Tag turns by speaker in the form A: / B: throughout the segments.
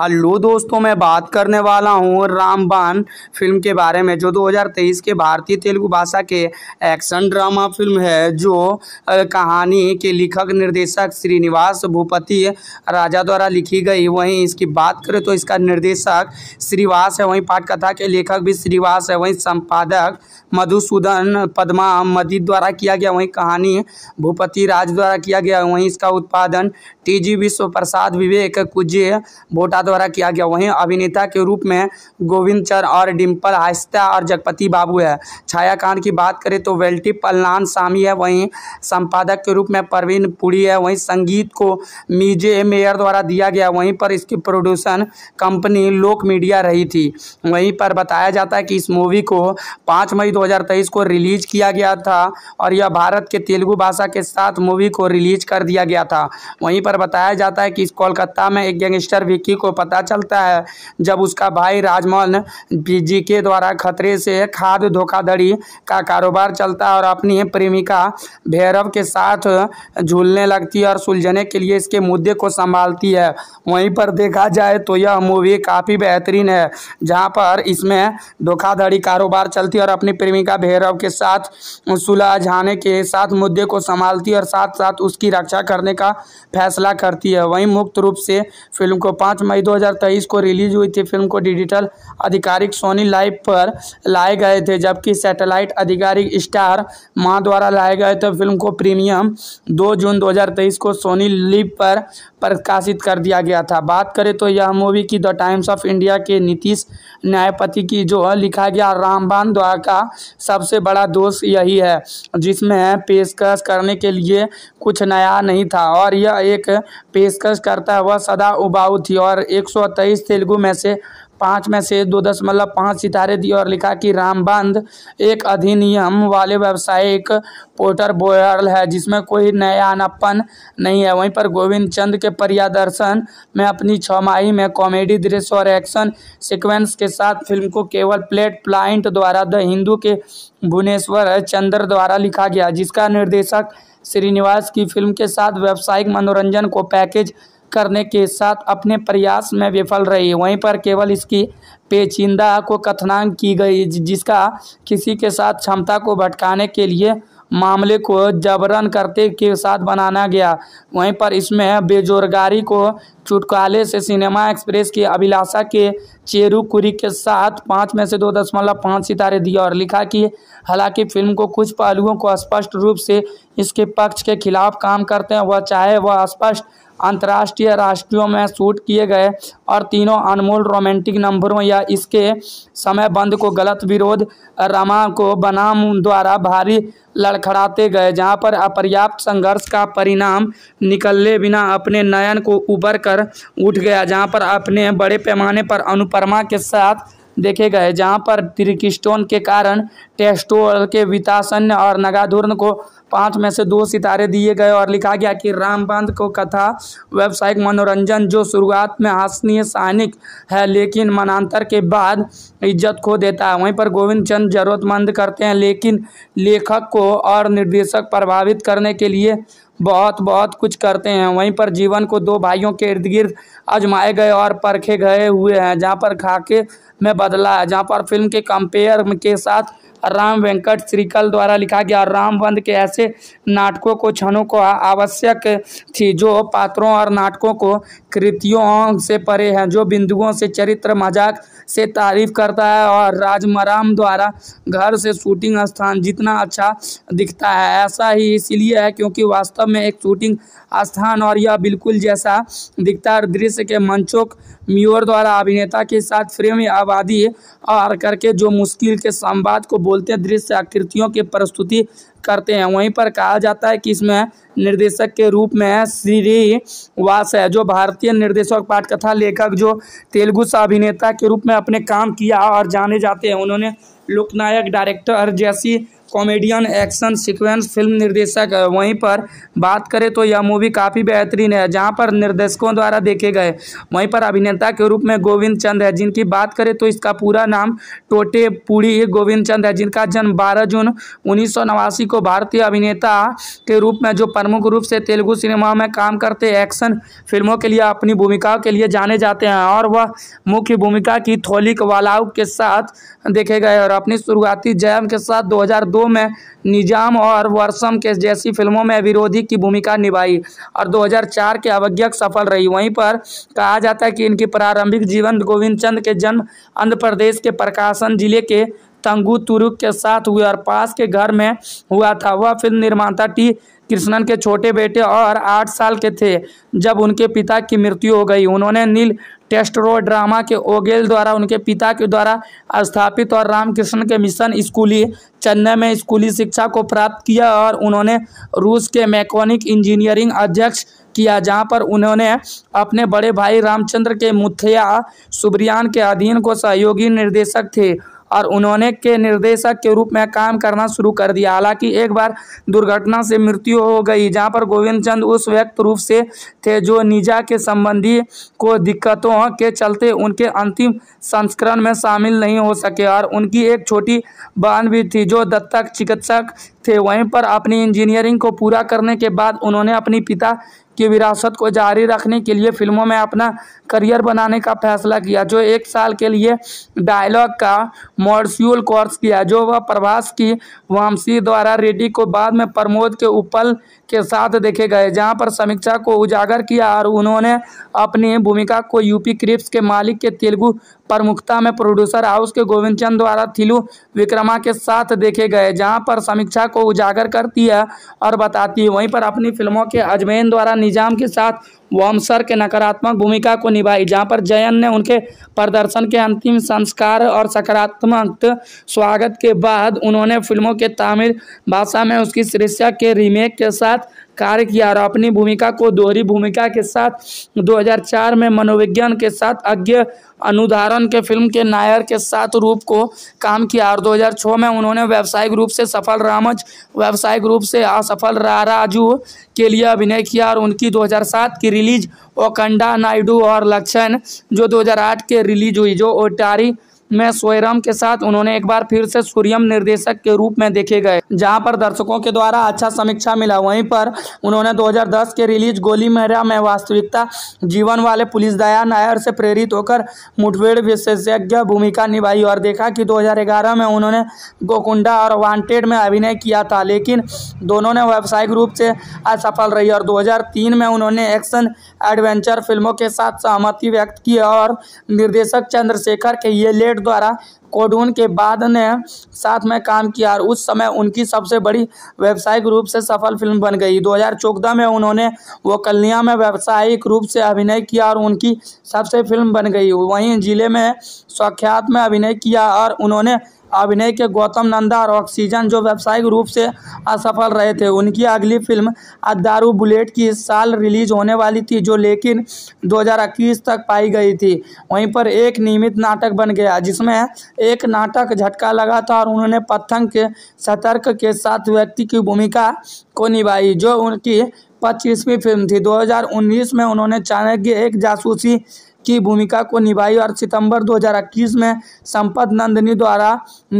A: hello दोस्तों मैं बात करने वाला हूँ रामबान फिल्म के बारे में जो 2023 के भारतीय तेलुगु भाषा के एक्शन ड्रामा फिल्म है जो कहानी के लेखक निर्देशक श्रीनिवास भूपति राजा द्वारा लिखी गई वहीं इसकी बात करें तो इसका निर्देशक श्रीवास है वहीं पाठकथा के लेखक भी श्रीवास है वहीं संपादक मधुसूदन पदमा मदी द्वारा किया गया वहीं कहानी भूपति राज द्वारा किया गया वहीं इसका उत्पादन टीजी विश्व प्रसाद विवेक कुजे बोटा द्वारा किया गया वहीं अभिनेता के रूप में गोविंद चर और डिम्पल आहिस्ता और जगपति बाबू है छायाकांड की बात करें तो वेल्टी पल्लान सामी है वहीं संपादक के रूप में परवीन पुरी है वहीं संगीत को मीजे मेयर द्वारा दिया गया वहीं पर इसकी प्रोड्यूशन कंपनी लोक मीडिया रही थी वहीं पर बताया जाता है कि इस मूवी को पाँच मई दो को रिलीज किया गया था और यह भारत के तेलुगु भाषा के साथ मूवी को रिलीज कर दिया गया था वहीं पर बताया जाता है कि इस कोलकाता में एक गैंगस्टर विक्की को पता चलता है जब उसका भाई राजमोहन जी के द्वारा खतरे से खाद धोखाधड़ी का कारोबार चलता है और अपनी प्रेमिका भैरव के साथ झूलने लगती है और सुलझने के लिए इसके मुद्दे को संभालती है वहीं पर देखा जाए तो यह मूवी काफ़ी बेहतरीन है जहाँ पर इसमें धोखाधड़ी कारोबार चलती और अपनी प्रेमिका भैरव के साथ सुलझाने के साथ मुद्दे को संभालती और साथ साथ उसकी रक्षा करने का फैसला अगला करती है वहीं मुक्त रूप से फिल्म को 5 मई 2023 को रिलीज हुई थी फिल्म को डिजिटल आधिकारिक सोनी लाइव पर लाए गए थे जबकि सैटेलाइट आधिकारिक स्टार माँ द्वारा लाए गए थे फिल्म को प्रीमियम दो जून 2023 को सोनी लिव पर प्रकाशित कर दिया गया था बात करें तो यह मूवी की द टाइम्स ऑफ इंडिया के नीतीश न्यायपति की जो है लिखा गया रामबान द्वारा का सबसे बड़ा दोष यही है जिसमें पेशकश करने के लिए कुछ नया नहीं था और यह एक पेशकश करता हुआ सदा उबाऊ थी और एक तेलुगु में से पाँच में से दो दशमलव पाँच सितारे दिए और लिखा कि रामबंध एक अधिनियम वाले व्यावसायिक पोर्टर बोयल है जिसमें कोई नया अनपन नहीं है वहीं पर गोविंद चंद के पर्यादर्शन में अपनी छमाही में कॉमेडी दृश्य और एक्शन सीक्वेंस के साथ फिल्म को केवल प्लेट प्लाइंट द्वारा द हिंदू के भुवनेश्वर चंद्र द्वारा लिखा गया जिसका निर्देशक श्रीनिवास की फिल्म के साथ व्यावसायिक मनोरंजन को पैकेज करने के साथ अपने प्रयास में विफल रही वहीं पर केवल इसकी पेचिंदा को कथनांग की गई जिसका किसी के साथ क्षमता को भटकाने के लिए मामले को जबरन करते के साथ बनाना गया वहीं पर इसमें बेजोरगारी को चुटकाले से सिनेमा एक्सप्रेस की अभिलाषा के चेरुकुरी के साथ पाँच में से दो दशमलव पाँच सितारे दिए और लिखा कि हालांकि फिल्म को कुछ पहलुओं को स्पष्ट रूप से इसके पक्ष के खिलाफ काम करते हैं वह चाहे वह स्पष्ट अंतर्राष्ट्रीय राष्ट्रियों में शूट किए गए और तीनों अनमोल रोमांटिक नंबरों या इसके बंद को गलत विरोध रमा को बनाम द्वारा भारी लड़खड़ाते गए जहां पर अपर्याप्त संघर्ष का परिणाम निकलने बिना अपने नयन को उबर कर उठ गया जहां पर अपने बड़े पैमाने पर अनुपरमा के साथ देखे गए जहाँ पर त्रिकिस्टोन के कारण टेस्टो के वितासन्य और नगाधुर को पाँच में से दो सितारे दिए गए और लिखा गया कि रामबांध को कथा व्यावसायिक मनोरंजन जो शुरुआत में हासनीय सैनिक है लेकिन मनांतर के बाद इज्जत खो देता है वहीं पर गोविंद चंद जरूरतमंद करते हैं लेकिन लेखक को और निर्देशक प्रभावित करने के लिए बहुत बहुत कुछ करते हैं वहीं पर जीवन को दो भाइयों के इर्द गिर्द आजमाए गए और परखे गए हुए हैं जहाँ पर खाके में बदला है जहाँ पर फिल्म के कंपेयर के साथ राम वेंकट श्रीकल द्वारा लिखा गया रामबंद के ऐसे नाटकों को क्षणों को आवश्यक थी जो पात्रों और नाटकों को कृतियों से परे हैं जो बिंदुओं से चरित्र मजाक से तारीफ करता है और राजमराम द्वारा घर से शूटिंग स्थान जितना अच्छा दिखता है ऐसा ही इसलिए है क्योंकि वास्तव में एक शूटिंग स्थान और यह बिल्कुल जैसा दिखता है दृश्य के मंचोक म्योर द्वारा अभिनेता के साथ फ्रेम आबादी और करके जो मुश्किल के संवाद को बोलते दृश्य आकृतियों की प्रस्तुति करते हैं वहीं पर कहा जाता है कि इसमें निर्देशक के रूप में श्री वास है जो भारतीय निर्देशक पाठकथा लेखक जो तेलुगु अभिनेता के रूप में अपने काम किया और जाने जाते हैं उन्होंने लोकनायक डायरेक्टर जैसी कॉमेडियन एक्शन सीक्वेंस फिल्म निर्देशक है वहीं पर बात करें तो यह मूवी काफ़ी बेहतरीन है जहां पर निर्देशकों द्वारा देखे गए वहीं पर अभिनेता के रूप में गोविंद चंद है जिनकी बात करें तो इसका पूरा नाम टोटे पुड़ी गोविंद चंद है जिनका जन्म बारह जून उन्नीस को भारतीय अभिनेता के रूप में जो प्रमुख रूप से तेलुगु सिनेमा में काम करते एक्शन फिल्मों के लिए अपनी भूमिकाओं के लिए जाने जाते हैं और वह मुख्य भूमिका की थोलिक वालाउ के साथ देखे गए और अपनी शुरुआती जयम के साथ दो दो में निजाम और वर्षम के जैसी फिल्मों में विरोधी की भूमिका निभाई और 2004 के अवज्ञक सफल रही वहीं पर कहा जाता है कि इनकी प्रारंभिक जीवन गोविंद चंद के जन्म आंध्र प्रदेश के प्रकाशन जिले के तंगू तुरुक के साथ हुए और पास के घर में हुआ था वह फिल्म निर्माता टी कृष्णन के छोटे बेटे और आठ साल के थे जब उनके पिता की मृत्यु हो गई उन्होंने नील टेस्टरो ड्रामा के ओगेल द्वारा उनके पिता के द्वारा स्थापित और रामकृष्ण के मिशन स्कूली चेन्नई में स्कूली शिक्षा को प्राप्त किया और उन्होंने रूस के मैकोनिक इंजीनियरिंग अध्यक्ष किया जहाँ पर उन्होंने अपने बड़े भाई रामचंद्र के मुथया सुब्रियान के अधीन को सहयोगी निर्देशक थे और उन्होंने के निर्देशक के रूप में काम करना शुरू कर दिया हालांकि एक बार दुर्घटना से मृत्यु हो गई जहां पर गोविंद चंद उस व्यक्त रूप से थे जो निजा के संबंधी को दिक्कतों के चलते उनके अंतिम संस्करण में शामिल नहीं हो सके और उनकी एक छोटी बहन भी थी जो दत्तक चिकित्सक थे वहीं पर अपनी इंजीनियरिंग को पूरा करने के बाद उन्होंने अपने पिता की विरासत को जारी रखने के लिए फिल्मों में अपना करियर बनाने का फैसला किया जो एक साल के लिए डायलॉग का मॉड्यूल कोर्स किया जो वह प्रभास की वामसी द्वारा रेड्डी को बाद में प्रमोद के उपल के साथ देखे गए जहां पर समीक्षा को उजागर किया और उन्होंने अपनी भूमिका को यूपी क्रिप्स के मालिक के तेलुगु प्रमुखता में प्रोड्यूसर हाउस के गोविंद चंद द्वारा थिलु विक्रमा के साथ देखे गए जहां पर समीक्षा को उजागर करती है और बताती है वहीं पर अपनी फिल्मों के अजमेन द्वारा निजाम के साथ वॉमसर के नकारात्मक भूमिका को निभाई जहाँ पर जयन ने उनके प्रदर्शन के अंतिम संस्कार और सकारात्मक स्वागत के बाद उन्होंने फिल्मों के तमिल भाषा में उसकी शीर्षक के रीमेक के साथ कार्य किया और अपनी भूमिका को दोहरी भूमिका के साथ 2004 में मनोविज्ञान के साथ अज्ञ अनुदारण के फिल्म के नायर के साथ रूप को काम किया और 2006 में उन्होंने व्यावसायिक रूप से सफल रामज व्यावसायिक रूप से असफल राराजू के लिए अभिनय किया और उनकी 2007 की रिलीज ओकंडा नायडू और लक्षण जो 2008 के रिलीज हुई जो ओटारी में स्वयराम के साथ उन्होंने एक बार फिर से सूर्यम निर्देशक के रूप में देखे गए जहां पर दर्शकों के द्वारा अच्छा समीक्षा मिला वहीं पर उन्होंने 2010 के रिलीज गोली मेहरा में वास्तविकता जीवन वाले पुलिस दया नायर से प्रेरित होकर मुठभेड़ विशेषज्ञ भूमिका निभाई और देखा कि 2011 में उन्होंने गोकुंडा और वांटेड में अभिनय किया था लेकिन दोनों ने व्यावसायिक रूप से असफल रही और दो में उन्होंने एक्शन एडवेंचर फिल्मों के साथ सहमति व्यक्त की और निर्देशक चंद्रशेखर के ये लेट ब्रैकेट द्वारा कोडून के बाद ने साथ में काम किया और उस समय उनकी सबसे बड़ी व्यावसायिक रूप से सफल फिल्म बन गई 2014 में उन्होंने वो कलनिया में व्यावसायिक रूप से अभिनय किया और उनकी सबसे फिल्म बन गई वहीं जिले में स्वाख्यात में अभिनय किया और उन्होंने अभिनय के गौतम नंदा और ऑक्सीजन जो व्यावसायिक रूप से असफल रहे थे उनकी अगली फिल्म अदारू बुलेट की इस साल रिलीज होने वाली थी जो लेकिन 2021 तक पाई गई थी वहीं पर एक नियमित नाटक बन गया जिसमें एक नाटक झटका लगा था और उन्होंने पथंग के सतर्क के साथ व्यक्ति की भूमिका को निभाई जो उनकी पच्चीसवीं फिल्म थी दो में उन्होंने चाणक्य एक जासूसी की भूमिका को निभाई और सितंबर 2021 में संपत नंदनी द्वारा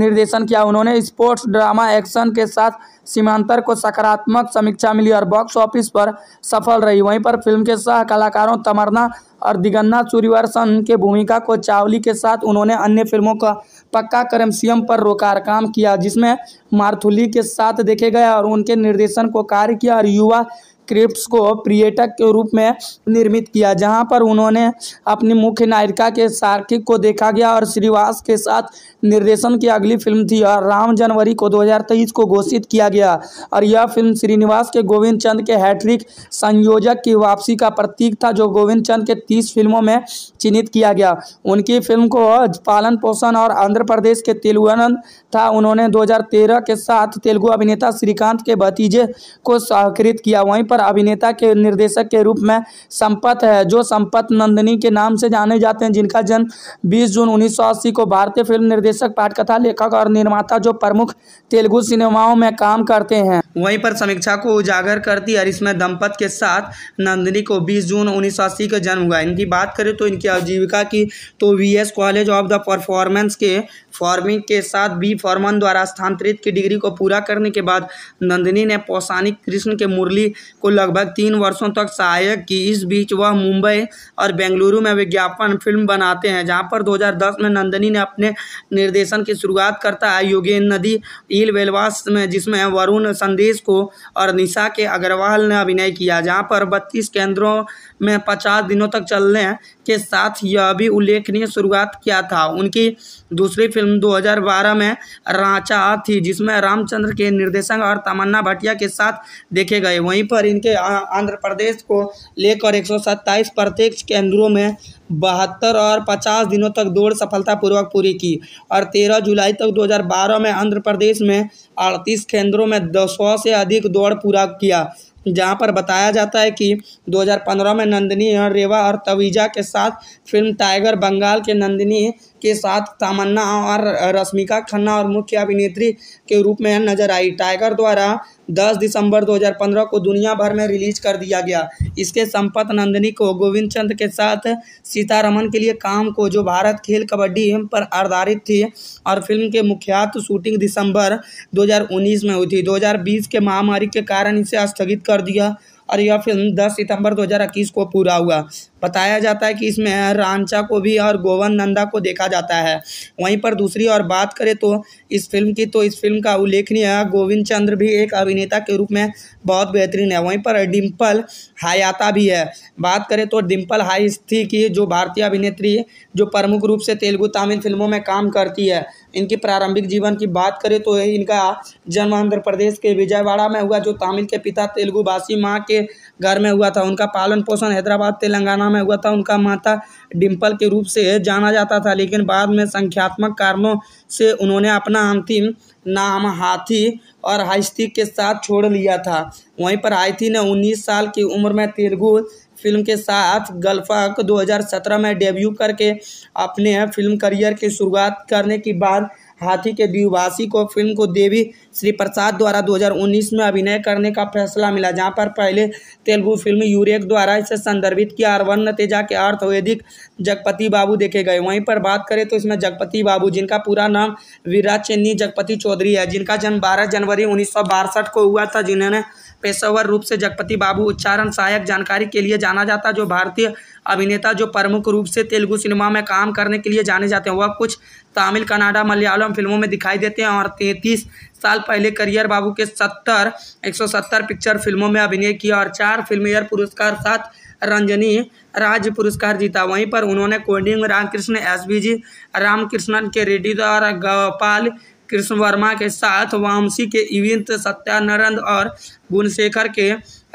A: निर्देशन किया उन्होंने स्पोर्ट्स ड्रामा एक्शन के साथ सीमांतर को सकारात्मक समीक्षा मिली और बॉक्स ऑफिस पर सफल रही वहीं पर फिल्म के सह कलाकारों तमरना और दिगन्ना सूर्यवर्सन के भूमिका को चावली के साथ उन्होंने अन्य फिल्मों का पक्का सीएम पर रोकार काम किया जिसमें मारथुली के साथ देखे गए और उनके निर्देशन को कार्य किया और युवा क्रिप्ट को पर्यटक के रूप में निर्मित किया जहां पर उन्होंने अपनी मुख्य नायिका के सार्किक को देखा गया और श्रीवास के साथ निर्देशन की अगली फिल्म थी और राम जनवरी को 2023 को घोषित किया गया और यह फिल्म श्रीनिवास के गोविंद चंद के हैट्रिक संयोजक की वापसी का प्रतीक था जो गोविंद चंद के तीस फिल्मों में चिन्हित किया गया उनकी फिल्म को पालन पोषण और आंध्र प्रदेश के तेलुगुनंद था उन्होंने 2013 के साथ तेलुगु अभिनेता श्रीकांत के भतीजे को सहकृत किया वहीं पर पर अभिनेता के निर्देशक के रूप में संपत है जो संपत नंदनी के नाम से जाने जाते हैं जिनका जन्म 20 जून उन्नीस को भारतीय फिल्म निर्देशक पाठकथा लेखक और निर्माता जो प्रमुख तेलुगु सिनेमाओं में काम करते हैं वहीं पर समीक्षा को उजागर करती है इसमें दंपत के साथ नंदिनी को 20 जून 1980 का जन्म हुआ इनकी बात करें तो इनकी आजीविका की तो VS college of the performance के फार्मिंग के साथ बी फॉर्मन द्वारा स्थानांतरित की डिग्री को पूरा करने के बाद नंदिनी ने पौसानिक कृष्ण के मुरली को लगभग तीन वर्षों तक सहायक की इस बीच वह मुंबई और बेंगलुरु में विज्ञापन फिल्म बनाते हैं जहाँ पर 2010 में नंदिनी ने अपने निर्देशन की शुरुआत करता है योगेन नदी इल वेलवास में जिसमें वरुण संदेश को और निशा के अग्रवाल ने अभिनय किया जहाँ पर बत्तीस केंद्रों में पचास दिनों तक चलने के साथ यह भी उल्लेखनीय शुरुआत किया था उनकी दूसरी फिल्म 2012 में रांचा थी जिसमें रामचंद्र के निर्देशक और तमन्ना भाटिया के साथ देखे गए वहीं पर इनके आंध्र प्रदेश को लेकर एक प्रत्यक्ष केंद्रों में बहत्तर और पचास दिनों तक दौड़ सफलतापूर्वक पूरी की और तेरह जुलाई तक दो में आंध्र प्रदेश में अड़तीस केंद्रों में दो सौ से अधिक दौड़ पूरा किया जहां पर बताया जाता है कि 2015 में नंदिनी और रेवा और तवीजा के साथ फिल्म टाइगर बंगाल के नंदिनी के साथ तमन्ना और रश्मिका खन्ना और मुख्य अभिनेत्री के रूप में नजर आई टाइगर द्वारा 10 दिसंबर 2015 को दुनिया भर में रिलीज कर दिया गया इसके संपत नंदिनी को गोविंद चंद के साथ सीतारमन के लिए काम को जो भारत खेल कबड्डी पर आधारित थी और फिल्म के मुख्यात शूटिंग दिसंबर 2019 में हुई थी 2020 के महामारी के कारण इसे स्थगित कर दिया और यह फिल्म 10 सितंबर 2021 को पूरा हुआ बताया जाता है कि इसमें रांचा को भी और गोवन नंदा को देखा जाता है वहीं पर दूसरी और बात करें तो इस फिल्म की तो इस फिल्म का उल्लेखनीय गोविंद चंद्र भी एक अभिनेता के रूप में बहुत बेहतरीन है वहीं पर डिम्पल हायाता भी है बात करें तो डिम्पल हाईस्थी की जो भारतीय अभिनेत्री जो प्रमुख रूप से तेलुगु तमिल फिल्मों में काम करती है इनकी प्रारंभिक जीवन की बात करें तो इनका जन्म आंध्र प्रदेश के विजयवाड़ा में हुआ जो तमिल के पिता तेलुगु भाषी माँ के घर में हुआ था उनका पालन पोषण हैदराबाद तेलंगाना में हुआ था उनका माता डिम्पल के रूप से जाना जाता था लेकिन बाद में संख्यात्मक कारणों से उन्होंने अपना अंतिम नाम हाथी और हाइस्ती के साथ छोड़ लिया था वहीं पर हाइथी ने 19 साल की उम्र में तेलुगु फिल्म के साथ गल्फक 2017 में डेब्यू करके अपने फिल्म करियर की शुरुआत करने के बाद हाथी के द्विभाषी को फिल्म को देवी श्री प्रसाद द्वारा 2019 में अभिनय करने का फैसला मिला जहां पर पहले तेलुगु फिल्म यूरेक द्वारा इसे संदर्भित किया और तेजा के अर्थ वैदिक जगपति बाबू देखे गए वहीं पर बात करें तो इसमें जगपति बाबू जिनका पूरा नाम वीरा चेन्नी जगपति चौधरी है जिनका जन्म बारह जनवरी उन्नीस को हुआ था जिन्होंने पेशेवर रूप से जगपति बाबू उच्चारण सहायक जानकारी के लिए जाना जाता जो भारतीय अभिनेता जो प्रमुख रूप से तेलुगु सिनेमा में काम करने के लिए जाने जाते हैं वह कुछ तमिल कनाडा मलयालम फिल्मों में दिखाई देते हैं और तैंतीस साल पहले करियर बाबू के सत्तर एक सौ सत्तर पिक्चर फिल्मों में अभिनय किया और चार ईयर पुरस्कार साथ रंजनी राज्य पुरस्कार जीता वहीं पर उन्होंने coding Ramakrishna S B G Ramakrishnan K Reddy और गोपाल कृष्ण वर्मा के साथ वामसी के इविंत सत्यानंद और गुणशेखर के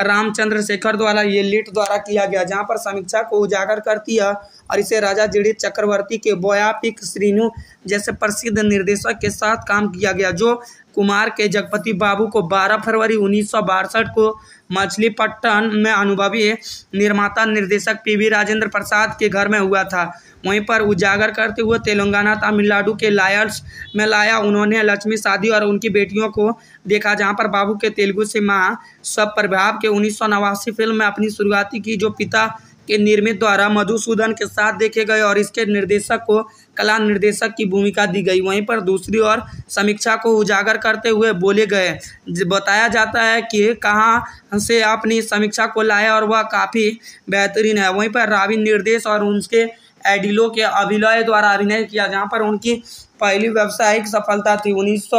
A: रामचंद्र शेखर द्वारा ये लिट द्वारा किया गया जहाँ पर समीक्षा को उजागर करती है और इसे राजा जीडी चक्रवर्ती के बोयापिक श्रीनु जैसे प्रसिद्ध निर्देशक के साथ काम किया गया जो कुमार के जगपति बाबू को 12 फरवरी उन्नीस को मछलीपट्टन में अनुभवी निर्माता निर्देशक पीवी राजेंद्र प्रसाद के घर में हुआ था वहीं पर उजागर करते हुए तेलंगाना तमिलनाडु के लायर्स में लाया उन्होंने लक्ष्मी शादी और उनकी बेटियों को देखा जहां पर बाबू के तेलुगु से माँ सब प्रभाव के उन्नीस फिल्म में अपनी शुरुआती की जो पिता के निर्मित द्वारा मधुसूदन के साथ देखे गए और इसके निर्देशक को कला निर्देशक की भूमिका दी गई वहीं पर दूसरी ओर समीक्षा को उजागर करते हुए बोले गए बताया जाता है कि कहाँ से आपने समीक्षा को लाया और वह काफ़ी बेहतरीन है वहीं पर रावी निर्देश और उनके एडिलो के अभिनय द्वारा अभिनय किया जहाँ पर उनकी पहली व्यावसायिक सफलता थी उन्नीस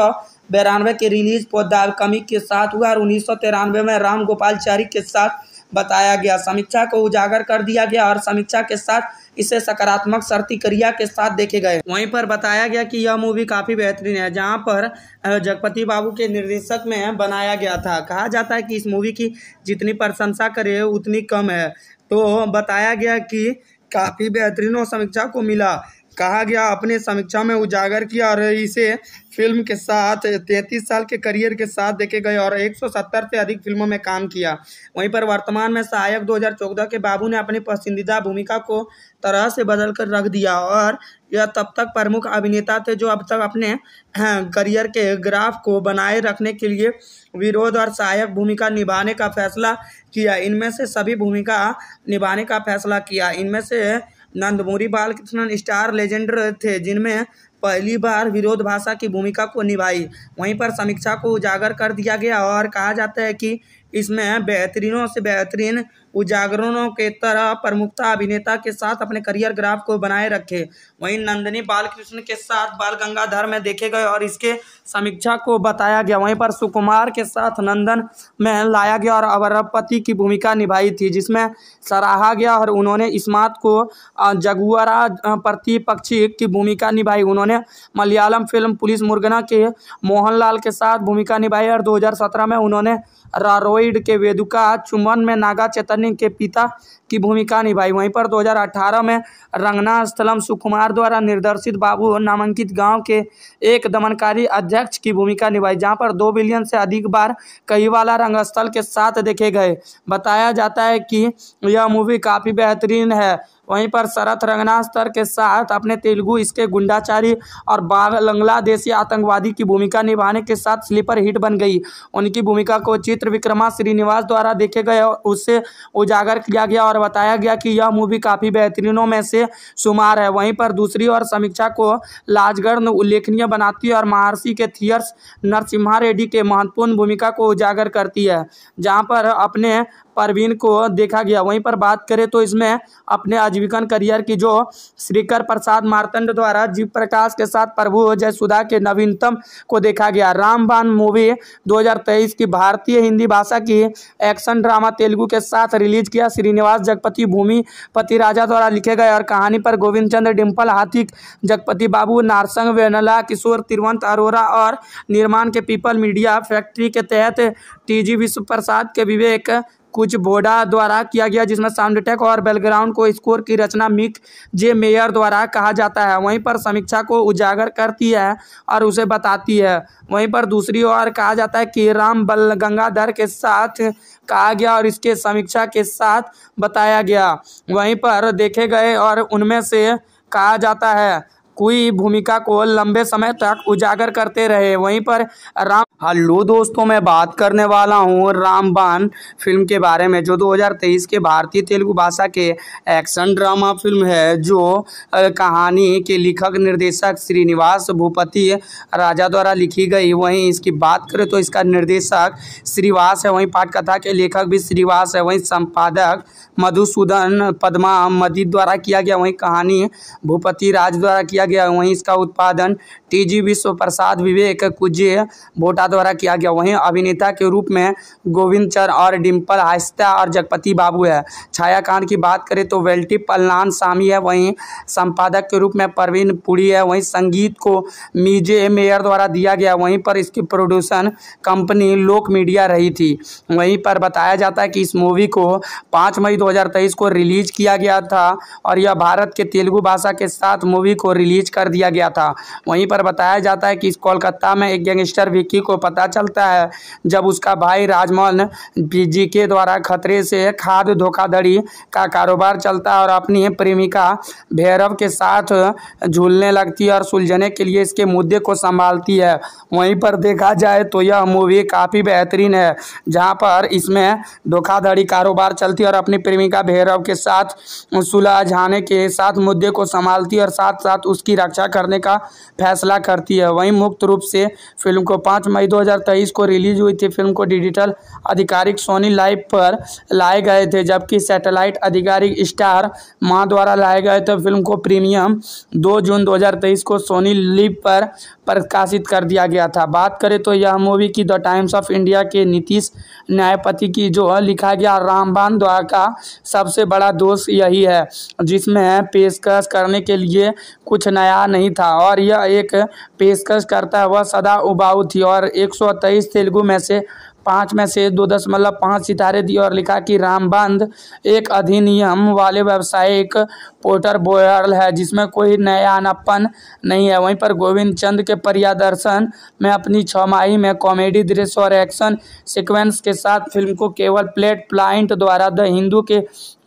A: बिरानवे के रिलीज पोदार कमिक के साथ हुआ और उन्नीस में राम गोपाल के साथ बताया गया समीक्षा को उजागर कर दिया गया और समीक्षा के साथ इसे सकारात्मक शर्ती क्रिया के साथ देखे गए वहीं पर बताया गया कि यह मूवी काफ़ी बेहतरीन है जहां पर जगपति बाबू के निर्देशक में बनाया गया था कहा जाता है कि इस मूवी की जितनी प्रशंसा करे उतनी कम है तो बताया गया कि काफ़ी बेहतरीन समीक्षा को मिला कहा गया अपने समीक्षा में उजागर किया और इसे फिल्म के साथ तैंतीस साल के करियर के साथ देखे गए और 170 से अधिक फिल्मों में काम किया वहीं पर वर्तमान में सहायक 2014 के बाबू ने अपनी पसंदीदा भूमिका को तरह से बदल कर रख दिया और यह तब तक प्रमुख अभिनेता थे जो अब तक अपने हाँ, करियर के ग्राफ को बनाए रखने के लिए विरोध और सहायक भूमिका निभाने का फैसला किया इनमें से सभी भूमिका निभाने का फैसला किया इनमें से नंदमुरी बालकृष्णन स्टार लेजेंडर थे जिनमें पहली बार विरोध भाषा की भूमिका को निभाई वहीं पर समीक्षा को उजागर कर दिया गया और कहा जाता है कि इसमें बेहतरीनों से बेहतरीन उजागरणों के तरह प्रमुखता अभिनेता के साथ अपने करियर ग्राफ को बनाए रखे वहीं नंदिनी बालकृष्ण के साथ बाल गंगाधर में देखे गए और इसके समीक्षा को बताया गया वहीं पर सुकुमार के साथ नंदन में लाया गया और अवरपति की भूमिका निभाई थी जिसमें सराहा गया और उन्होंने मात को जगुआरा प्रतिपक्षी की भूमिका निभाई उन्होंने मलयालम फिल्म पुलिस मुर्गना के मोहनलाल के साथ भूमिका निभाई और 2017 में उन्होंने रारोइड के वेदुका चुम्बन में नागा चैतन्य के पिता की भूमिका निभाई वहीं पर 2018 में रंगना स्थलम सुकुमार द्वारा निर्देशित बाबू नामांकित गांव के एक दमनकारी अध्यक्ष की भूमिका निभाई जहां पर दो बिलियन से अधिक बार कई वाला रंगस्थल के साथ देखे गए बताया जाता है कि यह मूवी काफ़ी बेहतरीन है वहीं पर शरत रंगनास्तर के साथ अपने तेलुगु इसके गुंडाचारी और बांग्लादेशी आतंकवादी की भूमिका निभाने के साथ स्लीपर हिट बन गई उनकी भूमिका को चित्र विक्रमा श्रीनिवास द्वारा देखे गए और उससे उजागर किया गया और बताया गया कि यह मूवी काफ़ी बेहतरीनों में से शुमार है वहीं पर दूसरी ओर समीक्षा को लाजगढ़ उल्लेखनीय बनाती है और महर्षि के थियर्स नरसिम्हा रेड्डी के महत्वपूर्ण भूमिका को उजागर करती है जहाँ पर अपने परवीन को देखा गया वहीं पर बात करें तो इसमें अपने आजीविकन करियर की जो श्रीकर प्रसाद मारतंड द्वारा जीव प्रकाश के साथ प्रभु जयसुदा के नवीनतम को देखा गया रामबान मूवी 2023 की भारतीय हिंदी भाषा की एक्शन ड्रामा तेलुगु के साथ रिलीज किया श्रीनिवास जगपति भूमि पति राजा द्वारा लिखे गए और कहानी पर गोविंद चंद्र डिम्पल हाथी जगपति बाबू नारसंग वेनला किशोर तिरुवंत अरोरा और निर्माण के पीपल मीडिया फैक्ट्री के तहत जी विश्व प्रसाद के विवेक कुछ बोडा द्वारा किया गया जिसमें साउंड अटैक और बैलग्राउंड को स्कोर की रचना मिक जे मेयर द्वारा कहा जाता है वहीं पर समीक्षा को उजागर करती है और उसे बताती है वहीं पर दूसरी ओर कहा जाता है कि राम बल गंगाधर के साथ कहा गया और इसके समीक्षा के साथ बताया गया वहीं पर देखे गए और उनमें से कहा जाता है कोई भूमिका को लंबे समय तक उजागर करते रहे वहीं पर राम हल्लो दोस्तों मैं बात करने वाला हूँ रामबान फिल्म के बारे में जो 2023 के भारतीय तेलुगु भाषा के एक्शन ड्रामा फिल्म है जो कहानी के लिखक निर्देशक श्रीनिवास भूपति राजा द्वारा लिखी गई वहीं इसकी बात करें तो इसका निर्देशक श्रीवास है वहीं पाठकथा के लेखक भी श्रीवास है वहीं संपादक मधुसूदन पदमा मदी द्वारा किया गया वहीं कहानी भूपति राज द्वारा किया किया गया वहीं इसका उत्पादन टी जी विश्व प्रसाद विवेक कुजे भोटा द्वारा किया गया वहीं अभिनेता के रूप में गोविंद चर और डिम्पल आहिस्ता और जगपति बाबू है छायाकांड की बात करें तो वेल्टी पल्लान सामी है वहीं संपादक के रूप में परवीन पुरी है वहीं संगीत को मीजे मेयर द्वारा दिया गया वहीं पर इसकी प्रोड्यूशन कंपनी लोक मीडिया रही थी वहीं पर बताया जाता है कि इस मूवी को पाँच मई दो को रिलीज किया गया था और यह भारत के तेलुगु भाषा के साथ मूवी को रिलीज रिलीज कर दिया गया था वहीं पर बताया जाता है कि इस कोलकाता में एक गैंगस्टर विक्की को पता चलता है जब उसका भाई राजमोहन जी के द्वारा खतरे से खाद्य धोखाधड़ी का कारोबार चलता है और अपनी प्रेमिका भैरव के साथ झूलने लगती है और सुलझने के लिए इसके मुद्दे को संभालती है वहीं पर देखा जाए तो यह मूवी काफ़ी बेहतरीन है जहाँ पर इसमें धोखाधड़ी कारोबार चलती है और अपनी प्रेमिका भैरव के साथ सुलझाने के साथ मुद्दे को संभालती है और साथ साथ उस उसकी रक्षा करने का फैसला करती है वहीं मुक्त रूप से फिल्म को पाँच मई 2023 को रिलीज हुई थी फिल्म को डिजिटल आधिकारिक सोनी लाइव पर लाए गए थे जबकि सैटेलाइट आधिकारिक स्टार माँ द्वारा लाए गए थे फिल्म को प्रीमियम दो जून 2023 को सोनी लिव पर प्रकाशित कर दिया गया था बात करें तो यह मूवी की द टाइम्स ऑफ इंडिया के नीतीश न्यायपति की जो लिखा गया रामबान द्वारा का सबसे बड़ा दोष यही है जिसमें पेशकश करने के लिए कुछ नया नहीं था और यह एक पेशकश करता वह सदा उबाऊ थी और एक सौ तेईस तेलुगु में से पाँच में से दो दशमलव पाँच सितारे दिए और लिखा कि रामबंध एक अधिनियम वाले व्यावसायिक पोर्टर बोयल है जिसमें कोई नया अनपन नहीं है वहीं पर गोविंद चंद के प्रियादर्शन में अपनी छमाही में कॉमेडी दृश्य और एक्शन सीक्वेंस के साथ फिल्म को केवल प्लेट प्लाइंट द्वारा द हिंदू के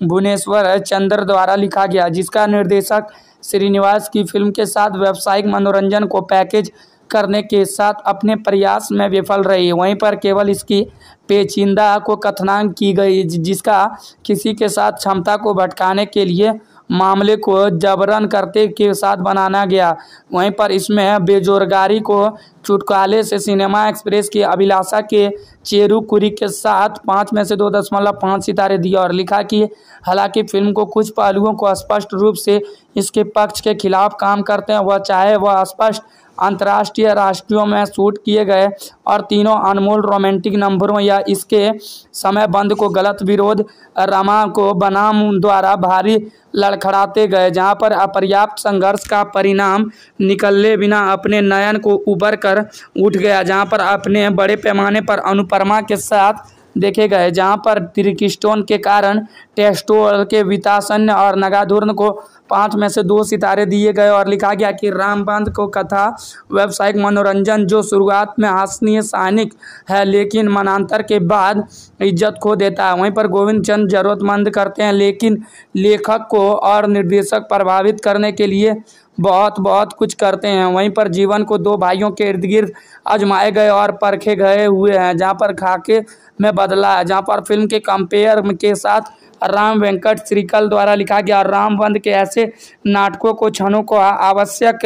A: भुवनेश्वर चंद्र द्वारा लिखा गया जिसका निर्देशक श्रीनिवास की फिल्म के साथ व्यावसायिक मनोरंजन को पैकेज करने के साथ अपने प्रयास में विफल रही वहीं पर केवल इसकी पेचिंदा को कथनांग की गई जिसका किसी के साथ क्षमता को भटकाने के लिए मामले को जबरन करते के साथ बनाना गया वहीं पर इसमें बेजोरगारी को चुटकाले से सिनेमा एक्सप्रेस की अभिलाषा के चेरुकुरी के साथ पाँच में से दो दशमलव पाँच सितारे दिए और लिखा कि हालांकि फिल्म को कुछ पहलुओं को स्पष्ट रूप से इसके पक्ष के खिलाफ काम करते हैं वह चाहे वह स्पष्ट अंतर्राष्ट्रीय राष्ट्रियों में शूट किए गए और तीनों अनमोल रोमांटिक नंबरों या इसके समय बंद को गलत विरोध रमा को बनाम द्वारा भारी लड़खड़ाते गए जहां पर अपर्याप्त संघर्ष का परिणाम निकलने बिना अपने नयन को उबर कर उठ गया जहां पर अपने बड़े पैमाने पर अनुपरमा के साथ देखे गए जहां पर त्रिकिस्टोन के कारण टेस्टोल के वितासन्य और नगाधुर्न को पाँच में से दो सितारे दिए गए और लिखा गया कि रामबंध को कथा व्यावसायिक मनोरंजन जो शुरुआत में हासनीय सैनिक है लेकिन मनांतर के बाद इज्जत खो देता है वहीं पर गोविंद चंद जरूरतमंद करते हैं लेकिन लेखक को और निर्देशक प्रभावित करने के लिए बहुत बहुत कुछ करते हैं वहीं पर जीवन को दो भाइयों के इर्द गिर्द आजमाए गए और परखे गए हुए हैं जहाँ पर खाके में बदला है जहाँ पर फिल्म के कंपेयर के साथ राम वेंकट श्रीकल द्वारा लिखा गया रामबंद के ऐसे नाटकों को क्षणों को आवश्यक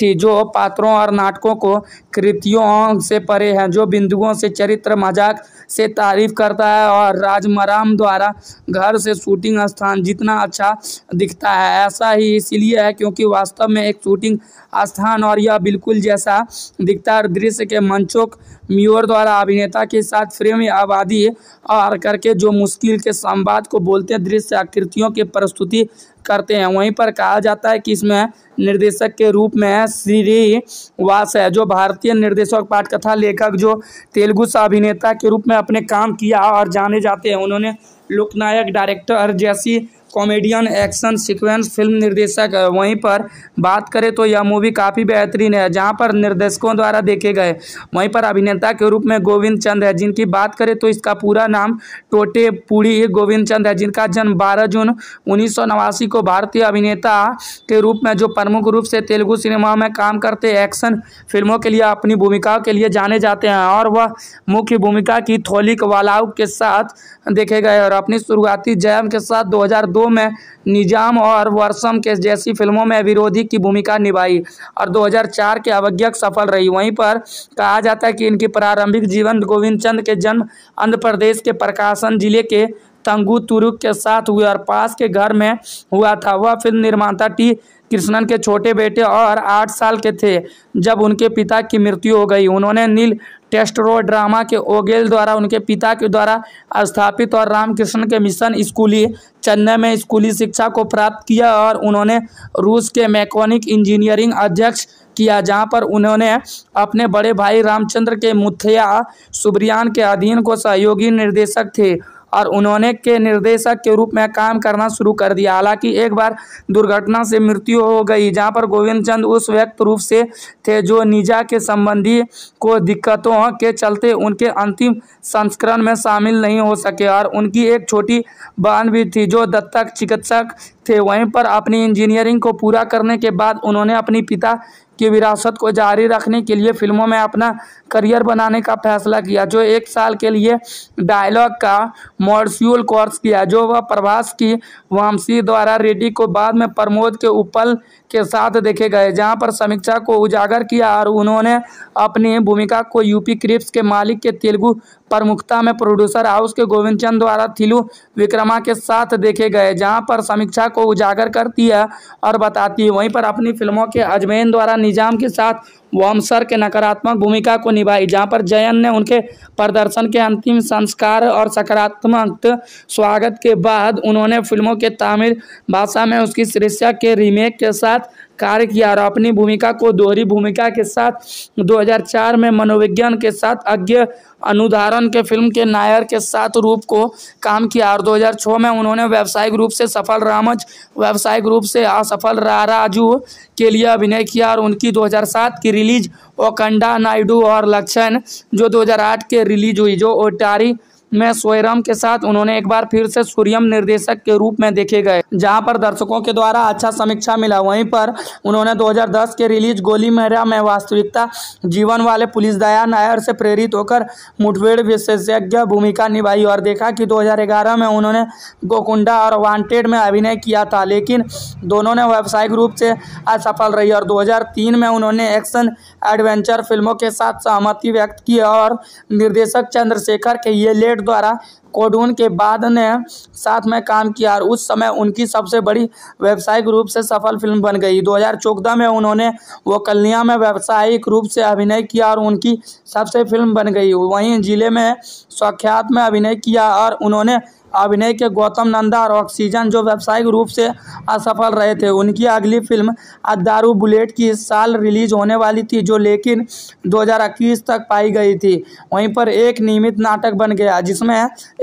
A: थी जो पात्रों और नाटकों को कृतियों से परे हैं जो बिंदुओं से चरित्र मजाक से तारीफ करता है और राजमराम द्वारा घर से शूटिंग स्थान जितना अच्छा दिखता है ऐसा ही इसलिए है क्योंकि वास्तव में एक शूटिंग स्थान और यह बिल्कुल जैसा दिखता है दृश्य के मंचों म्यूअर द्वारा अभिनेता के साथ फ्रेम आबादी और करके जो मुश्किल के संवाद को बोलते दृश्य आकृतियों की प्रस्तुति करते हैं वहीं पर कहा जाता है कि इसमें निर्देशक के रूप में श्री वास है जो भारतीय निर्देशक पाठकथा लेखक जो तेलुगु अभिनेता के रूप में अपने काम किया और जाने जाते हैं उन्होंने लोकनायक डायरेक्टर जैसी कॉमेडियन एक्शन सीक्वेंस फिल्म निर्देशक है वहीं पर बात करें तो यह मूवी काफ़ी बेहतरीन है जहां पर निर्देशकों द्वारा देखे गए वहीं पर अभिनेता के रूप में गोविंद चंद है जिनकी बात करें तो इसका पूरा नाम टोटे पुड़ी गोविंद चंद है जिनका जन्म बारह जून उन्नीस को भारतीय अभिनेता के रूप में जो प्रमुख रूप से तेलुगु सिनेमा में काम करते एक्शन फिल्मों के लिए अपनी भूमिकाओं के लिए जाने जाते हैं और वह मुख्य भूमिका की थोलिक वालाउ के साथ देखे गए और अपनी शुरुआती जयम के साथ दो दो में निजाम और वर्षम के जैसी फिल्मों में विरोधी की भूमिका निभाई और 2004 के अवज्ञक सफल रही वहीं पर कहा जाता है कि इनकी प्रारंभिक जीवन गोविंद चंद के जन्म आंध्र प्रदेश के प्रकाशन जिले के तंगू तुरुक के साथ हुए और पास के घर में हुआ था वह फिल्म निर्माता टी कृष्णन के छोटे बेटे और आठ साल के थे जब उनके पिता की मृत्यु हो गई उन्होंने नील ड्रामा के ओगेल द्वारा उनके पिता के द्वारा स्थापित और रामकृष्ण के मिशन स्कूली चेन्नई में स्कूली शिक्षा को प्राप्त किया और उन्होंने रूस के मैकोनिक इंजीनियरिंग अध्यक्ष किया जहां पर उन्होंने अपने बड़े भाई रामचंद्र के मुथया सुब्रियान के अधीन को सहयोगी निर्देशक थे और उन्होंने के निर्देशक के रूप में काम करना शुरू कर दिया हालांकि एक बार दुर्घटना से मृत्यु हो गई जहां पर गोविंद चंद उस व्यक्त रूप से थे जो निजा के संबंधी को दिक्कतों के चलते उनके अंतिम संस्करण में शामिल नहीं हो सके और उनकी एक छोटी बहन भी थी जो दत्तक चिकित्सक थे वहीं पर अपनी इंजीनियरिंग को पूरा करने के बाद उन्होंने अपने पिता की विरासत को जारी रखने के लिए फिल्मों में अपना करियर बनाने का फैसला किया जो एक साल के लिए डायलॉग का मॉड्यूल कोर्स किया जो वह प्रभास की वामसी द्वारा रेड्डी को बाद में प्रमोद के उपल के साथ देखे गए जहां पर समीक्षा को उजागर किया और उन्होंने अपनी भूमिका को यूपी क्रिप्स के मालिक के तेलुगु प्रमुखता में प्रोड्यूसर हाउस के गोविंद चंद द्वारा थिलु विक्रमा के साथ देखे गए जहां पर समीक्षा को उजागर करती है और बताती है वहीं पर अपनी फिल्मों के अजमेन द्वारा निजाम के साथ वॉमसर के नकारात्मक भूमिका को निभाई जहां पर जयन ने उनके प्रदर्शन के अंतिम संस्कार और सकारात्मक स्वागत के बाद उन्होंने फिल्मों के तमिल भाषा में उसकी शीर्षक के रीमेक के साथ कार्य किया और अपनी भूमिका को दोहरी भूमिका के साथ 2004 में मनोविज्ञान के साथ अज्ञ अनुधारण के फिल्म के नायर के साथ रूप को काम किया और 2006 में उन्होंने व्यावसायिक रूप से सफल रामज व्यावसायिक रूप से असफल राराजू के लिए अभिनय किया और उनकी 2007 की रिलीज ओकंडा नायडू और लक्षण जो 2008 के रिलीज हुई जो ओटारी में सोयरम के साथ उन्होंने एक बार फिर से सूर्यम निर्देशक के रूप में देखे गए जहां पर दर्शकों के द्वारा अच्छा समीक्षा मिला वहीं पर उन्होंने 2010 के रिलीज गोली मेहरा में वास्तविकता जीवन वाले पुलिस दया नायर से प्रेरित होकर मुठभेड़ विशेषज्ञ भूमिका निभाई और देखा कि दो में उन्होंने गोकुंडा और वांटेड में अभिनय किया था लेकिन दोनों ने व्यावसायिक रूप से असफल रही और दो में उन्होंने एक्शन एडवेंचर फिल्मों के साथ सहमति व्यक्त की और निर्देशक चंद्रशेखर के ये लेट ब्रैकेट द्वारा कोडून के बाद ने साथ में काम किया और उस समय उनकी सबसे बड़ी व्यावसायिक रूप से सफल फिल्म बन गई 2014 में उन्होंने वो कल्याण में व्यावसायिक रूप से अभिनय किया और उनकी सबसे फिल्म बन गई वहीं जिले में स्वाख्यात में अभिनय किया और उन्होंने अभिनय के गौतम नंदा और ऑक्सीजन जो व्यावसायिक रूप से असफल रहे थे उनकी अगली फिल्म अदारू बुलेट की इस साल रिलीज होने वाली थी जो लेकिन 2021 तक पाई गई थी वहीं पर एक नियमित नाटक बन गया जिसमें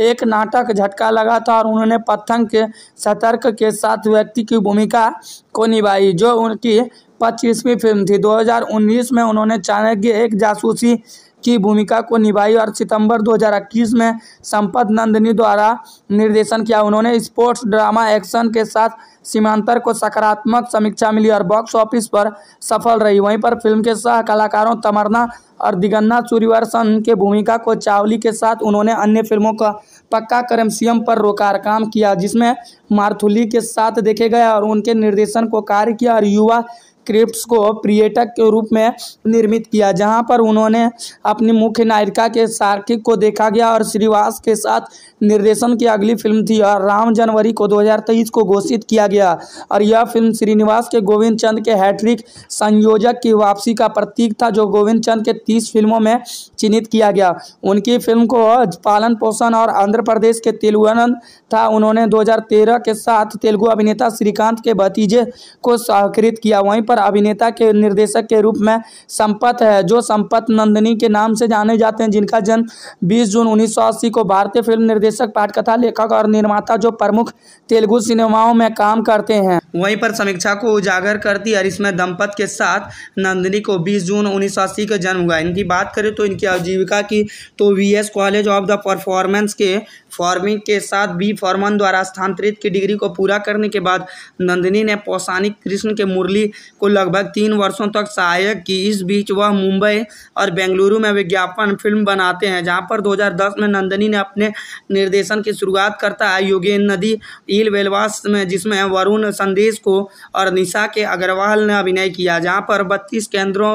A: एक नाटक झटका लगा था और उन्होंने पथंग के सतर्क के साथ व्यक्ति की भूमिका को निभाई जो उनकी पच्चीसवीं फिल्म थी 2019 में उन्होंने चाणक्य एक जासूसी की भूमिका को निभाई और सितंबर 2021 में संपत नंदनी द्वारा निर्देशन किया उन्होंने स्पोर्ट्स ड्रामा एक्शन के साथ सीमांतर को सकारात्मक समीक्षा मिली और बॉक्स ऑफिस पर सफल रही वहीं पर फिल्म के सह कलाकारों तमरना और दिगन्ना सूर्यवर्सन के भूमिका को चावली के साथ उन्होंने अन्य फिल्मों का पक्का सीएम पर रोकार काम किया जिसमें मारथुली के साथ देखे गए और उनके निर्देशन को कार्य किया और युवा क्रिप्स को पर्यटक के रूप में निर्मित किया जहां पर उन्होंने अपनी मुख्य नायिका के सार्किक को देखा गया और श्रीवास के साथ निर्देशन की अगली फिल्म थी और राम जनवरी को 2023 को घोषित किया गया और यह फिल्म श्रीनिवास के गोविंद चंद के हैट्रिक संयोजक की वापसी का प्रतीक था जो गोविंद चंद के तीस फिल्मों में चिन्हित किया गया उनकी फिल्म को पालन पोषण और आंध्र प्रदेश के तेलुगुनंद था उन्होंने 2013 के साथ तेलुगु अभिनेता श्रीकांत के भतीजे को सहकृत किया वहीं पर और अभिनेता के निर्देशक के रूप में संपत है जो संपत नंदनी के नाम से जाने जाते हैं जिनका जन्म 20 जून उन्नीस को भारतीय फिल्म निर्देशक पाठकथा लेखक और निर्माता जो प्रमुख तेलुगु सिनेमाओं में काम करते हैं वहीं पर समीक्षा को उजागर करती और इसमें दंपत के साथ नंदिनी को 20 जून 1980 का जन्म हुआ इनकी बात करें तो इनकी आजीविका की तो V college of the performance के फार्मिंग के साथ बी फॉर्मन द्वारा स्थानांतरित की डिग्री को पूरा करने के बाद नंदिनी ने पौसानिक कृष्ण के मुरली को लगभग तीन वर्षों तक सहायक की इस बीच वह मुंबई और बेंगलुरु में विज्ञापन फिल्म बनाते हैं जहाँ पर 2010 में नंदिनी ने अपने निर्देशन की शुरुआत करता है योगेन नदी इल वेलवास में जिसमें वरुण संदेश को और निशा के अग्रवाल ने अभिनय किया जहाँ पर बत्तीस केंद्रों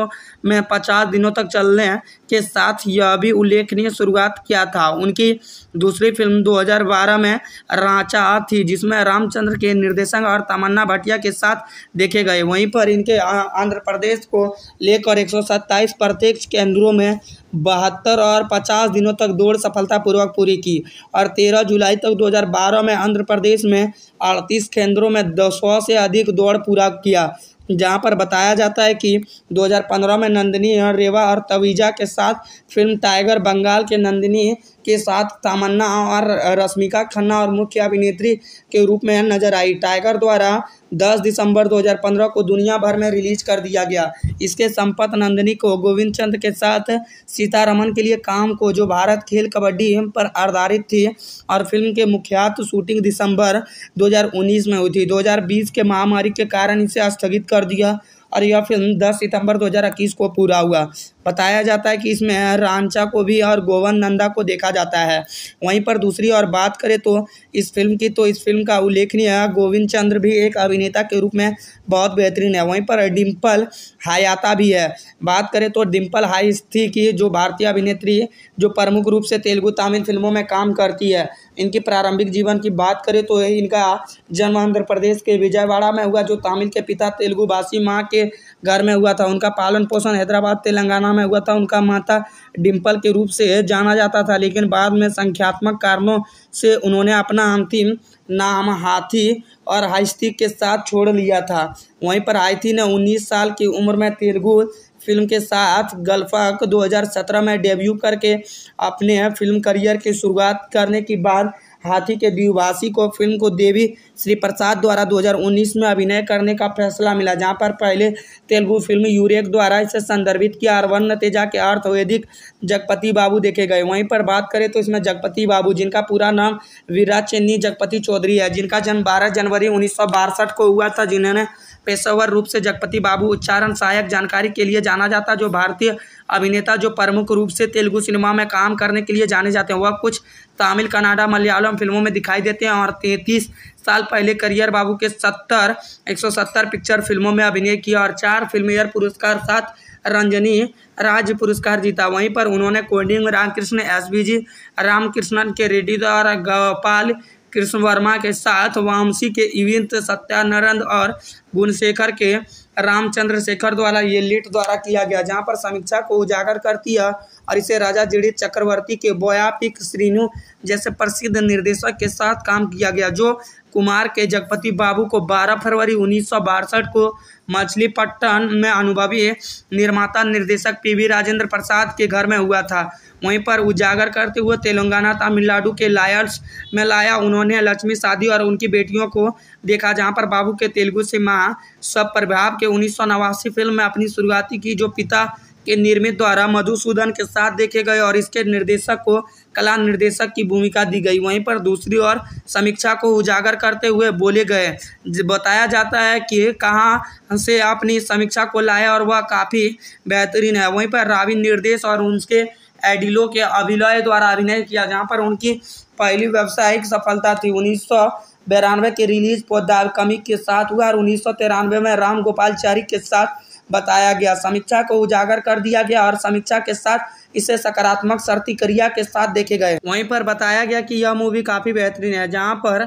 A: में पचास दिनों तक चलने के साथ यह भी उल्लेखनीय शुरुआत किया था उनकी दूसरी फिल्म 2012 में रांचा थी जिसमें रामचंद्र के निर्देशक और तमन्ना भाटिया के साथ देखे गए वहीं पर इनके आंध्र प्रदेश को लेकर एक प्रत्यक्ष केंद्रों में बहत्तर और पचास दिनों तक दौड़ सफलतापूर्वक पूरी की और तेरह जुलाई तक 2012 में आंध्र प्रदेश में अड़तीस केंद्रों में दो सौ से अधिक दौड़ पूरा किया जहाँ पर बताया जाता है कि 2015 में नंदिनी और रेवा और तवीजा के साथ फिल्म टाइगर बंगाल के नंदिनी के साथ तमन्ना और रश्मिका खन्ना और मुख्य अभिनेत्री के रूप में नजर आई टाइगर द्वारा 10 दिसंबर 2015 को दुनिया भर में रिलीज कर दिया गया इसके संपत नंदिनी को गोविंद चंद के साथ सीतारमन के लिए काम को जो भारत खेल कबड्डी पर आधारित थी और फिल्म के मुख्यात शूटिंग दिसंबर 2019 में हुई थी 2020 के महामारी के कारण इसे स्थगित कर दिया और यह फिल्म 10 सितंबर 2021 को पूरा हुआ बताया जाता है कि इसमें रांचा को भी और गोवन नंदा को देखा जाता है वहीं पर दूसरी और बात करें तो इस फिल्म की तो इस फिल्म का उल्लेखनीय गोविंद चंद्र भी एक अभिनेता के रूप में बहुत बेहतरीन है वहीं पर डिम्पल हायाता भी है बात करें तो डिम्पल हाइस्थी की जो भारतीय अभिनेत्री जो प्रमुख रूप से तेलुगु तमिल फिल्मों में काम करती है इनके प्रारंभिक जीवन की बात करें तो इनका जन्म आंध्र प्रदेश के विजयवाड़ा में हुआ जो तमिल के पिता तेलुगु भाषी माँ के घर में हुआ था उनका पालन पोषण हैदराबाद तेलंगाना में हुआ था उनका माता डिम्पल के रूप से जाना जाता था लेकिन बाद में संख्यात्मक कारणों से उन्होंने अपना अंतिम नाम हाथी और हाइस्ती के साथ छोड़ लिया था वहीं पर हाइथी ने 19 साल की उम्र में तेलुगु फिल्म के साथ गल्फक 2017 में डेब्यू करके अपने फिल्म करियर की शुरुआत करने के बाद हाथी के द्विभाषी को फिल्म को देवी श्री प्रसाद द्वारा 2019 में अभिनय करने का फैसला मिला जहां पर पहले तेलुगु फिल्म यूरेक द्वारा इसे संदर्भित किया और तेजा के अर्थ वैदिक जगपति बाबू देखे गए वहीं पर बात करें तो इसमें जगपति बाबू जिनका पूरा नाम वीरा चेन्नी जगपति चौधरी है जिनका जन्म बारह जनवरी उन्नीस को हुआ था जिन्होंने पेशेवर रूप से जगपति बाबू उच्चारण सहायक जानकारी के लिए जाना जाता जो भारतीय अभिनेता जो प्रमुख रूप से तेलुगु सिनेमा में काम करने के लिए जाने जाते हैं वह कुछ तमिल कनाडा मलयालम फिल्मों में दिखाई देते हैं और तैंतीस साल पहले करियर बाबू के सत्तर एक सौ सत्तर पिक्चर फिल्मों में अभिनय किया और चार फिल्मेयर पुरस्कार साथ रंजनी राज्य पुरस्कार जीता वहीं पर उन्होंने coding Ramakrishna S B G Ramakrishnan K Reddy द्वारा गोपाल कृष्ण वर्मा के साथ वामसी के इविंत सत्यानंद और गुणशेखर के रामचंद्र शेखर द्वारा ये लिट द्वारा किया गया जहाँ पर समीक्षा को उजागर करती है और इसे राजा जीड़ित चक्रवर्ती के बोयापिक श्रीनु जैसे प्रसिद्ध निर्देशक के साथ काम किया गया जो कुमार के जगपति बाबू को 12 फरवरी उन्नीस को मछलीपट्टन में अनुभवी निर्माता निर्देशक पीवी राजेंद्र प्रसाद के घर में हुआ था वहीं पर उजागर करते हुए तेलंगाना तमिलनाडु के लायर्स में लाया उन्होंने लक्ष्मी शादी और उनकी बेटियों को देखा जहां पर बाबू के तेलुगु से माँ सब प्रभाव के उन्नीस फिल्म में अपनी शुरुआती की जो पिता के निर्मित द्वारा मधुसूदन के साथ देखे गए और इसके निर्देशक को कला निर्देशक की भूमिका दी गई वहीं पर दूसरी ओर समीक्षा को उजागर करते हुए बोले गए बताया जाता है कि कहाँ से अपनी समीक्षा को लाए और वह काफ़ी बेहतरीन है वहीं पर रावी निर्देश और उनके एडिलो के अभिनय द्वारा अभिनय किया जहाँ पर उनकी पहली व्यावसायिक सफलता थी उन्नीस बिरानवे के रिलीज पोदार कमिक के साथ हुआ और उन्नीस में राम गोपाल के साथ बताया गया समीक्षा को उजागर कर दिया गया और समीक्षा के साथ इसे सकारात्मक शर्ती क्रिया के साथ देखे गए वहीं पर बताया गया कि यह मूवी काफ़ी बेहतरीन है जहां पर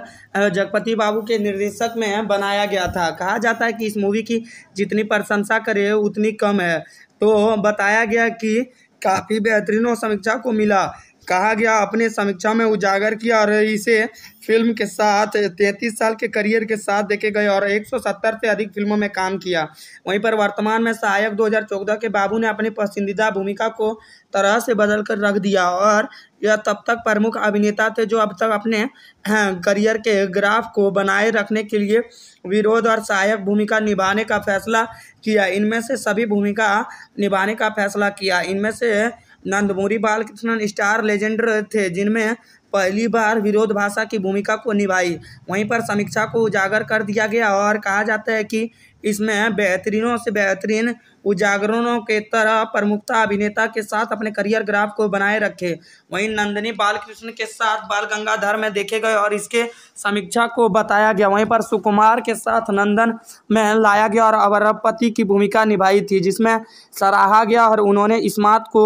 A: जगपति बाबू के निर्देशक में बनाया गया था कहा जाता है कि इस मूवी की जितनी प्रशंसा करे उतनी कम है तो बताया गया कि काफ़ी बेहतरीन समीक्षा को मिला कहा गया अपने समीक्षा में उजागर किया और इसे फिल्म के साथ तैंतीस साल के करियर के साथ देखे गए और 170 से अधिक फिल्मों में काम किया वहीं पर वर्तमान में सहायक 2014 के बाबू ने अपनी पसंदीदा भूमिका को तरह से बदल कर रख दिया और यह तब तक प्रमुख अभिनेता थे जो अब तक अपने हाँ, करियर के ग्राफ को बनाए रखने के लिए विरोध और सहायक भूमिका निभाने का फैसला किया इनमें से सभी भूमिका निभाने का फैसला किया इनमें से नंदमुरी बालकृष्णन स्टार लेजेंडर थे जिनमें पहली बार विरोध भाषा की भूमिका को निभाई वहीं पर समीक्षा को उजागर कर दिया गया और कहा जाता है कि इसमें बेहतरीनों से बेहतरीन उजागरणों के तरह प्रमुखता अभिनेता के साथ अपने करियर ग्राफ को बनाए रखे वहीं नंदिनी बालकृष्ण के साथ बाल गंगाधर में देखे गए और इसके समीक्षा को बताया गया वहीं पर सुकुमार के साथ नंदन में लाया गया और अवरपति की भूमिका निभाई थी जिसमें सराहा गया और उन्होंने इसमात को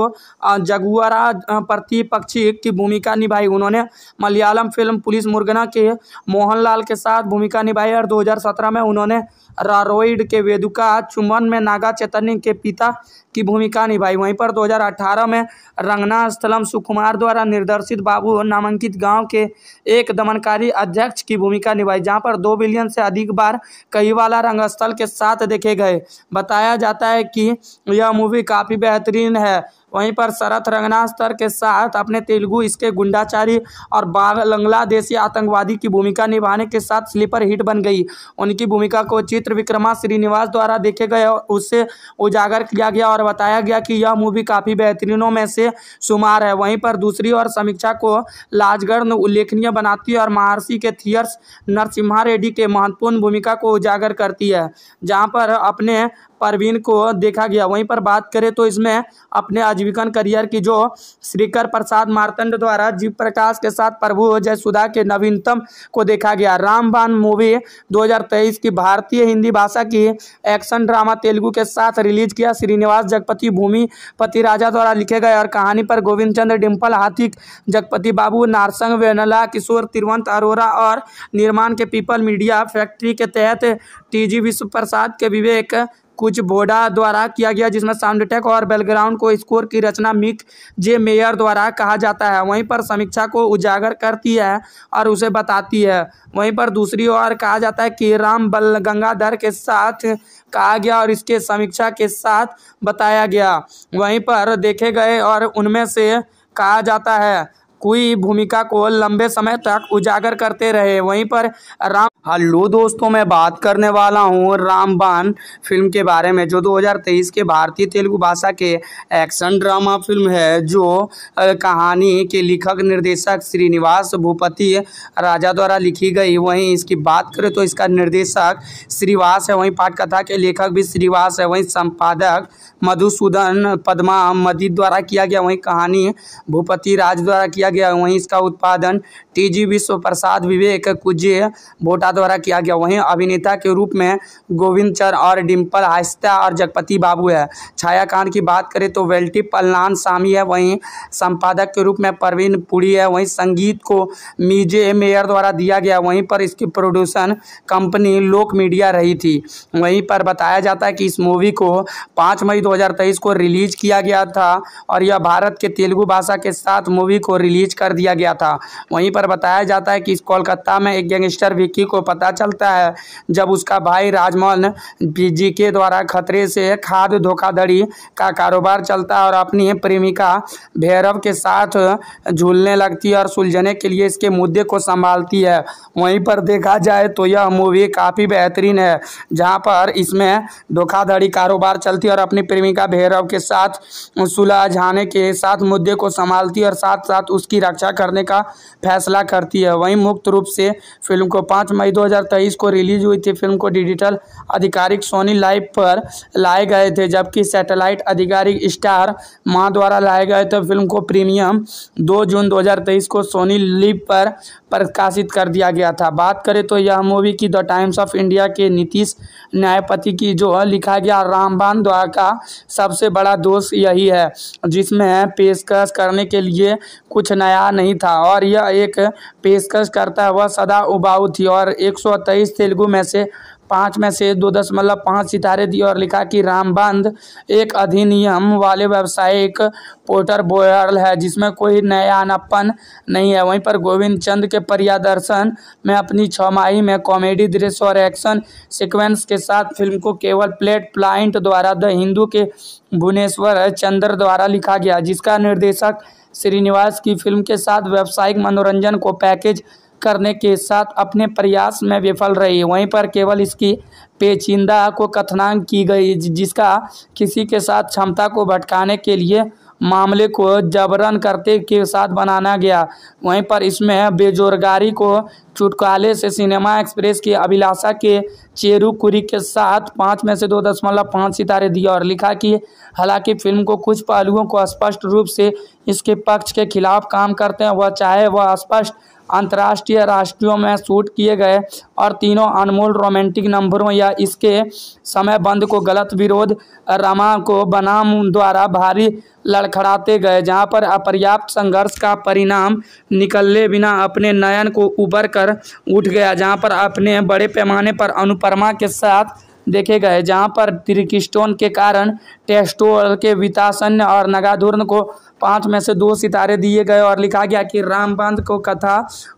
A: जगुआरा प्रतिपक्षी की भूमिका निभाई उन्होंने मलयालम फिल्म पुलिस मुर्गना के मोहनलाल के साथ भूमिका निभाई और 2017 में उन्होंने रारोइड के वेदुका चुमन में नागा चैतन्य के पिता की भूमिका निभाई वहीं पर 2018 में रंगना स्थलम सुकुमार द्वारा निर्देशित बाबू नामांकित गांव के एक दमनकारी अध्यक्ष की भूमिका निभाई जहां पर दो बिलियन से अधिक बार कई वाला रंगस्थल के साथ देखे गए बताया जाता है कि यह मूवी काफ़ी बेहतरीन है वहीं पर शरत रंगनास्तर के साथ अपने तेलुगु इसके गुंडाचारी और बांग्लादेशी आतंकवादी की भूमिका निभाने के साथ स्लीपर हिट बन गई उनकी भूमिका को चित्र विक्रमा श्रीनिवास द्वारा देखे गए और उससे उजागर किया गया और और बताया गया कि यह मूवी काफ़ी बेहतरीनों में से शुमार है वहीं पर दूसरी ओर समीक्षा को लाजगढ़ उल्लेखनीय बनाती है और महर्षि के थियर्स नरसिम्हा रेड्डी के महत्वपूर्ण भूमिका को उजागर करती है जहाँ पर अपने परवीन को देखा गया वहीं पर बात करें तो इसमें अपने आजीविकन करियर की जो श्रीकर प्रसाद मारतंड द्वारा जीव प्रकाश के साथ प्रभु जयसुदा के नवीनतम को देखा गया रामबान मूवी 2023 की भारतीय हिंदी भाषा की एक्शन ड्रामा तेलुगु के साथ रिलीज किया श्रीनिवास जगपति भूमि पति राजा द्वारा लिखे गए और कहानी पर गोविंद चंद्र डिम्पल हाथिक जगपति बाबू नारसंग वेनला किशोर तिरुवंत अरोरा और निर्माण के पीपल मीडिया फैक्ट्री के तहत जी विश्व प्रसाद के विवेक कुछ बोडा द्वारा किया गया जिसमें साउंड अटैक और बैलग्राउंड को स्कोर की रचना मिक जे मेयर द्वारा कहा जाता है वहीं पर समीक्षा को उजागर करती है और उसे बताती है वहीं पर दूसरी ओर कहा जाता है कि राम बल गंगाधर के साथ कहा गया और इसके समीक्षा के साथ बताया गया वहीं पर देखे गए और उनमें से कहा जाता है कोई भूमिका को लंबे समय तक उजागर करते रहे वहीं पर राम हल्लो दोस्तों मैं बात करने वाला हूँ रामबान फिल्म के बारे में जो 2023 के भारतीय तेलुगु भाषा के एक्शन ड्रामा फिल्म है जो कहानी के लेखक निर्देशक श्रीनिवास भूपति राजा द्वारा लिखी गई वहीं इसकी बात करें तो इसका निर्देशक श्रीवास है वहीं पाठकथा के लेखक भी श्रीवास है वहीं संपादक मधुसूदन पदमा मदी द्वारा किया गया वहीं कहानी भूपति राज द्वारा किया किया गया वहीं इसका उत्पादन टीजी विश्व प्रसाद विवेक कुजे भोटा द्वारा किया गया वहीं अभिनेता के रूप में गोविंद चर और डिम्पल हास्ता और जगपति बाबू है छायाकांत की बात करें तो वेल्टी पलनान सामी है वहीं संपादक के रूप में परवीन पुरी है वहीं संगीत को मीजे मेयर द्वारा दिया गया वहीं पर इसकी प्रोड्यूसन कंपनी लोक मीडिया रही थी वहीं पर बताया जाता है कि इस मूवी को पाँच मई दो को रिलीज किया गया था और यह भारत के तेलुगु भाषा के साथ मूवी को रिलीज कर दिया गया था वहीं पर बताया जाता है कि इस कोलकाता में एक गैंगस्टर विक्की को पता चलता है जब उसका भाई राजमोहन जी के द्वारा खतरे से खाद धोखाधड़ी का कारोबार चलता है और अपनी प्रेमिका भैरव के साथ झूलने लगती है और सुलझने के लिए इसके मुद्दे को संभालती है वहीं पर देखा जाए तो यह मूवी काफ़ी बेहतरीन है जहाँ पर इसमें धोखाधड़ी कारोबार चलती है और अपनी प्रेमिका भैरव के साथ सुलझाने के साथ मुद्दे को संभालती है और साथ साथ उसकी रक्षा करने का फैसला फैसला करती है वहीं मुक्त रूप से फिल्म को पाँच मई 2023 को रिलीज हुई थी फिल्म को डिजिटल आधिकारिक सोनी लाइव पर लाए गए थे जबकि सैटेलाइट आधिकारिक स्टार माँ द्वारा लाए गए थे फिल्म को प्रीमियम दो जून 2023 को सोनी लिव पर प्रकाशित कर दिया गया था बात करें तो यह मूवी की द टाइम्स ऑफ इंडिया के नीतीश न्यायपति की जो है लिखा गया रामबान द्वारा का सबसे बड़ा दोष यही है जिसमें पेशकश करने के लिए कुछ नया नहीं था और यह एक पेशकश करता है वह सदा उबाऊ थी और एक सौ तेलुगु में से पाँच में से दो दशमलव पाँच सितारे दिए और लिखा कि रामबंध एक अधिनियम वाले व्यावसायिक पोर्टर बोयल है जिसमें कोई नया अनपन नहीं है वहीं पर गोविंद चंद के प्रियादर्शन में अपनी छमाही में कॉमेडी दृश्य और एक्शन सीक्वेंस के साथ फिल्म को केवल प्लेट प्लाइंट द्वारा द हिंदू के भुवनेश्वर चंद्र द्वारा लिखा गया जिसका निर्देशक श्रीनिवास की फिल्म के साथ व्यावसायिक मनोरंजन को पैकेज करने के साथ अपने प्रयास में विफल रही वहीं पर केवल इसकी पेचिंदा को कथनांग की गई जिसका किसी के साथ क्षमता को भटकाने के लिए मामले को जबरन करते के साथ बनाना गया वहीं पर इसमें बेजोरगारी को चुटकाले से सिनेमा एक्सप्रेस की अभिलाषा के चेरुकुरी के साथ पाँच में से दो दशमलव पाँच सितारे दिए और लिखा कि हालांकि फिल्म को कुछ पहलुओं को स्पष्ट रूप से इसके पक्ष के खिलाफ काम करते हैं वह चाहे वह स्पष्ट अंतर्राष्ट्रीय राष्ट्रियों में शूट किए गए और तीनों अनमोल रोमांटिक नंबरों या इसके समय बंद को गलत विरोध रमा को बनाम द्वारा भारी लड़खड़ाते गए जहां पर अपर्याप्त संघर्ष का परिणाम निकलने बिना अपने नयन को उबर कर उठ गया जहां पर अपने बड़े पैमाने पर अनुपरमा के साथ देखे गए जहाँ पर त्रिकिस्टोन के कारण टेस्टोल के वितासन्य और नगाधुर्न को पाँच में से दो सितारे दिए गए और लिखा गया कि रामबांध को कथा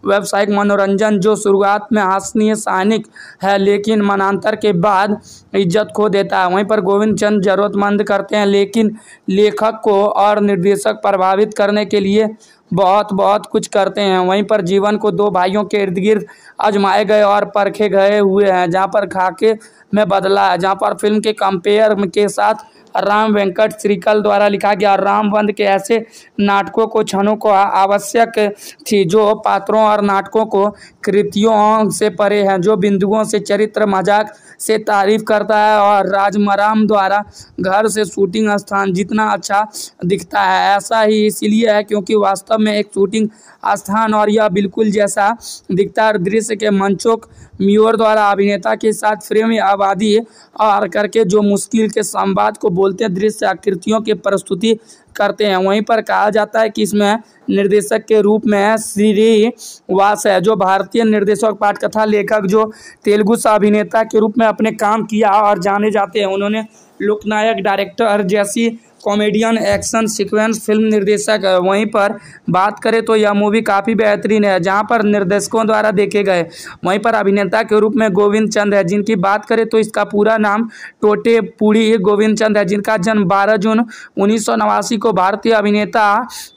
A: व्यावसायिक मनोरंजन जो शुरुआत में हासनीय सैनिक है लेकिन मनांतर के बाद इज्जत खो देता है वहीं पर गोविंद चंद जरूरतमंद करते हैं लेकिन लेखक को और निर्देशक प्रभावित करने के लिए बहुत बहुत कुछ करते हैं वहीं पर जीवन को दो भाइयों के इर्द गिर्द आजमाए गए और परखे गए हुए हैं जहाँ पर खाके में बदला है जहाँ पर फिल्म के कंपेयर के साथ राम वेंकट श्रीकल द्वारा लिखा गया रामबंद के ऐसे नाटकों को क्षणों को आवश्यक थी जो पात्रों और नाटकों को कृतियों से परे हैं जो बिंदुओं से चरित्र मजाक से तारीफ करता है और राजमराम द्वारा घर से शूटिंग स्थान जितना अच्छा दिखता है ऐसा ही इसलिए है क्योंकि वास्तव में एक शूटिंग स्थान और यह बिल्कुल जैसा दिखता है दृश्य के मंचों म्यूअर द्वारा अभिनेता के साथ फ्रेम आबादी और करके जो मुश्किल के संवाद को बोलते हैं दृश्य आकृतियों की प्रस्तुति करते हैं वहीं पर कहा जाता है कि इसमें निर्देशक के रूप में श्री वास है जो भारतीय निर्देशक पाठकथा लेखक जो तेलुगु अभिनेता के रूप में अपने काम किया और जाने जाते हैं उन्होंने लोकनायक डायरेक्टर जैसी कॉमेडियन एक्शन सीक्वेंस फिल्म निर्देशक है वहीं पर बात करें तो यह मूवी काफ़ी बेहतरीन है जहां पर निर्देशकों द्वारा देखे गए वहीं पर अभिनेता के रूप में गोविंद चंद है जिनकी बात करें तो इसका पूरा नाम टोटे पूरी गोविंद चंद है जिनका जन्म बारह जून उन्नीस को भारतीय अभिनेता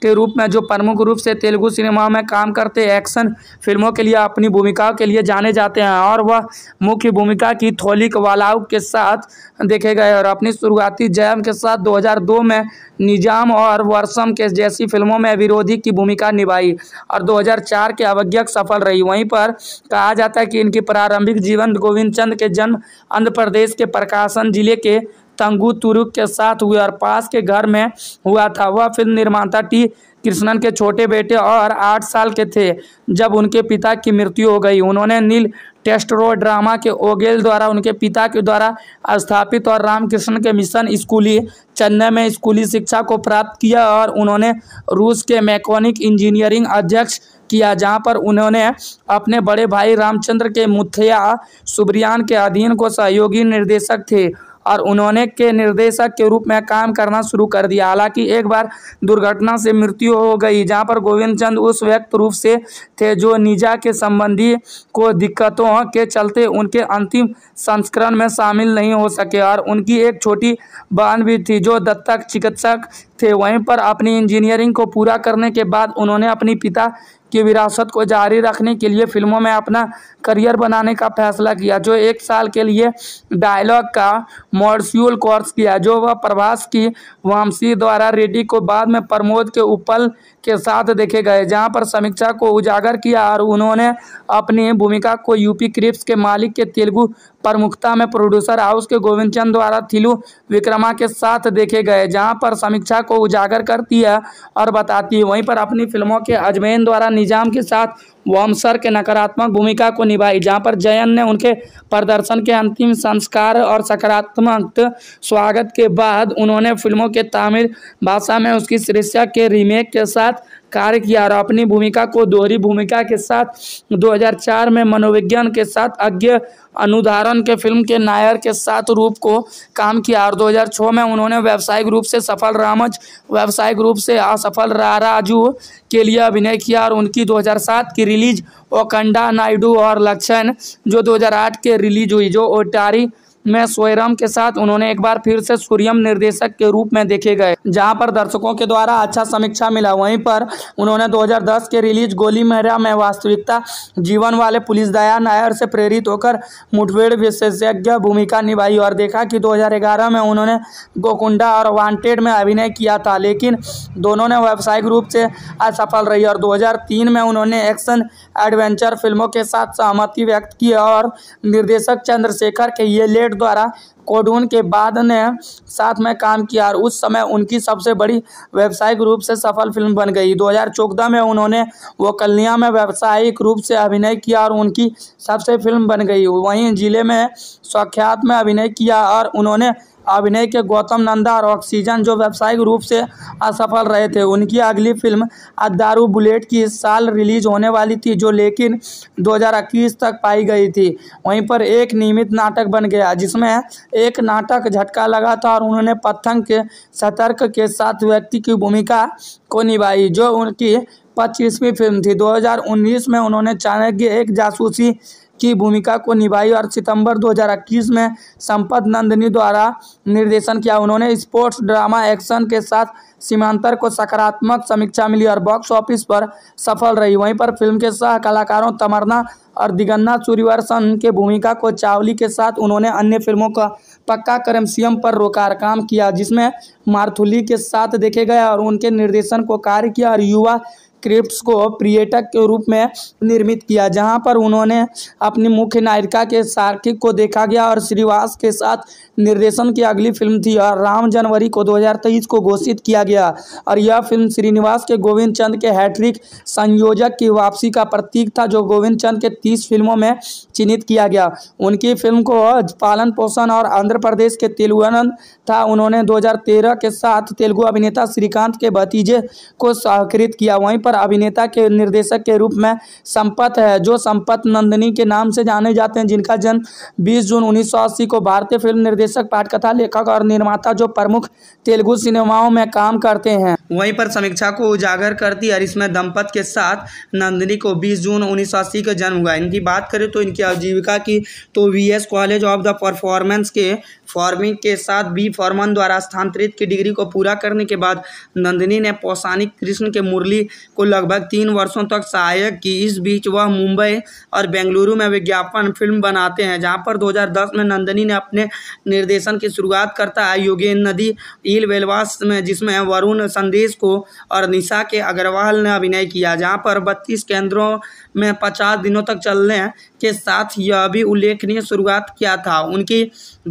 A: के रूप में जो प्रमुख रूप से तेलुगु सिनेमा में काम करते एक्शन फिल्मों के लिए अपनी भूमिकाओं के लिए जाने जाते हैं और वह मुख्य भूमिका की थोलिक वालाउ के साथ देखे गए और अपनी शुरुआती जयम के साथ 2002 दो में निजाम और वर्षम के जैसी फिल्मों में विरोधी की भूमिका निभाई और 2004 के अवज्ञक सफल रही वहीं पर कहा जाता है कि इनकी प्रारंभिक जीवन गोविंद चंद के जन्म आंध्र प्रदेश के प्रकाशन जिले के तंगू तुरुक के साथ हुए और पास के घर में हुआ था वह फिल्म निर्माता टी कृष्णन के छोटे बेटे और आठ साल के थे जब उनके पिता की मृत्यु हो गई उन्होंने नील टेस्टरो ड्रामा के ओगेल द्वारा उनके पिता के द्वारा स्थापित और रामकृष्ण के मिशन स्कूली चेन्नई में स्कूली शिक्षा को प्राप्त किया और उन्होंने रूस के मैकोनिक इंजीनियरिंग अध्यक्ष किया जहाँ पर उन्होंने अपने बड़े भाई रामचंद्र के मुथया सुब्रियान के अधीन को सहयोगी निर्देशक थे और उन्होंने के निर्देशक के रूप में काम करना शुरू कर दिया हालांकि एक बार दुर्घटना से मृत्यु हो गई जहां पर गोविंद चंद उस व्यक्त रूप से थे जो निजा के संबंधी को दिक्कतों के चलते उनके अंतिम संस्करण में शामिल नहीं हो सके और उनकी एक छोटी बहन भी थी जो दत्तक चिकित्सक थे वहीं पर अपनी इंजीनियरिंग को पूरा करने के बाद उन्होंने अपने पिता की विरासत को जारी रखने के लिए फिल्मों में अपना करियर बनाने का फैसला किया जो एक साल के लिए डायलॉग का मॉड्यूल कोर्स किया जो वह प्रभास की वामसी द्वारा रेड्डी को बाद में प्रमोद के उपल के साथ देखे गए जहां पर समीक्षा को उजागर किया और उन्होंने अपनी भूमिका को यूपी क्रिप्स के मालिक के तेलुगु प्रमुखता में प्रोड्यूसर हाउस के गोविंद चंद द्वारा थिलु विक्रमा के साथ देखे गए जहां पर समीक्षा को उजागर करती है और बताती है वहीं पर अपनी फिल्मों के अजमेन द्वारा निजाम के साथ वॉमसर के नकारात्मक भूमिका को निभाई जहाँ पर जयन ने उनके प्रदर्शन के अंतिम संस्कार और सकारात्मक स्वागत के बाद उन्होंने फिल्मों के तमिल भाषा में उसकी शीर्षक के रीमेक के साथ कार्य किया और अपनी भूमिका को दोहरी भूमिका के साथ 2004 में मनोविज्ञान के साथ अज्ञ अनुधारण के फिल्म के नायर के साथ रूप को काम किया और 2006 में उन्होंने व्यावसायिक रूप से सफल रामज व्यावसायिक रूप से असफल राराजू के लिए अभिनय किया और उनकी 2007 की रिलीज ओकंडा नायडू और लक्षण जो 2008 के रिलीज हुई जो ओटारी में सोयरम के साथ उन्होंने एक बार फिर से सूर्यम निर्देशक के रूप में देखे गए जहां पर दर्शकों के द्वारा अच्छा समीक्षा मिला वहीं पर उन्होंने 2010 के रिलीज गोली मेहरा में वास्तविकता जीवन वाले पुलिस दया नायर से प्रेरित होकर मुठभेड़ विशेषज्ञ भूमिका निभाई और देखा कि 2011 में उन्होंने गोकुंडा और वांटेड में अभिनय किया था लेकिन दोनों ने व्यावसायिक रूप से असफल रही और दो में उन्होंने एक्शन एडवेंचर फिल्मों के साथ सहमति व्यक्त की और निर्देशक चंद्रशेखर के ये लेट सेट द्वारा कोडून के बाद ने साथ में काम किया और उस समय उनकी सबसे बड़ी व्यावसायिक रूप से सफल फिल्म बन गई 2014 में उन्होंने वो कलिया में व्यावसायिक रूप से अभिनय किया और उनकी सबसे फिल्म बन गई वहीं जिले में स्वाख्यात में अभिनय किया और उन्होंने अभिनय के गौतम नंदा और ऑक्सीजन जो व्यावसायिक रूप से असफल रहे थे उनकी अगली फिल्म अदारू बुलेट की इस साल रिलीज होने वाली थी जो लेकिन 2021 तक पाई गई थी वहीं पर एक नियमित नाटक बन गया जिसमें एक नाटक झटका लगा था और उन्होंने पथंग के सतर्क के साथ व्यक्ति की भूमिका को निभाई जो उनकी पच्चीसवीं फिल्म थी 2019 में उन्होंने चाणक्य एक जासूसी की भूमिका को निभाई और सितंबर 2021 में संपत नंदनी द्वारा निर्देशन किया उन्होंने स्पोर्ट्स ड्रामा एक्शन के साथ सीमांतर को सकारात्मक समीक्षा मिली और बॉक्स ऑफिस पर सफल रही वहीं पर फिल्म के सह कलाकारों तमरना और दिगन्ना सूर्यवर्सन के भूमिका को चावली के साथ उन्होंने अन्य फिल्मों का पक्का सीएम पर रोकार काम किया जिसमें मारथुली के साथ देखे गए और उनके निर्देशन को कार्य किया और युवा स्क्रिप्ट को पर्यटक के रूप में निर्मित किया जहां पर उन्होंने अपनी मुख्य नायिका के सार्किक को देखा गया और श्रीवास के साथ निर्देशन की अगली फिल्म थी और राम जनवरी को 2023 को घोषित किया गया और यह फिल्म श्रीनिवास के गोविंद चंद के हैट्रिक संयोजक की वापसी का प्रतीक था जो गोविंद चंद के तीस फिल्मों में चिन्हित किया गया उनकी फिल्म को पालन पोषण और आंध्र प्रदेश के तेलुगुनंद था उन्होंने 2013 के साथ तेलुगु अभिनेता श्रीकांत के भतीजे को सहकृत किया वहीं पर और अभिनेता के निर्देशक के रूप में संपत है जो संपत नंदनी के नाम से जाने जाते हैं जिनका जन्म 20 जून 1980 को भारतीय फिल्म निर्देशक पाठकथा लेखक और निर्माता जो प्रमुख तेलुगु सिनेमाओं में काम करते हैं वहीं पर समीक्षा को उजागर करती और इसमें दंपत के साथ नंदिनी को 20 जून उन्नीस का जन्म हुआ इनकी बात करें तो इनकी आजीविका की तो VS college of the performance के फॉर्मिंग के साथ बी फॉर्मन द्वारा स्थानांतरित की डिग्री को पूरा करने के बाद नंदिनी ने पौसानिक कृष्ण के मुरली को लगभग तीन वर्षों तक सहायक की इस बीच वह मुंबई और बेंगलुरु में विज्ञापन फिल्म बनाते हैं जहाँ पर दो में नंदिनी ने अपने निर्देशन की शुरुआत करता है योगेन नदी नील बेलवास में जिसमें वरुण संदेश को और निशा के अग्रवाल ने अभिनय किया जहां पर बत्तीस केंद्रों में पचास दिनों तक चलने के साथ यह भी उल्लेखनीय शुरुआत किया था उनकी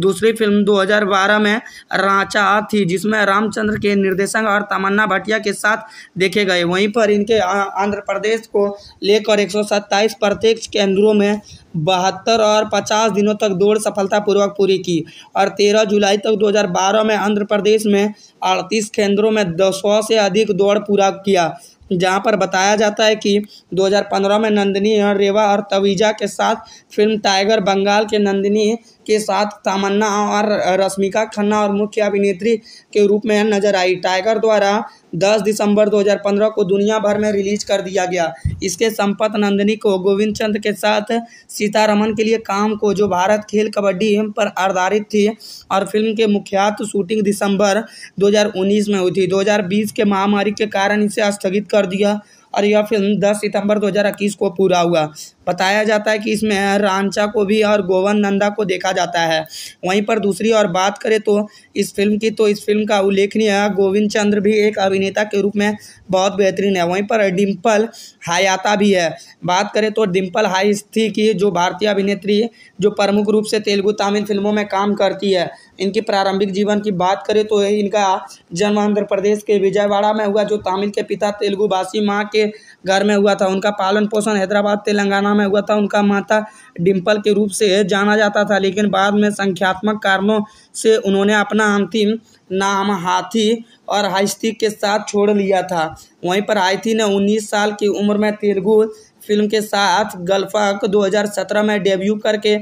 A: दूसरी फिल्म 2012 में रांचा थी जिसमें रामचंद्र के निर्देशक और तमन्ना भाटिया के साथ देखे गए वहीं पर इनके आंध्र प्रदेश को लेकर एक प्रत्यक्ष केंद्रों में बहत्तर और पचास दिनों तक दौड़ सफलतापूर्वक पूरी की और तेरह जुलाई तक दो में आंध्र प्रदेश में अड़तीस केंद्रों में दो सौ से अधिक दौड़ पूरा किया जहां पर बताया जाता है कि 2015 में नंदिनी और रेवा और तवीजा के साथ फिल्म टाइगर बंगाल के नंदिनी के साथ तामन्ना और रश्मिका खन्ना और मुख्य अभिनेत्री के रूप में नजर आई टाइगर द्वारा 10 दिसंबर 2015 को दुनिया भर में रिलीज कर दिया गया इसके संपत नंदिनी को गोविंद चंद के साथ सीतारमन के लिए काम को जो भारत खेल कबड्डी पर आधारित थी और फिल्म के मुख्यात शूटिंग दिसंबर 2019 में हुई थी 2020 के महामारी के कारण इसे स्थगित कर दिया और यह फिल्म 10 सितंबर 2021 को पूरा हुआ बताया जाता है कि इसमें रांचा को भी और गोवन नंदा को देखा जाता है वहीं पर दूसरी और बात करें तो इस फिल्म की तो इस फिल्म का उल्लेखनीय गोविंद चंद्र भी एक अभिनेता के रूप में बहुत बेहतरीन है वहीं पर डिम्पल हायाता भी है बात करें तो डिम्पल हाइस्थी की जो भारतीय अभिनेत्री जो प्रमुख रूप से तेलुगु तमिल फिल्मों में काम करती है इनकी प्रारंभिक जीवन की बात करें तो इनका जन्म आंध्र प्रदेश के विजयवाड़ा में हुआ जो तमिल के पिता तेलुगु भाषी माँ के घर में हुआ था उनका पालन पोषण हैदराबाद तेलंगाना में हुआ था उनका माता डिम्पल के रूप से जाना जाता था लेकिन बाद में संख्यात्मक कारणों से उन्होंने अपना अंतिम नाम हाथी और हाइस्ती के साथ छोड़ लिया था वहीं पर हाइथी ने 19 साल की उम्र में तेलुगु फिल्म के साथ गल्फाक 2017 में डेब्यू करके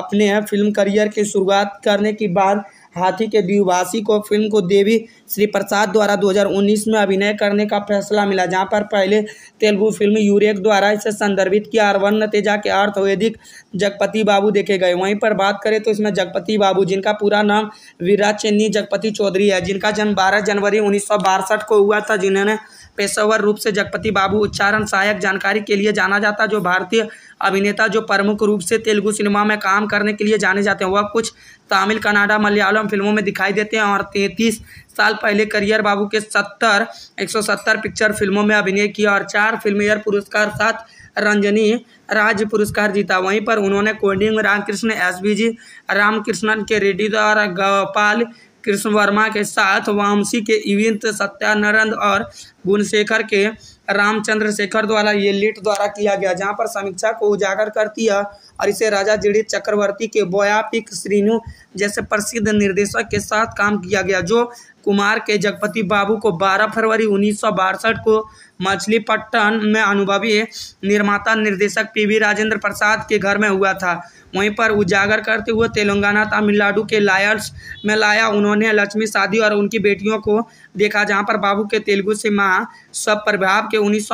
A: अपने फिल्म करियर की शुरुआत करने के बाद हाथी के द्विभाषी को फिल्म को देवी श्री प्रसाद द्वारा 2019 में अभिनय करने का फैसला मिला जहां पर पहले तेलुगु फिल्म यूरेक द्वारा इसे संदर्भित किया और वन नतीजा के अर्थ वैदिक जगपति बाबू देखे गए वहीं पर बात करें तो इसमें जगपति बाबू जिनका पूरा नाम वीरा चेन्नी जगपति चौधरी है जिनका जन्म बारह जनवरी उन्नीस को हुआ था जिन्होंने पेशेवर रूप से जगपति बाबू उच्चारण सहायक जानकारी के लिए जाना जाता जो भारतीय अभिनेता जो प्रमुख रूप से तेलुगु सिनेमा में काम करने के लिए जाने जाते हैं वह कुछ तमिल कनाडा मलयालम फिल्मों में दिखाई देते हैं और तैंतीस साल पहले करियर बाबू के सत्तर एक सौ सत्तर पिक्चर फिल्मों में अभिनय किया और चार फिल्मेयर पुरस्कार साथ रंजनी राज्य पुरस्कार जीता वहीं पर उन्होंने coding Ramakrishna S B G Ramakrishnan K Reddy द्वारा गोपाल कृष्ण वर्मा के साथ वामसी के इविंत सत्यानंद और गुणशेखर के रामचंद्र शेखर द्वारा ये लिट द्वारा किया गया जहाँ पर समीक्षा को उजागर कर दिया और इसे राजा जीडी चक्रवर्ती के बोयापिक श्रीनु जैसे प्रसिद्ध निर्देशक के साथ काम किया गया जो कुमार के जगपति बाबू को 12 फरवरी उन्नीस को मछलीपट्टन में अनुभवी निर्माता निर्देशक पीवी राजेंद्र प्रसाद के घर में हुआ था वहीं पर उजागर करते हुए तेलंगाना तमिलनाडु के लायर्स में लाया उन्होंने लक्ष्मी शादी और उनकी बेटियों को देखा जहां पर बाबू के तेलुगु से माँ सब प्रभाव के उन्नीस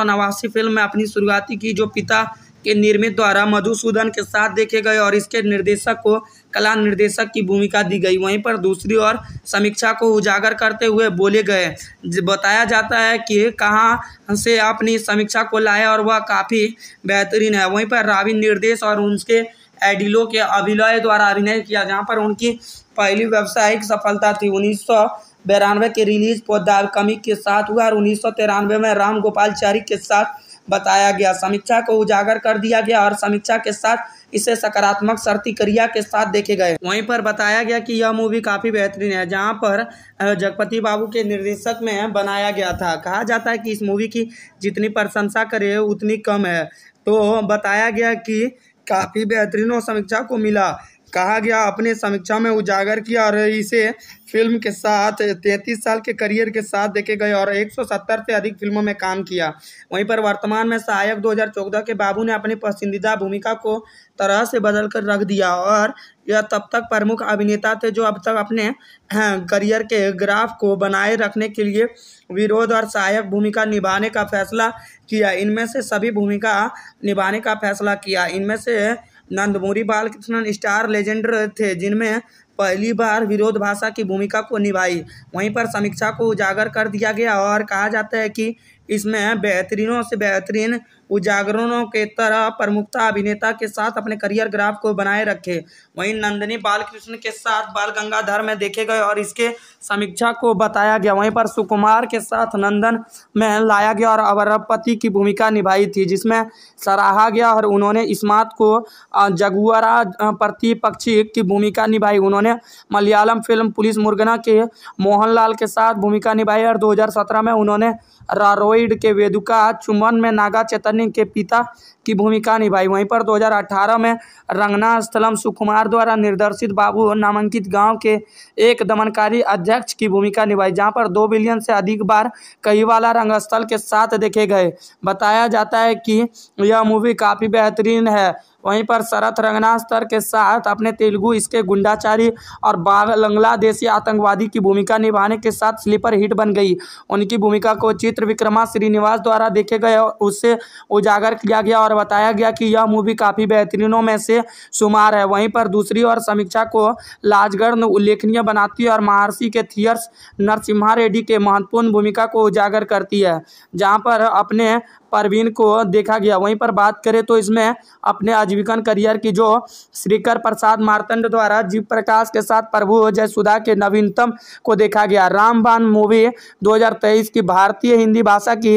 A: फिल्म में अपनी शुरुआती की जो पिता के निर्मित द्वारा मधुसूदन के साथ देखे गए और इसके निर्देशक को कला निर्देशक की भूमिका दी गई वहीं पर दूसरी ओर समीक्षा को उजागर करते हुए बोले गए बताया जाता है कि कहाँ से अपनी समीक्षा को लाए और वह काफ़ी बेहतरीन है वहीं पर रावी निर्देश और उनके एडिलो के अभिनय द्वारा अभिनय किया जहाँ पर उनकी पहली व्यावसायिक सफलता थी उन्नीस बिरानवे के रिलीज पोदार कमिक के साथ हुआ और उन्नीस में राम गोपाल के साथ बताया गया समीक्षा को उजागर कर दिया गया और समीक्षा के साथ इसे सकारात्मक शर्ती क्रिया के साथ देखे गए वहीं पर बताया गया कि यह मूवी काफ़ी बेहतरीन है जहां पर जगपति बाबू के निर्देशक में बनाया गया था कहा जाता है कि इस मूवी की जितनी प्रशंसा करे उतनी कम है तो बताया गया कि काफ़ी बेहतरीन समीक्षा को मिला कहा गया अपने समीक्षा में उजागर किया और इसे फिल्म के साथ 33 साल के करियर के साथ देखे गए और 170 से अधिक फिल्मों में काम किया वहीं पर वर्तमान में सहायक 2014 के बाबू ने अपनी पसंदीदा भूमिका को तरह से बदल कर रख दिया और यह तब तक प्रमुख अभिनेता थे जो अब तक अपने हाँ, करियर के ग्राफ को बनाए रखने के लिए विरोध और सहायक भूमिका निभाने का फैसला किया इनमें से सभी भूमिका निभाने का फैसला किया इनमें से नंदमूरी बालकृष्णन स्टार लेजेंडर थे जिनमें पहली बार विरोध भाषा की भूमिका को निभाई वहीं पर समीक्षा को उजागर कर दिया गया और कहा जाता है कि इसमें बेहतरीनों से बेहतरीन उजागरणों के तरह प्रमुखता अभिनेता के साथ अपने करियर ग्राफ को बनाए रखे वहीं नंदनी बालकृष्ण के साथ बाल गंगाधर में देखे गए और इसके समीक्षा को बताया गया वहीं पर सुकुमार के साथ नंदन में लाया गया और अवरपति की भूमिका निभाई थी जिसमें सराहा गया और उन्होंने इस्मात को जगुआरा प्रतिपक्षी की भूमिका निभाई उन्होंने मलयालम फिल्म पुलिस मुर्गना के मोहनलाल के साथ भूमिका निभाई और 2017 में उन्होंने रारोइड के वेदुका चुमन में नागा चैतन्य सिंह के पिता की भूमिका निभाई वहीं पर 2018 में रंगना स्थलम सुकुमार द्वारा निर्देशित बाबू नामांकित गांव के एक दमनकारी अध्यक्ष की भूमिका निभाई जहां पर दो बिलियन से अधिक बार कई वाला रंगस्थल के साथ देखे गए बताया जाता है कि यह मूवी काफ़ी बेहतरीन है वहीं पर शरत रंगनास्तर के साथ अपने तेलुगु इसके गुंडाचारी और बांग्लादेशी आतंकवादी की भूमिका निभाने के साथ स्लीपर हिट बन गई उनकी भूमिका को चित्र विक्रमा श्रीनिवास द्वारा देखे गए और उससे उजागर किया गया और बताया गया कि यह मूवी काफ़ी बेहतरीनों में से शुमार है वहीं पर दूसरी ओर समीक्षा को लाजगढ़ उल्लेखनीय बनाती है और महर्षि के थियर्स नरसिम्हा रेड्डी के महत्वपूर्ण भूमिका को उजागर करती है जहाँ पर अपने परवीन को देखा गया वहीं पर बात करें तो इसमें अपने आजीविकन करियर की जो श्रीकर प्रसाद मारतंड द्वारा जीव प्रकाश के साथ प्रभु जयसुधा के नवीनतम को देखा गया रामबान मूवी 2023 की भारतीय हिंदी भाषा की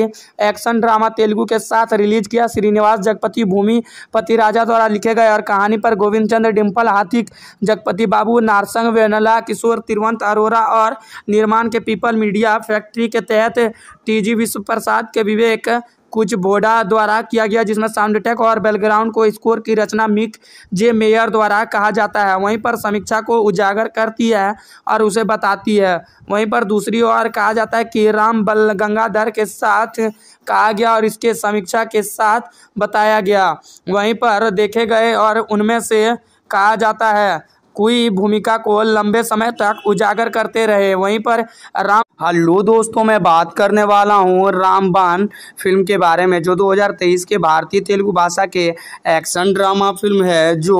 A: एक्शन ड्रामा तेलुगु के साथ रिलीज किया श्रीनिवास जगपति भूमि पति राजा द्वारा लिखे गए और कहानी पर गोविंद चंद्र डिम्पल हाथिक जगपति बाबू नारसंग वेनला किशोर तिरुवंत अरोरा और निर्माण के पीपल मीडिया फैक्ट्री के तहत टीजी विश्व प्रसाद के विवेक कुछ बोडा द्वारा किया गया जिसमें साउंड अटैक और बैलग्राउंड को स्कोर की रचना मिक जे मेयर द्वारा कहा जाता है वहीं पर समीक्षा को उजागर करती है और उसे बताती है वहीं पर दूसरी ओर कहा जाता है कि राम बल गंगाधर के साथ कहा गया और इसके समीक्षा के साथ बताया गया वहीं पर देखे गए और उनमें से कहा जाता है कोई भूमिका को लंबे समय तक उजागर करते रहे वहीं पर राम हेलो दोस्तों मैं बात करने वाला हूँ रामबान फिल्म के बारे में जो 2023 के भारतीय तेलुगु भाषा के एक्शन ड्रामा फिल्म है जो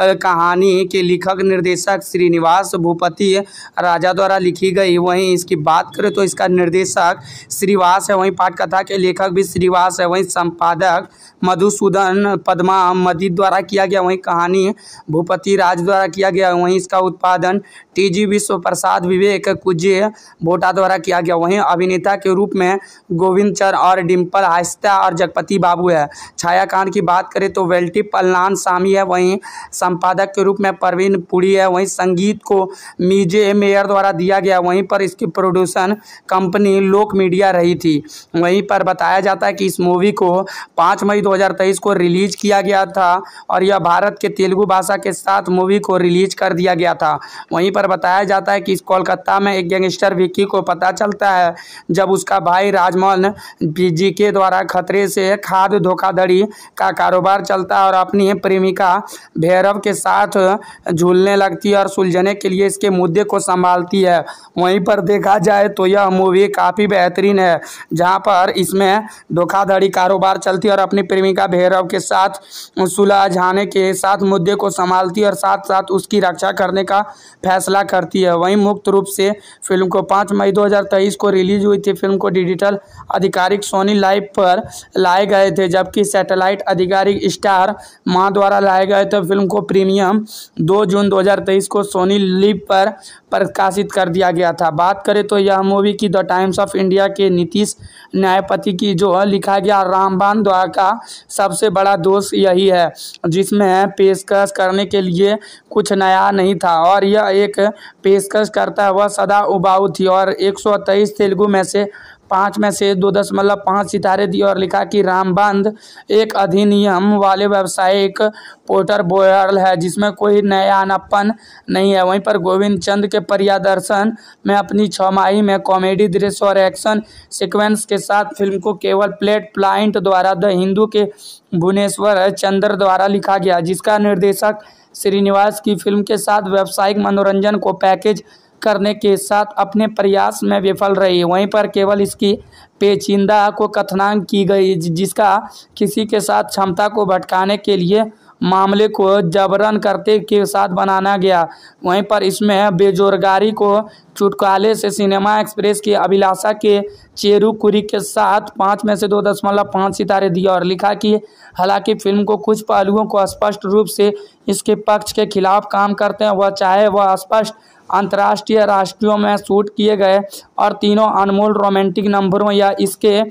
A: कहानी के लिखक निर्देशक श्रीनिवास भूपति राजा द्वारा लिखी गई वहीं इसकी बात करें तो इसका निर्देशक श्रीवास है वहीं पाठकथा के लेखक भी श्रीवास है वहीं संपादक मधुसूदन पदमा मदी द्वारा किया गया वहीं कहानी भूपति राज द्वारा किया गया वहीं इसका उत्पादन टी जी विश्व प्रसाद विवेक कुजे भोटा द्वारा किया गया वहीं अभिनेता के रूप में गोविंद चर और डिम्पल आहिस्ता और जगपति बाबू है छायाकांड की बात करें तो वेल्टी पलनान सामी है वहीं संपादक के रूप में परवीन पुरी है वहीं संगीत को मीजे मेयर द्वारा दिया गया वहीं पर इसकी प्रोड्यूशन कंपनी लोक मीडिया रही थी वहीं पर बताया जाता है कि इस मूवी को पाँच मई 2023 को रिलीज किया गया था और यह भारत के तेलुगु भाषा के साथ मूवी को रिलीज कर दिया गया था वहीं पर बताया जाता है कि कोलकाता में एक गैंगस्टर विक्की को पता चलता है जब उसका भाई राजमोहन जी के द्वारा खतरे से खाद धोखाधड़ी का कारोबार चलता है और अपनी प्रेमिका भैरव के साथ झूलने लगती है और सुलझने के लिए इसके मुद्दे को संभालती है वहीं पर देखा जाए तो यह मूवी काफ़ी बेहतरीन है जहाँ पर इसमें धोखाधड़ी कारोबार चलती है और अपनी प्रेमिका भैरव के साथ सुलझाने के साथ मुद्दे को संभालती है और साथ साथ उसकी रक्षा करने का फैसला करती है वहीं मुक्त रूप से फिल्म को पाँच मई दो को रिलीज हुई थी फिल्म को डिजिटल आधिकारिक सोनी लाइव पर लाए गए थे जबकि सैटेलाइट आधिकारिक स्टार माँ द्वारा लाए गए थे फिल्म को प्रीमियम 2 जून 2023 को सोनी लिप पर प्रकाशित कर दिया गया था बात करें तो यह मूवी की द टाइम्स ऑफ इंडिया के नीतीश न्यायपति की जो लिखा गया रामबान द्वारा सबसे बड़ा दोष यही है जिसमें पेशकश करने के लिए कुछ नया नहीं था और यह एक पेशकश करता हुआ सदा उबाऊ थी और एक सौ तेईस तेलुगु में से पाँच में से दो दशमलव पाँच सितारे दिए और लिखा कि रामबंध एक अधिनियम वाले व्यावसायिक पोर्टर बोयल है जिसमें कोई नया अनपन नहीं है वहीं पर गोविंद चंद के पर्यादर्शन में अपनी छमाही में कॉमेडी दृश्य और एक्शन सीक्वेंस के साथ फिल्म को केवल प्लेट प्लाइंट द्वारा द हिंदू के भुवनेश्वर चंद्र द्वारा लिखा गया जिसका निर्देशक श्रीनिवास की फिल्म के साथ व्यावसायिक मनोरंजन को पैकेज करने के साथ अपने प्रयास में विफल रही वहीं पर केवल इसकी पेचिंदा को कथनांग की गई जिसका किसी के साथ क्षमता को भटकाने के लिए मामले को जबरन करते के साथ बनाना गया वहीं पर इसमें बेजोरगारी को चुटकाले से सिनेमा एक्सप्रेस की अभिलाषा के चेरुकुरी के साथ पाँच में से दो दशमलव पाँच सितारे दिए और लिखा कि हालांकि फिल्म को कुछ पहलुओं को स्पष्ट रूप से इसके पक्ष के खिलाफ काम करते हैं वह चाहे वह स्पष्ट अंतर्राष्ट्रीय राष्ट्रों में शूट किए गए और तीनों अनमोल रोमांटिक नंबरों या इसके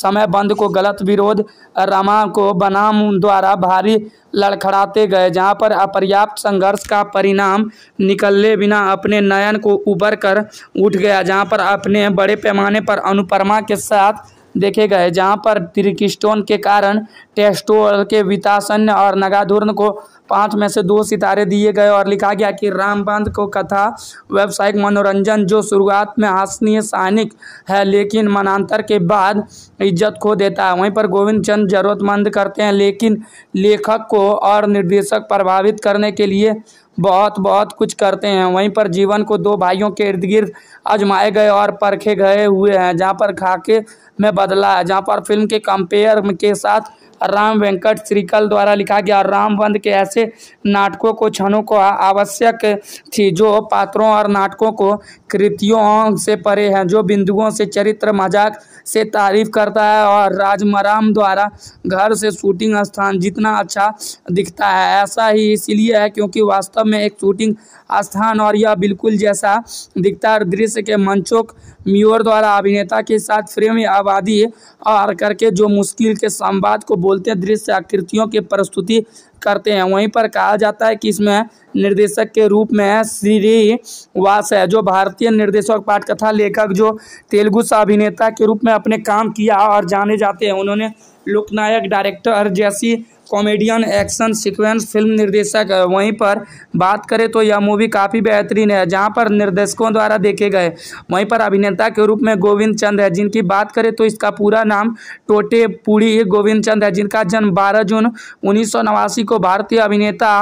A: समय बंद को गलत विरोध रमा को बनाम द्वारा भारी लड़खड़ाते गए जहां पर अपर्याप्त संघर्ष का परिणाम निकलने बिना अपने नयन को उबर कर उठ गया जहां पर अपने बड़े पैमाने पर अनुपरमा के साथ देखे गए जहां पर त्रिकिस्टोन के कारण टेस्टोल के वितासन्य और नगाधुर्न को पाँच में से दो सितारे दिए गए और लिखा गया कि रामबंद को कथा व्यावसायिक मनोरंजन जो शुरुआत में हासनीय सैनिक है लेकिन मनांतर के बाद इज्जत खो देता है वहीं पर गोविंद चंद जरूरतमंद करते हैं लेकिन लेखक को और निर्देशक प्रभावित करने के लिए बहुत बहुत कुछ करते हैं वहीं पर जीवन को दो भाइयों के इर्द गिर्द आजमाए गए और परखे गए हुए हैं जहाँ पर खाके में बदला है जहाँ पर फिल्म के कंपेयर के साथ राम वेंकट श्रीकल द्वारा लिखा गया रामबंद के ऐसे नाटकों को क्षणों को आवश्यक थी जो पात्रों और नाटकों को कृतियों से परे हैं जो बिंदुओं से चरित्र मजाक से तारीफ करता है और राजमराम द्वारा घर से शूटिंग स्थान जितना अच्छा दिखता है ऐसा ही इसलिए है क्योंकि वास्तव में एक शूटिंग स्थान और यह बिल्कुल जैसा दिखता है दृश्य के मंचोक म्योर द्वारा अभिनेता के साथ फ्रेम आबादी और करके जो मुश्किल के संवाद को बोलते दृश्य आकृतियों के प्रस्तुति करते हैं वहीं पर कहा जाता है कि इसमें निर्देशक के रूप में श्री वास है जो भारतीय निर्देशक पाठकथा लेखक जो तेलुगु अभिनेता के रूप में अपने काम किया और जाने जाते हैं उन्होंने लोकनायक डायरेक्टर जैसी कॉमेडियन एक्शन सीक्वेंस फिल्म निर्देशक है वहीं पर बात करें तो यह मूवी काफ़ी बेहतरीन है जहां पर निर्देशकों द्वारा देखे गए वहीं पर अभिनेता के रूप में गोविंद चंद है जिनकी बात करें तो इसका पूरा नाम टोटे पुड़ी गोविंद चंद है जिनका जन्म बारह जून उन्नीस को भारतीय अभिनेता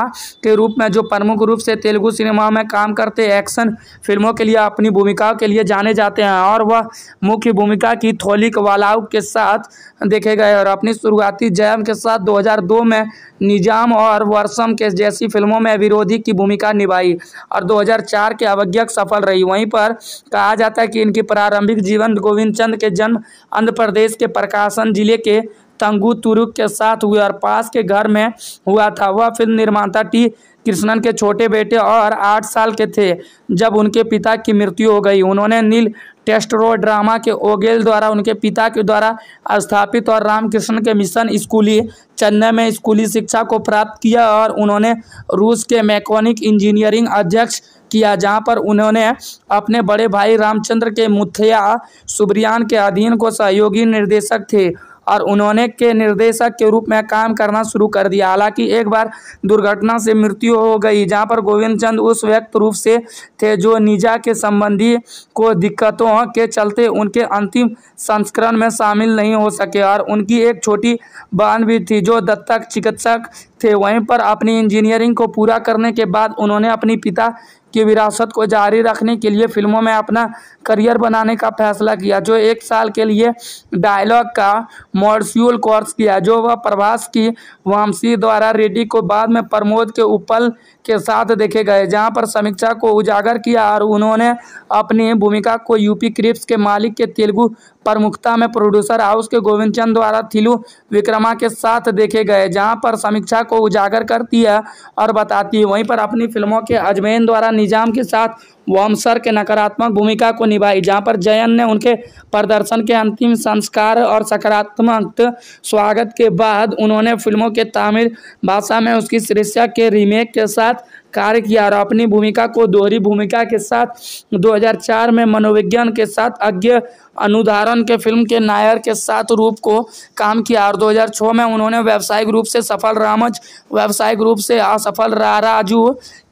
A: के रूप में जो प्रमुख रूप से तेलुगु सिनेमा में काम करते एक्शन फिल्मों के लिए अपनी भूमिकाओं के लिए जाने जाते हैं और वह मुख्य भूमिका की थोलिक वालाउ के साथ देखे गए और अपनी शुरुआती जयम के साथ 2002 दो में निजाम और वर्षम के जैसी फिल्मों में विरोधी की भूमिका निभाई और 2004 के अवज्ञक सफल रही वहीं पर कहा जाता है कि इनकी प्रारंभिक जीवन गोविंद चंद के जन्म आंध्र प्रदेश के प्रकाशन जिले के तंगू तुरुक के साथ हुए और पास के घर में हुआ था वह फिल्म निर्माता टी कृष्णन के छोटे बेटे और आठ साल के थे जब उनके पिता की मृत्यु हो गई उन्होंने नील ड्रामा के ओगेल द्वारा उनके पिता के द्वारा स्थापित और रामकृष्ण के मिशन स्कूली चेन्नई में स्कूली शिक्षा को प्राप्त किया और उन्होंने रूस के मैकोनिक इंजीनियरिंग अध्यक्ष किया जहां पर उन्होंने अपने बड़े भाई रामचंद्र के मुथया सुब्रियान के अधीन को सहयोगी निर्देशक थे और उन्होंने के निर्देशक के रूप में काम करना शुरू कर दिया हालांकि एक बार दुर्घटना से मृत्यु हो गई जहां पर गोविंद चंद उस व्यक्त रूप से थे जो निजा के संबंधी को दिक्कतों के चलते उनके अंतिम संस्करण में शामिल नहीं हो सके और उनकी एक छोटी बहन भी थी जो दत्तक चिकित्सक थे वहीं पर अपनी इंजीनियरिंग को पूरा करने के बाद उन्होंने अपने पिता की विरासत को जारी रखने के लिए फिल्मों में अपना करियर बनाने का फैसला किया जो एक साल के लिए डायलॉग का मॉड्यूल कोर्स किया जो वह प्रभास की वामसी द्वारा रेड्डी को बाद में प्रमोद के उपल के साथ देखे गए जहां पर समीक्षा को उजागर किया और उन्होंने अपनी भूमिका को यूपी क्रिप्स के मालिक के तेलुगु प्रमुखता में प्रोड्यूसर हाउस के गोविंद चंद द्वारा थिलु विक्रमा के साथ देखे गए जहां पर समीक्षा को उजागर करती है और बताती है वहीं पर अपनी फिल्मों के अजमेन द्वारा निजाम के साथ वॉमसर के नकारात्मक भूमिका को निभाई जहाँ पर जयन ने उनके प्रदर्शन के अंतिम संस्कार और सकारात्मक स्वागत के बाद उन्होंने फिल्मों के तमिल भाषा में उसकी शीर्षक के रीमेक के साथ कार्य किया और अपनी भूमिका को दोहरी भूमिका के साथ 2004 में मनोविज्ञान के साथ अज्ञ अनुदारण के फिल्म के नायर के साथ रूप को काम किया और 2006 में उन्होंने व्यावसायिक रूप से सफल रामज व्यावसायिक रूप से असफल राराजू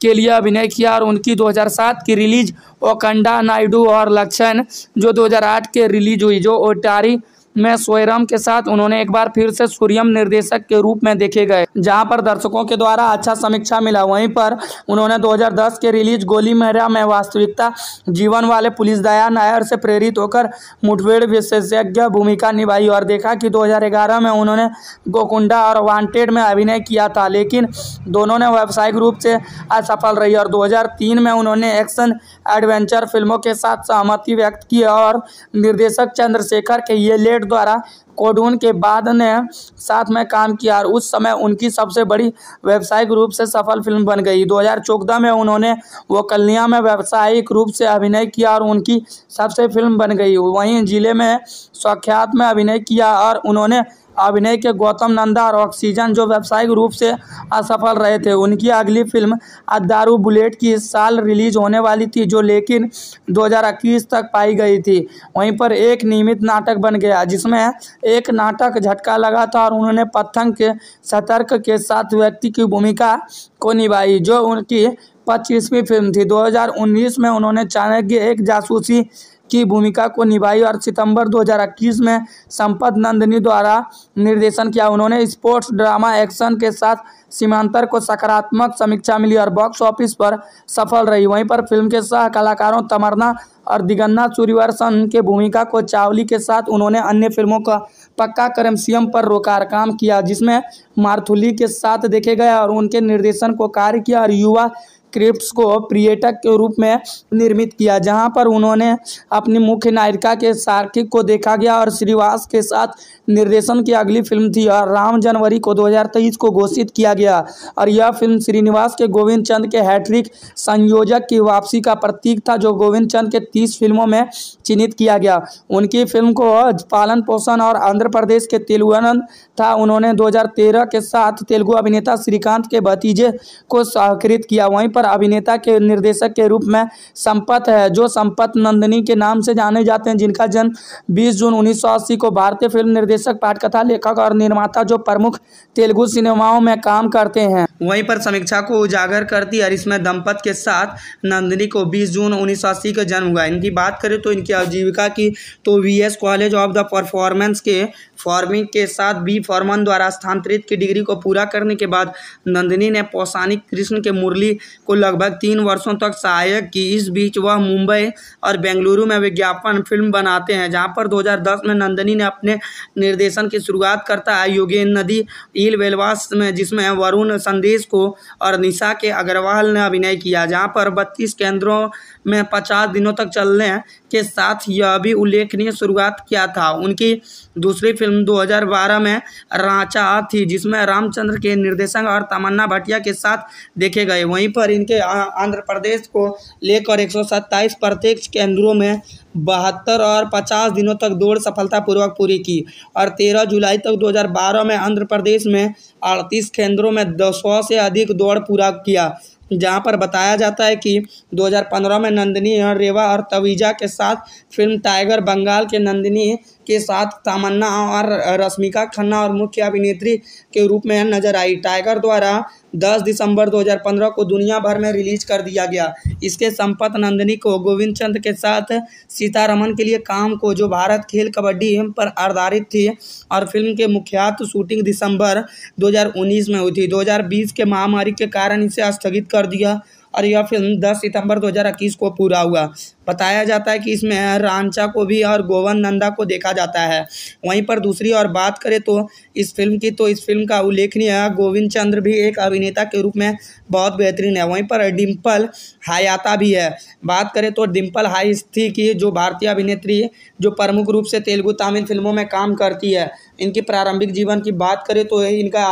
A: के लिए अभिनय किया और उनकी 2007 की रिलीज ओकंडा नायडू और लक्षण जो 2008 के रिलीज हुई जो ओटारी में सोयरम के साथ उन्होंने एक बार फिर से सूर्यम निर्देशक के रूप में देखे गए जहां पर दर्शकों के द्वारा अच्छा समीक्षा मिला वहीं पर उन्होंने 2010 के रिलीज गोली मेहरा में वास्तविकता जीवन वाले पुलिस दया नायर से प्रेरित होकर मुठभेड़ विशेषज्ञ भूमिका निभाई और देखा कि 2011 में उन्होंने गोकुंडा और वांटेड में अभिनय किया था लेकिन दोनों ने व्यावसायिक रूप से असफल रही और दो में उन्होंने एक्शन एडवेंचर फिल्मों के साथ सहमति व्यक्त की और निर्देशक चंद्रशेखर के ये लेट वेट द्वारा कोडून के बाद ने साथ में काम किया और उस समय उनकी सबसे बड़ी व्यावसायिक रूप से सफल फिल्म बन गई 2014 में उन्होंने वो कलिया में व्यावसायिक रूप से अभिनय किया और उनकी सबसे फिल्म बन गई वहीं जिले में स्वाख्यात में अभिनय किया और उन्होंने अभिनय के गौतम नंदा और ऑक्सीजन जो व्यावसायिक रूप से असफल रहे थे उनकी अगली फिल्म अदारू बुलेट की साल रिलीज होने वाली थी जो लेकिन 2021 तक पाई गई थी वहीं पर एक नियमित नाटक बन गया जिसमें एक नाटक झटका लगा था और उन्होंने पथंग के सतर्क के साथ व्यक्ति की भूमिका को निभाई जो उनकी पच्चीसवीं फिल्म थी 2019 में उन्होंने चाणक्य एक जासूसी की भूमिका को निभाई और सितंबर 2021 में संपत नंदनी द्वारा निर्देशन किया उन्होंने स्पोर्ट्स ड्रामा एक्शन के साथ सीमांतर को सकारात्मक समीक्षा मिली और बॉक्स ऑफिस पर सफल रही वहीं पर फिल्म के सह कलाकारों तमरना और दिगन्ना सूर्यवर्सन के भूमिका को चावली के साथ उन्होंने अन्य फिल्मों का पक्का सीएम पर रोकार काम किया जिसमें मारथुली के साथ देखे गए और उनके निर्देशन को कार्य किया और युवा स्क्रिप्ट को पर्यटक के रूप में निर्मित किया जहाँ पर उन्होंने अपनी मुख्य नायिका के सार्किक को देखा गया और श्रीवास के साथ निर्देशन की अगली फिल्म थी और राम जनवरी को 2023 को घोषित किया गया और यह फिल्म श्रीनिवास के गोविंद चंद के हैट्रिक संयोजक की वापसी का प्रतीक था जो गोविंद चंद के तीस फिल्मों में चिन्हित किया गया उनकी फिल्म को पालन पोषण और आंध्र प्रदेश के तेलुगुनंद था उन्होंने 2013 के साथ तेलुगु अभिनेता श्रीकांत के भतीजे को सहकृत किया वहीं पर और अभिनेता के निर्देशक के रूप में संपत है जो संपत नंदनी के नाम से जाने जाते हैं जिनका जन्म 20 जून 1980 को भारतीय फिल्म निर्देशक पाठकथा लेखक और निर्माता जो प्रमुख तेलुगु सिनेमाओं में काम करते हैं वहीं पर समीक्षा को उजागर करती और इसमें दंपत के साथ नंदिनी को 20 जून 1980 का जन्म हुआ इनकी बात करें तो इनकी आजीविका की तो V college of the performance के फार्मिंग के साथ बी फॉर्मन द्वारा स्थानांतरित की डिग्री को पूरा करने के बाद नंदिनी ने पौसानिक कृष्ण के मुरली को लगभग तीन वर्षों तक सहायक की इस बीच वह मुंबई और बेंगलुरु में विज्ञापन फिल्म बनाते हैं जहाँ पर 2010 में नंदिनी ने अपने निर्देशन की शुरुआत करता है योगेन नदी ईल वेलवास में जिसमें वरुण संदेश को और निशा के अग्रवाल ने अभिनय किया जहाँ पर बत्तीस केंद्रों में पचास दिनों तक चलने के साथ यह भी उल्लेखनीय शुरुआत किया था उनकी दूसरी फिल्म 2012 में रांचा थी जिसमें रामचंद्र के निर्देशक और तमन्ना भाटिया के साथ देखे गए वहीं पर इनके आंध्र प्रदेश को लेकर एक प्रत्यक्ष केंद्रों में बहत्तर और पचास दिनों तक दौड़ सफलतापूर्वक पूरी की और तेरह जुलाई तक दो में आंध्र प्रदेश में अड़तीस केंद्रों में दो सौ से अधिक दौड़ पूरा किया जहाँ पर बताया जाता है कि 2015 में नंदिनी और रेवा और तवीजा के साथ फिल्म टाइगर बंगाल के नंदिनी के साथ तमन्ना और रश्मिका खन्ना और मुख्य अभिनेत्री के रूप में नजर आई टाइगर द्वारा 10 दिसंबर 2015 को दुनिया भर में रिलीज कर दिया गया इसके संपत नंदिनी को गोविंद चंद के साथ सीतारमन के लिए काम को जो भारत खेल कबड्डी पर आधारित थी और फिल्म के मुख्यात शूटिंग दिसंबर 2019 में हुई थी 2020 के महामारी के कारण इसे स्थगित कर दिया और यह फिल्म 10 सितंबर 2021 को पूरा हुआ बताया जाता है कि इसमें रांचा को भी और गोवन नंदा को देखा जाता है वहीं पर दूसरी और बात करें तो इस फिल्म की तो इस फिल्म का उल्लेखनीय गोविंद चंद्र भी एक अभिनेता के रूप में बहुत बेहतरीन है वहीं पर डिम्पल हायाता भी है बात करें तो डिम्पल हाईस्थी की जो भारतीय अभिनेत्री जो प्रमुख रूप से तेलुगु तमिल फिल्मों में काम करती है इनकी प्रारंभिक जीवन की बात करें तो इनका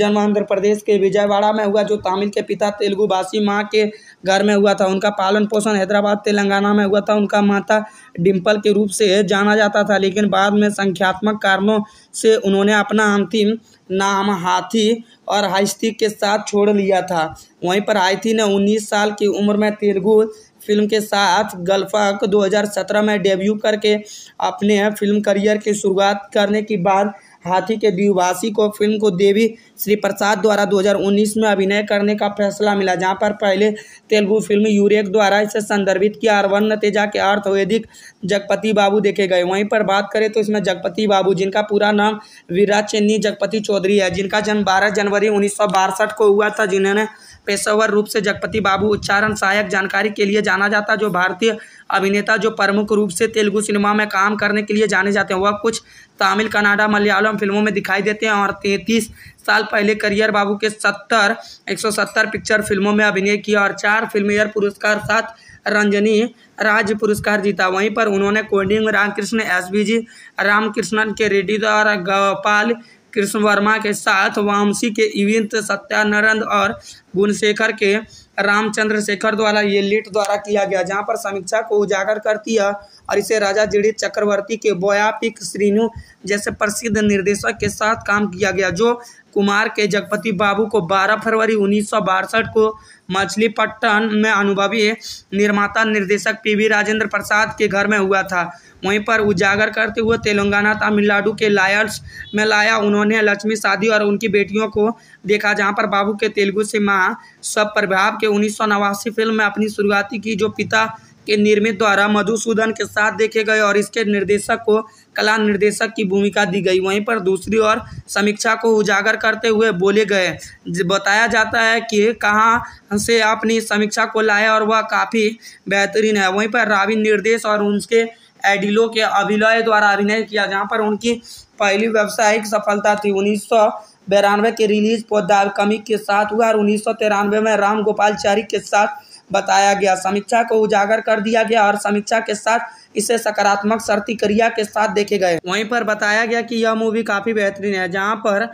A: जन्म आंध्र प्रदेश के विजयवाड़ा में हुआ जो तमिल के पिता तेलुगु भाषी माँ के घर में हुआ था उनका पालन पोषण हैदराबाद तेलंगाना में हुआ था उनका माता डिम्पल के रूप से जाना जाता था लेकिन बाद में संख्यात्मक कारणों से उन्होंने अपना अंतिम नाम हाथी और हाइस्ती के साथ छोड़ लिया था वहीं पर हाइथी ने 19 साल की उम्र में तेलुगु फिल्म के साथ गल्फक 2017 में डेब्यू करके अपने फिल्म करियर की शुरुआत करने के बाद हाथी के द्विभाषी को फिल्म को देवी श्री प्रसाद द्वारा 2019 में अभिनय करने का फैसला मिला जहां पर पहले तेलुगु फिल्म यूरेक द्वारा इसे संदर्भित किया और वन तेजा के अर्थ वैदिक जगपति बाबू देखे गए वहीं पर बात करें तो इसमें जगपति बाबू जिनका पूरा नाम वीराज चेन्नी जगपति चौधरी है जिनका जन्म बारह जनवरी उन्नीस को हुआ था जिन्होंने पेशेवर रूप से जगपति बाबू उच्चारण सहायक जानकारी के लिए जाना जाता जो भारतीय अभिनेता जो प्रमुख रूप से तेलुगु सिनेमा में काम करने के लिए जाने जाते हैं वह कुछ तमिल कनाडा मलयालम फिल्मों में दिखाई देते हैं और तैंतीस साल पहले करियर बाबू के सत्तर एक सौ सत्तर पिक्चर फिल्मों में अभिनय किया और चार फिल्मेयर पुरस्कार साथ रंजनी राज्य पुरस्कार जीता वहीं पर उन्होंने coding Ramakrishna S B G Ramakrishnan K Reddy और गोपाल कृष्ण वर्मा के साथ वामसी के इविंत सत्यानंद और गुणशेखर के रामचंद्र शेखर द्वारा ये लिट द्वारा किया गया जहाँ पर समीक्षा को उजागर करती है और इसे राजा जीड़ित चक्रवर्ती के बोयापिक श्रीनु जैसे प्रसिद्ध निर्देशक के साथ काम किया गया जो कुमार के जगपति बाबू को 12 फरवरी उन्नीस को मछलीपट्टन में अनुभवी निर्माता निर्देशक पीवी राजेंद्र प्रसाद के घर में हुआ था वहीं पर उजागर करते हुए तेलंगाना तमिलनाडु के लायर्स में लाया उन्होंने लक्ष्मी शादी और उनकी बेटियों को देखा जहां पर बाबू के तेलुगु से माँ सब प्रभाव के उन्नीस फिल्म में अपनी शुरुआती की जो पिता के निर्मित द्वारा मधुसूदन के साथ देखे गए और इसके निर्देशक को कला निर्देशक की भूमिका दी गई वहीं पर दूसरी ओर समीक्षा को उजागर करते हुए बोले गए बताया जाता है कि कहाँ से अपनी समीक्षा को लाए और वह काफ़ी बेहतरीन है वहीं पर रावी निर्देश और उनके एडिलो के अभिनय द्वारा अभिनय किया जहाँ पर उनकी पहली व्यावसायिक सफलता थी उन्नीस बिरानवे के रिलीज पोदार कमिक के साथ हुआ और उन्नीस में राम गोपाल के साथ बताया गया समीक्षा को उजागर कर दिया गया और समीक्षा के साथ इसे सकारात्मक शर्ती क्रिया के साथ देखे गए वहीं पर बताया गया कि यह मूवी काफ़ी बेहतरीन है जहां पर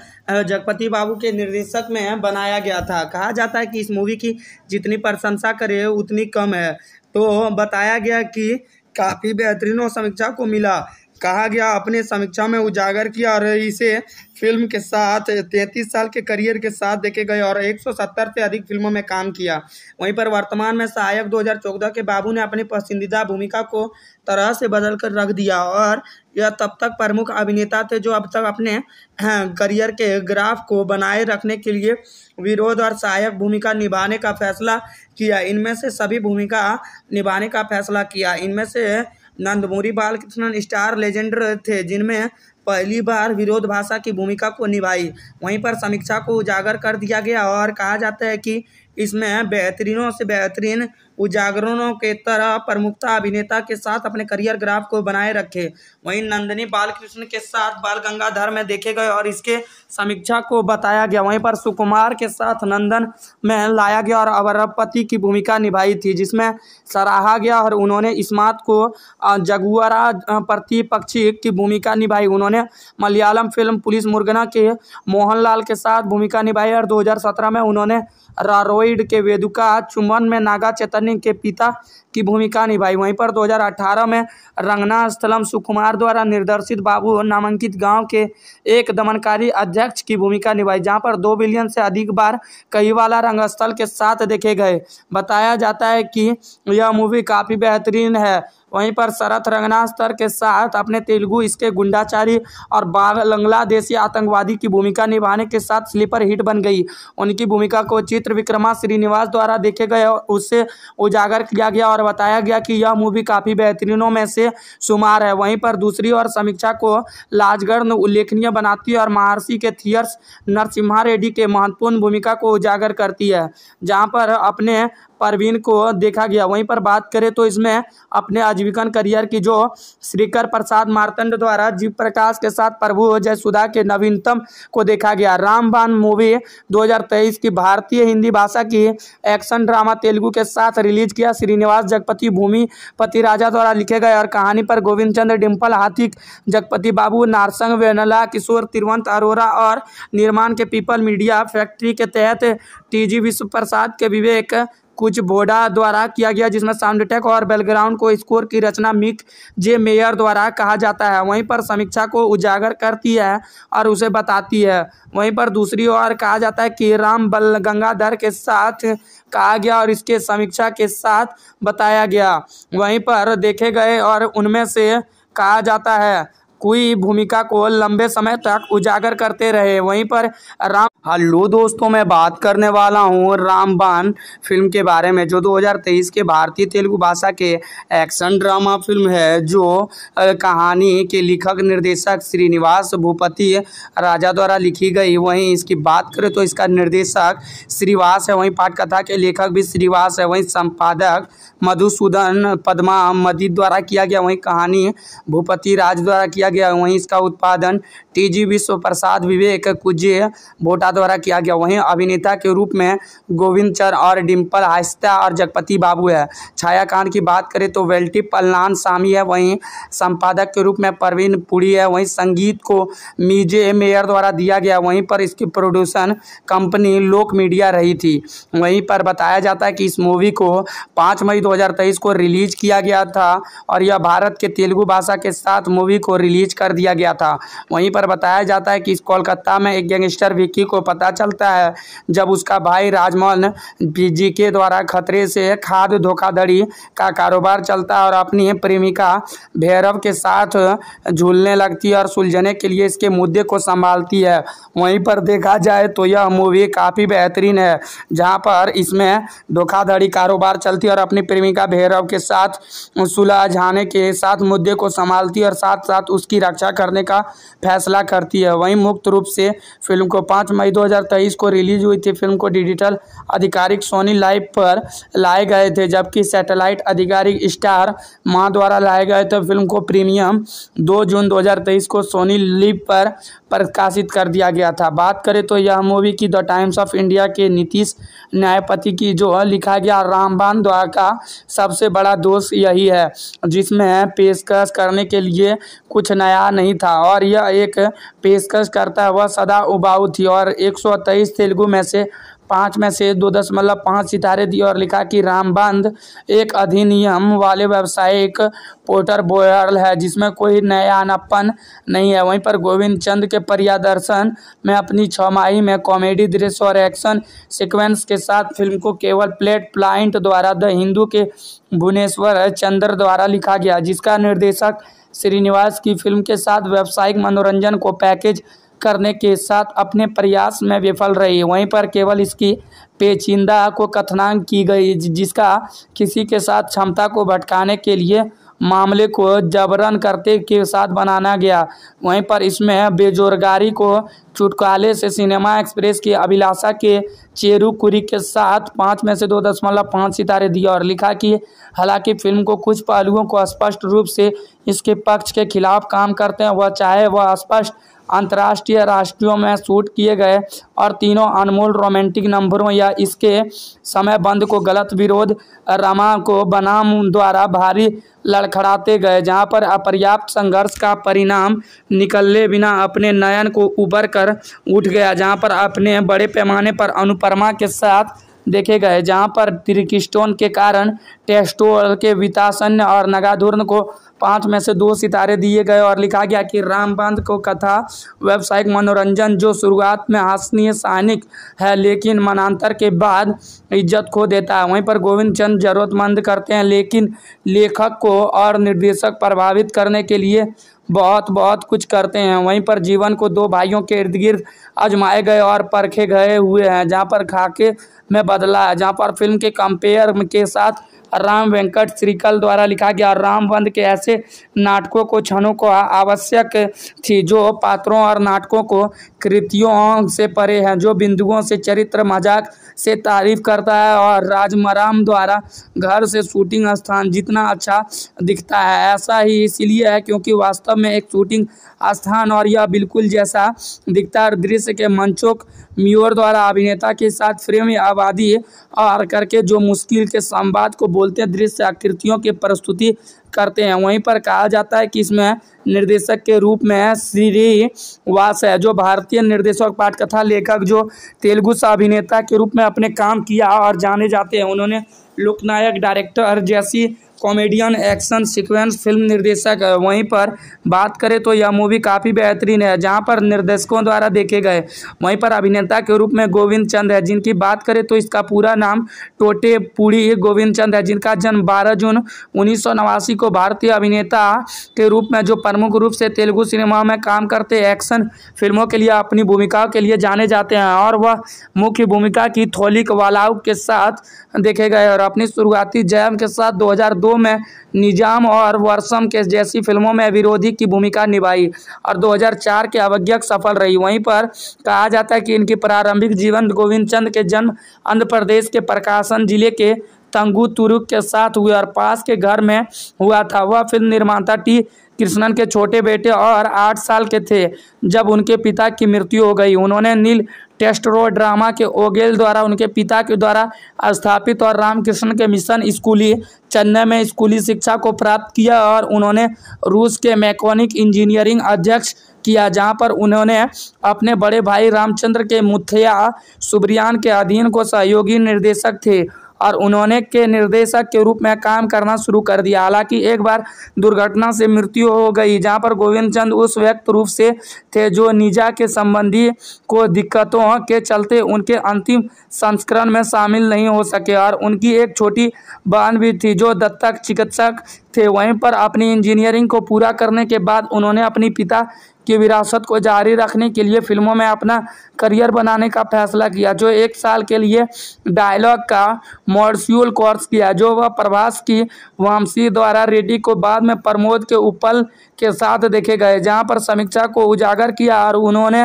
A: जगपति बाबू के निर्देशक में बनाया गया था कहा जाता है कि इस मूवी की जितनी प्रशंसा करे उतनी कम है तो बताया गया कि काफ़ी बेहतरीन समीक्षा को मिला कहा गया अपने समीक्षा में उजागर किया और इसे फिल्म के साथ तैंतीस साल के करियर के साथ देखे गए और 170 से अधिक फिल्मों में काम किया वहीं पर वर्तमान में सहायक 2014 के बाबू ने अपनी पसंदीदा भूमिका को तरह से बदल कर रख दिया और यह तब तक प्रमुख अभिनेता थे जो अब तक अपने हाँ, करियर के ग्राफ को बनाए रखने के लिए विरोध और सहायक भूमिका निभाने का फैसला किया इनमें से सभी भूमिका निभाने का फैसला किया इनमें से नंदमुरी बालकृष्णन स्टार लेजेंडर थे जिनमें पहली बार विरोध भाषा की भूमिका को निभाई वहीं पर समीक्षा को उजागर कर दिया गया और कहा जाता है कि इसमें बेहतरीनों से बेहतरीन उजागरणों के तरह प्रमुखता अभिनेता के साथ अपने करियर ग्राफ को बनाए रखे वहीं नंदनी बालकृष्ण के साथ बाल गंगाधर में देखे गए और इसके समीक्षा को बताया गया वहीं पर सुकुमार के साथ नंदन में लाया गया और अवरपति की भूमिका निभाई थी जिसमें सराहा गया और उन्होंने इस्मात को जगुआरा प्रतिपक्षी की भूमिका निभाई उन्होंने मलयालम फिल्म पुलिस मुर्गना के मोहनलाल के साथ भूमिका निभाई और 2017 में उन्होंने रारोइड के वेदुका चुमन में नागा चैतन्य के पिता की भूमिका निभाई वहीं पर 2018 में रंगना स्थलम सुकुमार द्वारा निर्देशित बाबू नामांकित गांव के एक दमनकारी अध्यक्ष की भूमिका निभाई जहां पर दो बिलियन से अधिक बार कई वाला रंगस्थल के साथ देखे गए बताया जाता है कि यह मूवी काफ़ी बेहतरीन है वहीं पर शरत रंगनास्तर के साथ अपने तेलुगु इसके गुंडाचारी और बांग्लादेशी आतंकवादी की भूमिका निभाने के साथ स्लीपर हिट बन गई उनकी भूमिका को चित्र विक्रमा श्रीनिवास द्वारा देखे गए और उससे उजागर किया गया और पर बताया गया कि यह मूवी काफ़ी बेहतरीनों में से शुमार है वहीं पर दूसरी ओर समीक्षा को लाजगढ़ उल्लेखनीय बनाती है और महर्षि के थियर्स नरसिम्हा रेड्डी के महत्वपूर्ण भूमिका को उजागर करती है जहाँ पर अपने परवीन को देखा गया वहीं पर बात करें तो इसमें अपने आजीविकन करियर की जो श्रीकर प्रसाद मारतंड द्वारा जीव प्रकाश के साथ प्रभु जयसुदा के नवीनतम को देखा गया रामबान मूवी 2023 की भारतीय हिंदी भाषा की एक्शन ड्रामा तेलुगु के साथ रिलीज किया श्रीनिवास जगपति भूमि पति राजा द्वारा लिखे गए और कहानी पर गोविंद चंद्र डिम्पल हाथिक जगपति बाबू नारसंग वेनला किशोर तिरुवंत अरोरा और निर्माण के पीपल मीडिया फैक्ट्री के तहत टीजी विश्व प्रसाद के विवेक कुछ बोडा द्वारा किया गया जिसमें साउंड अटैक और बैलग्राउंड को स्कोर की रचना मिक जे मेयर द्वारा कहा जाता है वहीं पर समीक्षा को उजागर करती है और उसे बताती है वहीं पर दूसरी ओर कहा जाता है कि राम बल गंगाधर के साथ कहा गया और इसके समीक्षा के साथ बताया गया वहीं पर देखे गए और उनमें से कहा जाता है कोई भूमिका को लंबे समय तक उजागर करते रहे वहीं पर राम हल्लो दोस्तों मैं बात करने वाला हूँ रामबान फिल्म के बारे में जो 2023 के भारतीय तेलुगु भाषा के एक्शन ड्रामा फिल्म है जो कहानी के लिखक निर्देशक श्रीनिवास भूपति राजा द्वारा लिखी गई वहीं इसकी बात करें तो इसका निर्देशक श्रीवास है वहीं पाठकथा के लेखक भी श्रीवास है वहीं संपादक मधुसूदन पदमा मदी द्वारा किया गया वहीं कहानी भूपति राज द्वारा किया गया वहीं इसका उत्पादन टीजी विश्व प्रसाद विवेक कुजे बोटा द्वारा किया गया वहीं अभिनेता के रूप में गोविंद चर और डिम्पल आहिस्ता और जगपति बाबू है छायाकांड की बात करें तो वेल्टी पलनान सामी है वहीं संपादक के रूप में परवीन पुरी है वहीं संगीत को मीजे मेयर द्वारा दिया गया वहीं पर इसकी प्रोड्यूसन कंपनी लोक मीडिया रही थी वहीं पर बताया जाता है कि इस मूवी को पाँच मई दो को रिलीज किया गया था और यह भारत के तेलुगु भाषा के साथ मूवी को रिलीज कर दिया गया था वहीं पर पर बताया जाता है कि इस कोलकाता में एक गैंगस्टर विक्की को पता चलता है जब उसका भाई राजमोहन जी के द्वारा खतरे से खाद धोखाधड़ी का कारोबार चलता है और अपनी प्रेमिका भैरव के साथ झूलने लगती है और सुलझने के लिए इसके मुद्दे को संभालती है वहीं पर देखा जाए तो यह मूवी काफ़ी बेहतरीन है जहाँ पर इसमें धोखाधड़ी कारोबार चलती है और अपनी प्रेमिका भैरव के साथ सुलझाने के साथ मुद्दे को संभालती है और साथ साथ उसकी रक्षा करने का फैसला फैसला करती है वहीं मुक्त रूप से फिल्म को 5 मई 2023 को रिलीज हुई थी फिल्म को डिजिटल आधिकारिक सोनी लाइव पर लाए गए थे जबकि सैटेलाइट आधिकारिक स्टार माँ द्वारा लाए गए थे फिल्म को प्रीमियम दो जून 2023 को सोनी लिव पर प्रकाशित कर दिया गया था बात करें तो यह मूवी की द टाइम्स ऑफ इंडिया के नीतीश न्यायपति की जो है लिखा गया रामबान द्वार का सबसे बड़ा दोष यही है जिसमें पेशकश करने के लिए कुछ नया नहीं था और यह एक पेशकश करता है वह सदा उबाऊ थी और एक तेईस तेलुगु में से पाँच में से दो दशमलव पाँच सितारे दिए और लिखा कि रामबंध एक अधिनियम वाले व्यावसायिक पोर्टर बोयल है जिसमें कोई नया अनपन नहीं है वहीं पर गोविंद चंद के प्रयादर्शन में अपनी छमाही में कॉमेडी दृश्य और एक्शन सीक्वेंस के साथ फिल्म को केवल प्लेट प्लाइंट द्वारा द हिंदू के भुवनेश्वर चंद्र द्वारा लिखा गया जिसका निर्देशक श्रीनिवास की फिल्म के साथ व्यावसायिक मनोरंजन को पैकेज करने के साथ अपने प्रयास में विफल रही वहीं पर केवल इसकी पेचिंदा को कथनांग की गई जिसका किसी के साथ क्षमता को भटकाने के लिए मामले को जबरन करते के साथ बनाना गया वहीं पर इसमें बेजोरगारी को चुटकाले से सिनेमा एक्सप्रेस की अभिलाषा के चेरुकुरी के साथ पाँच में से दो दशमलव पाँच सितारे दिए और लिखा कि हालांकि फिल्म को कुछ पहलुओं को स्पष्ट रूप से इसके पक्ष के खिलाफ काम करते हैं वह चाहे वह स्पष्ट अंतर्राष्ट्रीय राष्ट्रियों में शूट किए गए और तीनों अनमोल रोमांटिक नंबरों या इसके समय बंद को गलत विरोध रमा को बनाम द्वारा भारी लड़खड़ाते गए जहां पर अपर्याप्त संघर्ष का परिणाम निकलने बिना अपने नयन को उबर कर उठ गया जहां पर अपने बड़े पैमाने पर अनुपरमा के साथ देखे गए जहां पर त्रिकिस्टोन के कारण टेस्टोर के वितासन और नगाधुर्न को पाँच में से दो सितारे दिए गए और लिखा गया कि रामबांध को कथा व्यावसायिक मनोरंजन जो शुरुआत में हासनीय सैनिक है लेकिन मनांतर के बाद इज्जत खो देता है वहीं पर गोविंद चंद जरूरतमंद करते हैं लेकिन लेखक को और निर्देशक प्रभावित करने के लिए बहुत बहुत कुछ करते हैं वहीं पर जीवन को दो भाइयों के इर्द गिर्द आजमाए गए और परखे गए हुए हैं जहाँ पर खाके में बदला है जहाँ पर फिल्म के कंपेयर के साथ राम वेंकट श्रीकल द्वारा लिखा गया रामबंद के ऐसे नाटकों को क्षणों को आवश्यक थी जो पात्रों और नाटकों को कृतियों से परे हैं जो बिंदुओं से चरित्र मजाक से तारीफ करता है और राजमराम द्वारा घर से शूटिंग स्थान जितना अच्छा दिखता है ऐसा ही इसलिए है क्योंकि वास्तव में एक शूटिंग स्थान और यह बिल्कुल जैसा दिखता है दृश्य के मंचों म्यूअर द्वारा अभिनेता के साथ फ्रेम आबादी और करके जो मुश्किल के संवाद को बोलते हैं दृश्य आकृतियों की प्रस्तुति करते हैं वहीं पर कहा जाता है कि इसमें निर्देशक के रूप में श्री वास है जो भारतीय निर्देशक पाठकथा लेखक जो तेलुगु अभिनेता के रूप में अपने काम किया और जाने जाते हैं उन्होंने लोकनायक डायरेक्टर जैसी कॉमेडियन एक्शन सीक्वेंस फिल्म निर्देशक है वहीं पर बात करें तो यह मूवी काफ़ी बेहतरीन है जहां पर निर्देशकों द्वारा देखे गए वहीं पर अभिनेता के रूप में गोविंद चंद है जिनकी बात करें तो इसका पूरा नाम टोटे पुड़ी गोविंद चंद है जिनका जन्म बारह जून उन्नीस को भारतीय अभिनेता के रूप में जो प्रमुख रूप से तेलुगु सिनेमा में काम करते एक्शन फिल्मों के लिए अपनी भूमिकाओं के लिए जाने जाते हैं और वह मुख्य भूमिका की थोलिक वालाउ के साथ देखे गए और अपनी शुरुआती जयम के साथ 2002 दो में निजाम और वर्षम के जैसी फिल्मों में विरोधी की भूमिका निभाई और 2004 के अवज्ञक सफल रही वहीं पर कहा जाता है कि इनकी प्रारंभिक जीवन गोविंद चंद के जन्म आंध्र प्रदेश के प्रकाशन जिले के तंगू तुरुक के साथ हुए और पास के घर में हुआ था वह फिल्म निर्माता टी कृष्णन के छोटे बेटे और आठ साल के थे जब उनके पिता की मृत्यु हो गई उन्होंने नील टेस्टरो ड्रामा के ओगेल द्वारा उनके पिता के द्वारा स्थापित और रामकृष्ण के मिशन स्कूली चेन्नई में स्कूली शिक्षा को प्राप्त किया और उन्होंने रूस के मैकोनिक इंजीनियरिंग अध्यक्ष किया जहां पर उन्होंने अपने बड़े भाई रामचंद्र के मुथया सुब्रियान के अधीन को सहयोगी निर्देशक थे और उन्होंने के निर्देशक के रूप में काम करना शुरू कर दिया हालांकि एक बार दुर्घटना से मृत्यु हो गई जहां पर गोविंद चंद उस व्यक्त रूप से थे जो निजा के संबंधी को दिक्कतों के चलते उनके अंतिम संस्करण में शामिल नहीं हो सके और उनकी एक छोटी बहन भी थी जो दत्तक चिकित्सक थे वहीं पर अपनी इंजीनियरिंग को पूरा करने के बाद उन्होंने अपने पिता की विरासत को जारी रखने के लिए फिल्मों में अपना करियर बनाने का फैसला किया जो एक साल के लिए डायलॉग का मॉड्यूल कोर्स किया जो वह प्रभास की वामसी द्वारा रेड्डी को बाद में प्रमोद के उपल के साथ देखे गए जहां पर समीक्षा को उजागर किया और उन्होंने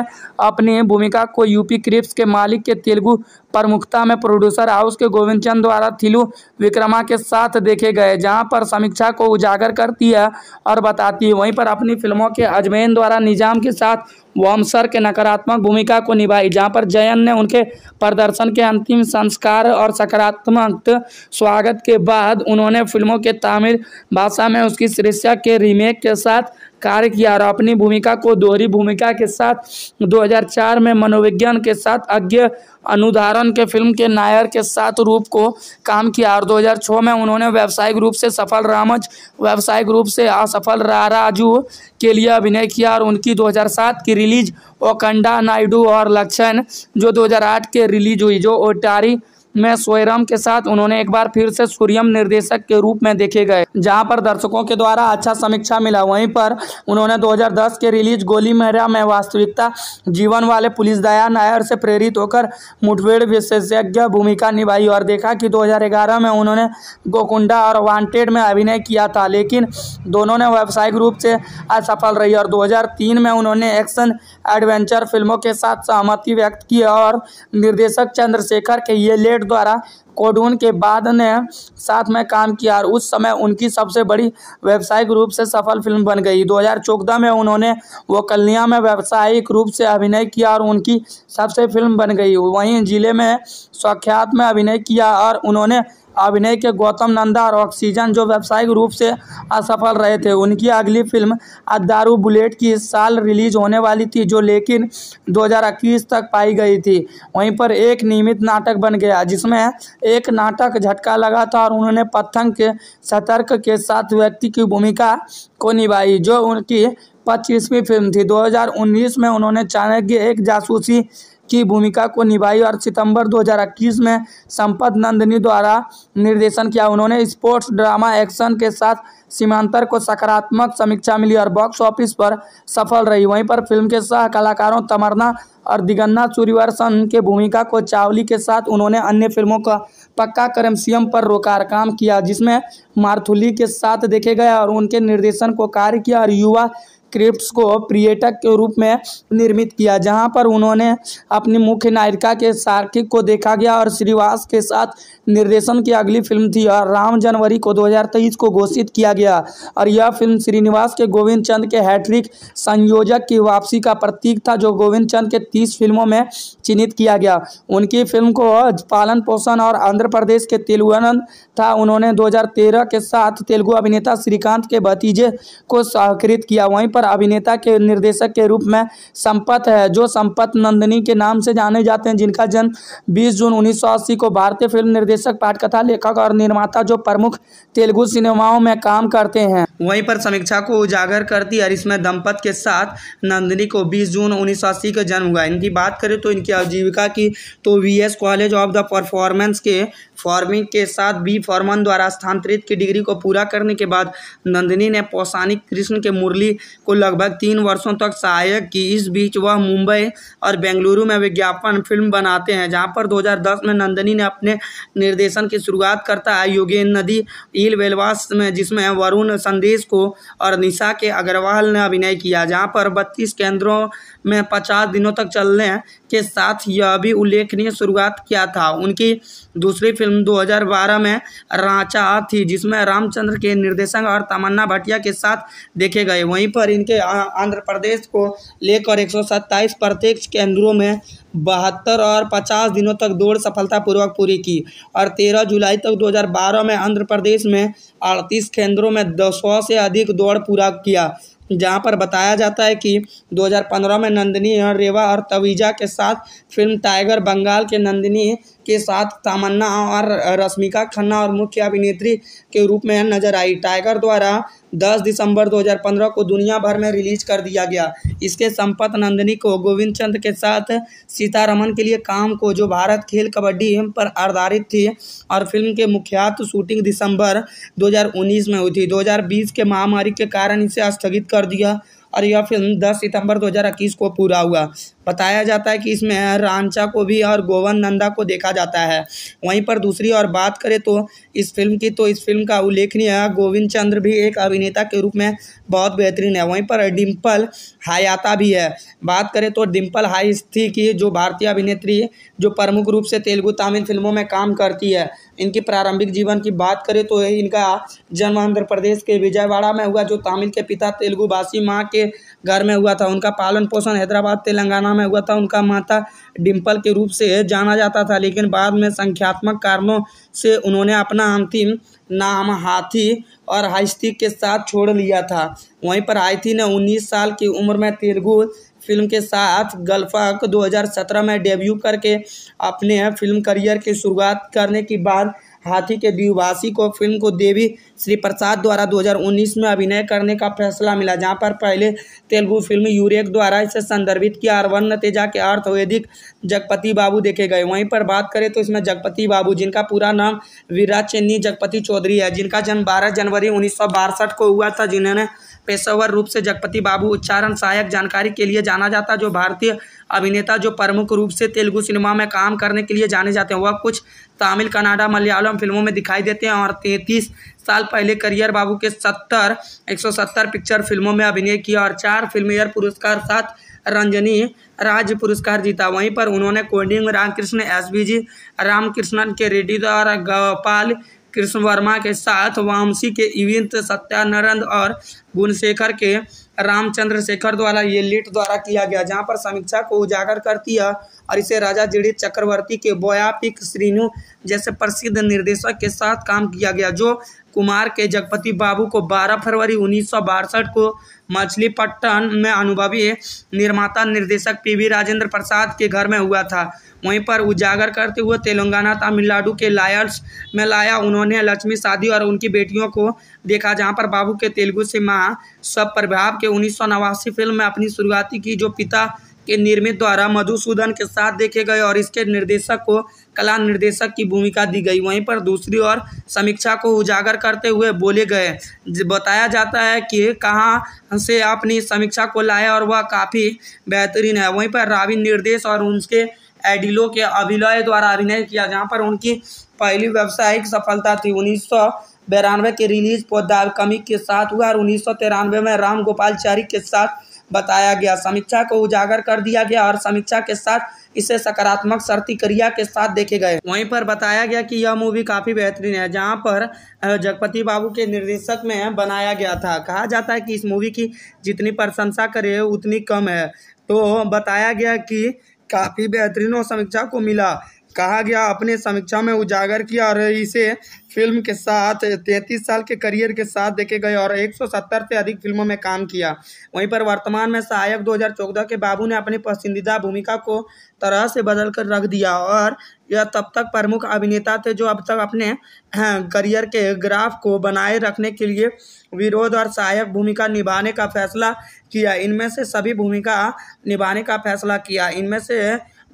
A: अपनी भूमिका को यूपी क्रिप्स के मालिक के तेलुगु प्रमुखता में प्रोड्यूसर हाउस के गोविंद चंद द्वारा थिलु विक्रमा के साथ देखे गए जहां पर समीक्षा को उजागर करती है और बताती है वहीं पर अपनी फिल्मों के अजमेन द्वारा निजाम के साथ वॉमसर के नकारात्मक भूमिका को निभाई जहाँ पर जयन ने उनके प्रदर्शन के अंतिम संस्कार और सकारात्मक स्वागत के बाद उन्होंने फिल्मों के तमिल भाषा में उसकी शीर्षक के रीमेक के साथ कार्य किया और अपनी भूमिका को दोहरी भूमिका के साथ 2004 में मनोविज्ञान के साथ अज्ञ अनुदारण के फिल्म के नायर के साथ रूप को काम किया और 2006 में उन्होंने व्यावसायिक रूप से सफल रामज व्यावसायिक रूप से असफल राजू के लिए अभिनय किया और उनकी 2007 की रिलीज ओकंडा नायडू और लक्षण जो 2008 के रिलीज हुई जो ओटारी में स्वयराम के साथ उन्होंने एक बार फिर से सूर्यम निर्देशक के रूप में देखे गए जहां पर दर्शकों के द्वारा अच्छा समीक्षा मिला वहीं पर उन्होंने 2010 के रिलीज गोली मेहरा में वास्तविकता जीवन वाले पुलिस दया नायर से प्रेरित होकर मुठभेड़ विशेषज्ञ भूमिका निभाई और देखा कि 2011 में उन्होंने गोकुंडा और वांटेड में अभिनय किया था लेकिन दोनों ने व्यावसायिक रूप से असफल रही और दो में उन्होंने एक्शन एडवेंचर फिल्मों के साथ सहमति व्यक्त की और निर्देशक चंद्रशेखर के ये लेट द्वारा कोडून के बाद ने साथ में काम किया और उस समय उनकी सबसे बड़ी व्यावसायिक रूप से सफल फिल्म बन गई 2014 में उन्होंने वो कलिया में व्यावसायिक रूप से अभिनय किया और उनकी सबसे फिल्म बन गई वहीं जिले में स्वाख्यात में अभिनय किया और उन्होंने अभिनय के गौतम नंदा और ऑक्सीजन जो व्यावसायिक रूप से असफल रहे थे उनकी अगली फिल्म अदारू बुलेट की इस साल रिलीज होने वाली थी जो लेकिन 2021 तक पाई गई थी वहीं पर एक नियमित नाटक बन गया जिसमें एक नाटक झटका लगा था और उन्होंने पतंग के सतर्क के साथ व्यक्ति की भूमिका को निभाई जो उनकी पच्चीसवीं फिल्म थी 2019 में उन्होंने चाणक्य एक जासूसी की भूमिका को निभाई और सितंबर 2021 में संपत नंदनी द्वारा निर्देशन किया उन्होंने स्पोर्ट्स ड्रामा एक्शन के साथ सीमांतर को सकारात्मक समीक्षा मिली और बॉक्स ऑफिस पर सफल रही वहीं पर फिल्म के सह कलाकारों तमरना और दिगन्ना सूर्यवर्सन के भूमिका को चावली के साथ उन्होंने अन्य फिल्मों का पक्का सीएम पर रोकार काम किया जिसमें मारथुली के साथ देखे गए और उनके निर्देशन को कार्य किया और युवा स्क्रिप्ट को पर्यटक के रूप में निर्मित किया जहाँ पर उन्होंने अपनी मुख्य नायिका के सार्किक को देखा गया और श्रीवास के साथ निर्देशन की अगली फिल्म थी और राम जनवरी को 2023 को घोषित किया गया और यह फिल्म श्रीनिवास के गोविंद चंद के हैट्रिक संयोजक की वापसी का प्रतीक था जो गोविंद चंद के तीस फिल्मों में चिन्हित किया गया उनकी फिल्म को पालन पोषण और आंध्र प्रदेश के तेलुगुनंद था उन्होंने दो के साथ तेलुगु अभिनेता श्रीकांत के भतीजे को सहकृत किया वहीं पर अभिनेता के निर्देशक के रूप में संपत है जो संपत नंदनी के नाम से जाने जाते हैं जिनका जन्म बीस जून उन्नीस को भारतीय फिल्म निर्देश निर्देशक पाठकथा लेखक और निर्माता जो प्रमुख तेलुगु सिनेमाओं में काम करते हैं वहीं पर समीक्षा को उजागर करती और इसमें दंपत के साथ नंदिनी को 20 जून उन्नीस का जन्म हुआ इनकी बात करें तो इनकी आजीविका की तो VS college of the performance के फॉर्मिंग के साथ बी फॉर्मन द्वारा स्थानांतरित की डिग्री को पूरा करने के बाद नंदिनी ने पौसानिक कृष्ण के मुरली को लगभग तीन वर्षों तक सहायक की इस बीच वह मुंबई और बेंगलुरु में विज्ञापन फिल्म बनाते हैं जहाँ पर दो में नंदिनी ने अपने निर्देशन की शुरुआत करता है योगेन्द्र नदी झील बेलवास में जिसमें वरुण संदेश को और निशा के अग्रवाल ने अभिनय किया जहां पर बत्तीस केंद्रों में पचास दिनों तक चलने के साथ यह भी उल्लेखनीय शुरुआत किया था उनकी दूसरी फिल्म 2012 में रांचा थी जिसमें रामचंद्र के निर्देशक और तमन्ना भाटिया के साथ देखे गए वहीं पर इनके आंध्र प्रदेश को लेकर एक प्रत्यक्ष केंद्रों में बहत्तर और पचास दिनों तक दौड़ सफलतापूर्वक पूरी की और तेरह जुलाई तक दो में आंध्र प्रदेश में अड़तीस केंद्रों में दो सौ से अधिक दौड़ पूरा किया जहाँ पर बताया जाता है कि 2015 में नंदिनी और रेवा और तवीजा के साथ फिल्म टाइगर बंगाल के नंदिनी के साथ तामन्ना और रश्मिका खन्ना और मुख्य अभिनेत्री के रूप में नजर आई टाइगर द्वारा 10 दिसंबर 2015 को दुनिया भर में रिलीज कर दिया गया इसके संपत नंदिनी को गोविंद चंद के साथ सीतारमन के लिए काम को जो भारत खेल कबड्डी पर आधारित थी और फिल्म के मुख्यात शूटिंग दिसंबर 2019 में हुई थी 2020 के महामारी के कारण इसे स्थगित कर दिया और यह फिल्म 10 सितंबर 2021 को पूरा हुआ बताया जाता है कि इसमें रांचा को भी और गोवन नंदा को देखा जाता है वहीं पर दूसरी और बात करें तो इस फिल्म की तो इस फिल्म का उल्लेखनीय गोविंद चंद्र भी एक अभिनेता के रूप में बहुत बेहतरीन है वहीं पर डिम्पल हायाता भी है बात करें तो डिम्पल हाइस्थी की जो भारतीय अभिनेत्री जो प्रमुख रूप से तेलुगु तमिल फिल्मों में काम करती है इनकी प्रारंभिक जीवन की बात करें तो इनका जन्म आंध्र प्रदेश के विजयवाड़ा में हुआ जो तमिल के पिता तेलुगु भाषी माँ के घर में हुआ था उनका पालन पोषण हैदराबाद तेलंगाना में हुआ था उनका माता डिम्पल के रूप से जाना जाता था लेकिन बाद में संख्यात्मक कारणों से उन्होंने अपना अंतिम नाम हाथी और हाइस्ती के साथ छोड़ लिया था वहीं पर हाइथी ने 19 साल की उम्र में तेलुगु फिल्म के साथ गल्फाक 2017 में डेब्यू करके अपने फिल्म करियर की शुरुआत करने के बाद हाथी के द्विभाषी को फिल्म को देवी श्री प्रसाद द्वारा 2019 में अभिनय करने का फैसला मिला जहां पर पहले तेलुगु फिल्म यूरेक द्वारा इसे संदर्भित किया और वन के अर्थ वैदिक जगपति बाबू देखे गए वहीं पर बात करें तो इसमें जगपति बाबू जिनका पूरा नाम वीरा चेन्नी जगपति चौधरी है जिनका जन्म बारह जनवरी उन्नीस को हुआ था जिन्होंने पेशेवर रूप से जगपति बाबू उच्चारण सहायक जानकारी के लिए जाना जाता जो भारतीय अभिनेता जो प्रमुख रूप से तेलुगु सिनेमा में काम करने के लिए जाने जाते हैं वह कुछ तमिल कनाडा मलयालम फिल्मों में दिखाई देते हैं और तैंतीस साल पहले करियर बाबू के सत्तर एक सौ सत्तर पिक्चर फिल्मों में अभिनय किया और चार फिल्म एयर पुरस्कार साथ रंजनी राज्य पुरस्कार जीता वहीं पर उन्होंने coding Ramakrishna S B G Ramakrishnan K Reddy द्वारा गोपाल कृष्ण वर्मा के साथ वामसी के इविंत सत्यानंद और गुणशेखर के रामचंद्र शेखर द्वारा ये लिट द्वारा किया गया जहाँ पर समीक्षा को उजागर करती है और इसे राजा जीडित चक्रवर्ती के बोयापिक श्रीनु जैसे प्रसिद्ध निर्देशक के साथ काम किया गया जो कुमार के जगपति बाबू को 12 फरवरी उन्नीस को मछलीपट्टन में अनुभवी निर्माता निर्देशक पीवी राजेंद्र प्रसाद के घर में हुआ था वहीं पर उजागर करते हुए तेलंगाना तमिलनाडु के लायर्स में लाया उन्होंने लक्ष्मी शादी और उनकी बेटियों को देखा जहां पर बाबू के तेलुगु से माँ सब प्रभाव के उन्नीस फिल्म में अपनी शुरुआती की जो पिता के निर्मित द्वारा मधुसूदन के साथ देखे गए और इसके निर्देशक को कला निर्देशक की भूमिका दी गई वहीं पर दूसरी ओर समीक्षा को उजागर करते हुए बोले गए बताया जाता है कि कहाँ से अपनी समीक्षा को लाए और वह काफ़ी बेहतरीन है वहीं पर रावी निर्देश और उनके एडिलो के अभिनय द्वारा अभिनय किया जहाँ पर उनकी पहली व्यावसायिक सफलता थी उन्नीस बिरानवे के रिलीज पोदार कमिक के साथ हुआ और उन्नीस सौ तिरानवे में राम गोपाल चारी के साथ बताया गया समीक्षा को उजागर कर दिया गया और समीक्षा के साथ इसे सकारात्मक शर्ती के साथ देखे गए वहीं पर बताया गया कि यह मूवी काफ़ी बेहतरीन है जहां पर जगपति बाबू के निर्देशक में बनाया गया था कहा जाता है कि इस मूवी की जितनी प्रशंसा करे उतनी कम है तो बताया गया कि काफ़ी बेहतरीन और समीक्षा को मिला कहा गया अपने समीक्षा में उजागर किया और इसे फिल्म के साथ तैंतीस साल के करियर के साथ देखे गए और 170 से अधिक फिल्मों में काम किया वहीं पर वर्तमान में सहायक 2014 के बाबू ने अपनी पसंदीदा भूमिका को तरह से बदल कर रख दिया और यह तब तक प्रमुख अभिनेता थे जो अब तक अपने हाँ, करियर के ग्राफ को बनाए रखने के लिए विरोध और सहायक भूमिका निभाने का फैसला किया इनमें से सभी भूमिका निभाने का फैसला किया इनमें से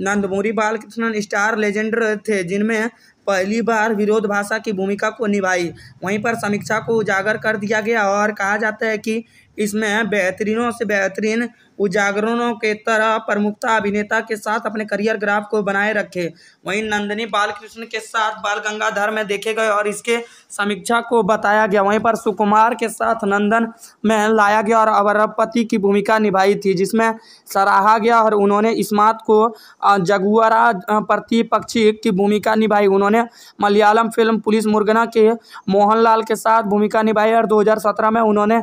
A: नंदमुरी बालकृष्णन स्टार लेजेंडर थे जिनमें पहली बार विरोध भाषा की भूमिका को निभाई वहीं पर समीक्षा को उजागर कर दिया गया और कहा जाता है कि इसमें बेहतरीनों से बेहतरीन उजागरणों के तरह प्रमुखता अभिनेता के साथ अपने करियर ग्राफ को बनाए रखे वहीं नंदनी बालकृष्ण के साथ बाल गंगाधर में देखे गए और इसके समीक्षा को बताया गया वहीं पर सुकुमार के साथ नंदन में लाया गया और अवरपति की भूमिका निभाई थी जिसमें सराहा गया और उन्होंने इस्मात को जगुआरा प्रतिपक्षी की भूमिका निभाई उन्होंने मलयालम फिल्म पुलिस मुर्गना के मोहनलाल के साथ भूमिका निभाई और 2017 में उन्होंने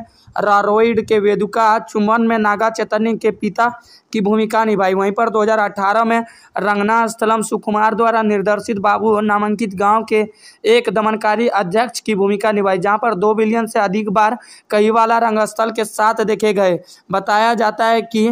A: रारोइड के वेदुका चुमन में नागा चैतन्य सिंह के पिता की भूमिका निभाई वहीं पर 2018 में रंगना स्थलम सुकुमार द्वारा निर्देशित बाबू नामांकित गांव के एक दमनकारी अध्यक्ष की भूमिका निभाई जहां पर दो बिलियन से अधिक बार कई वाला रंगस्थल के साथ देखे गए बताया जाता है कि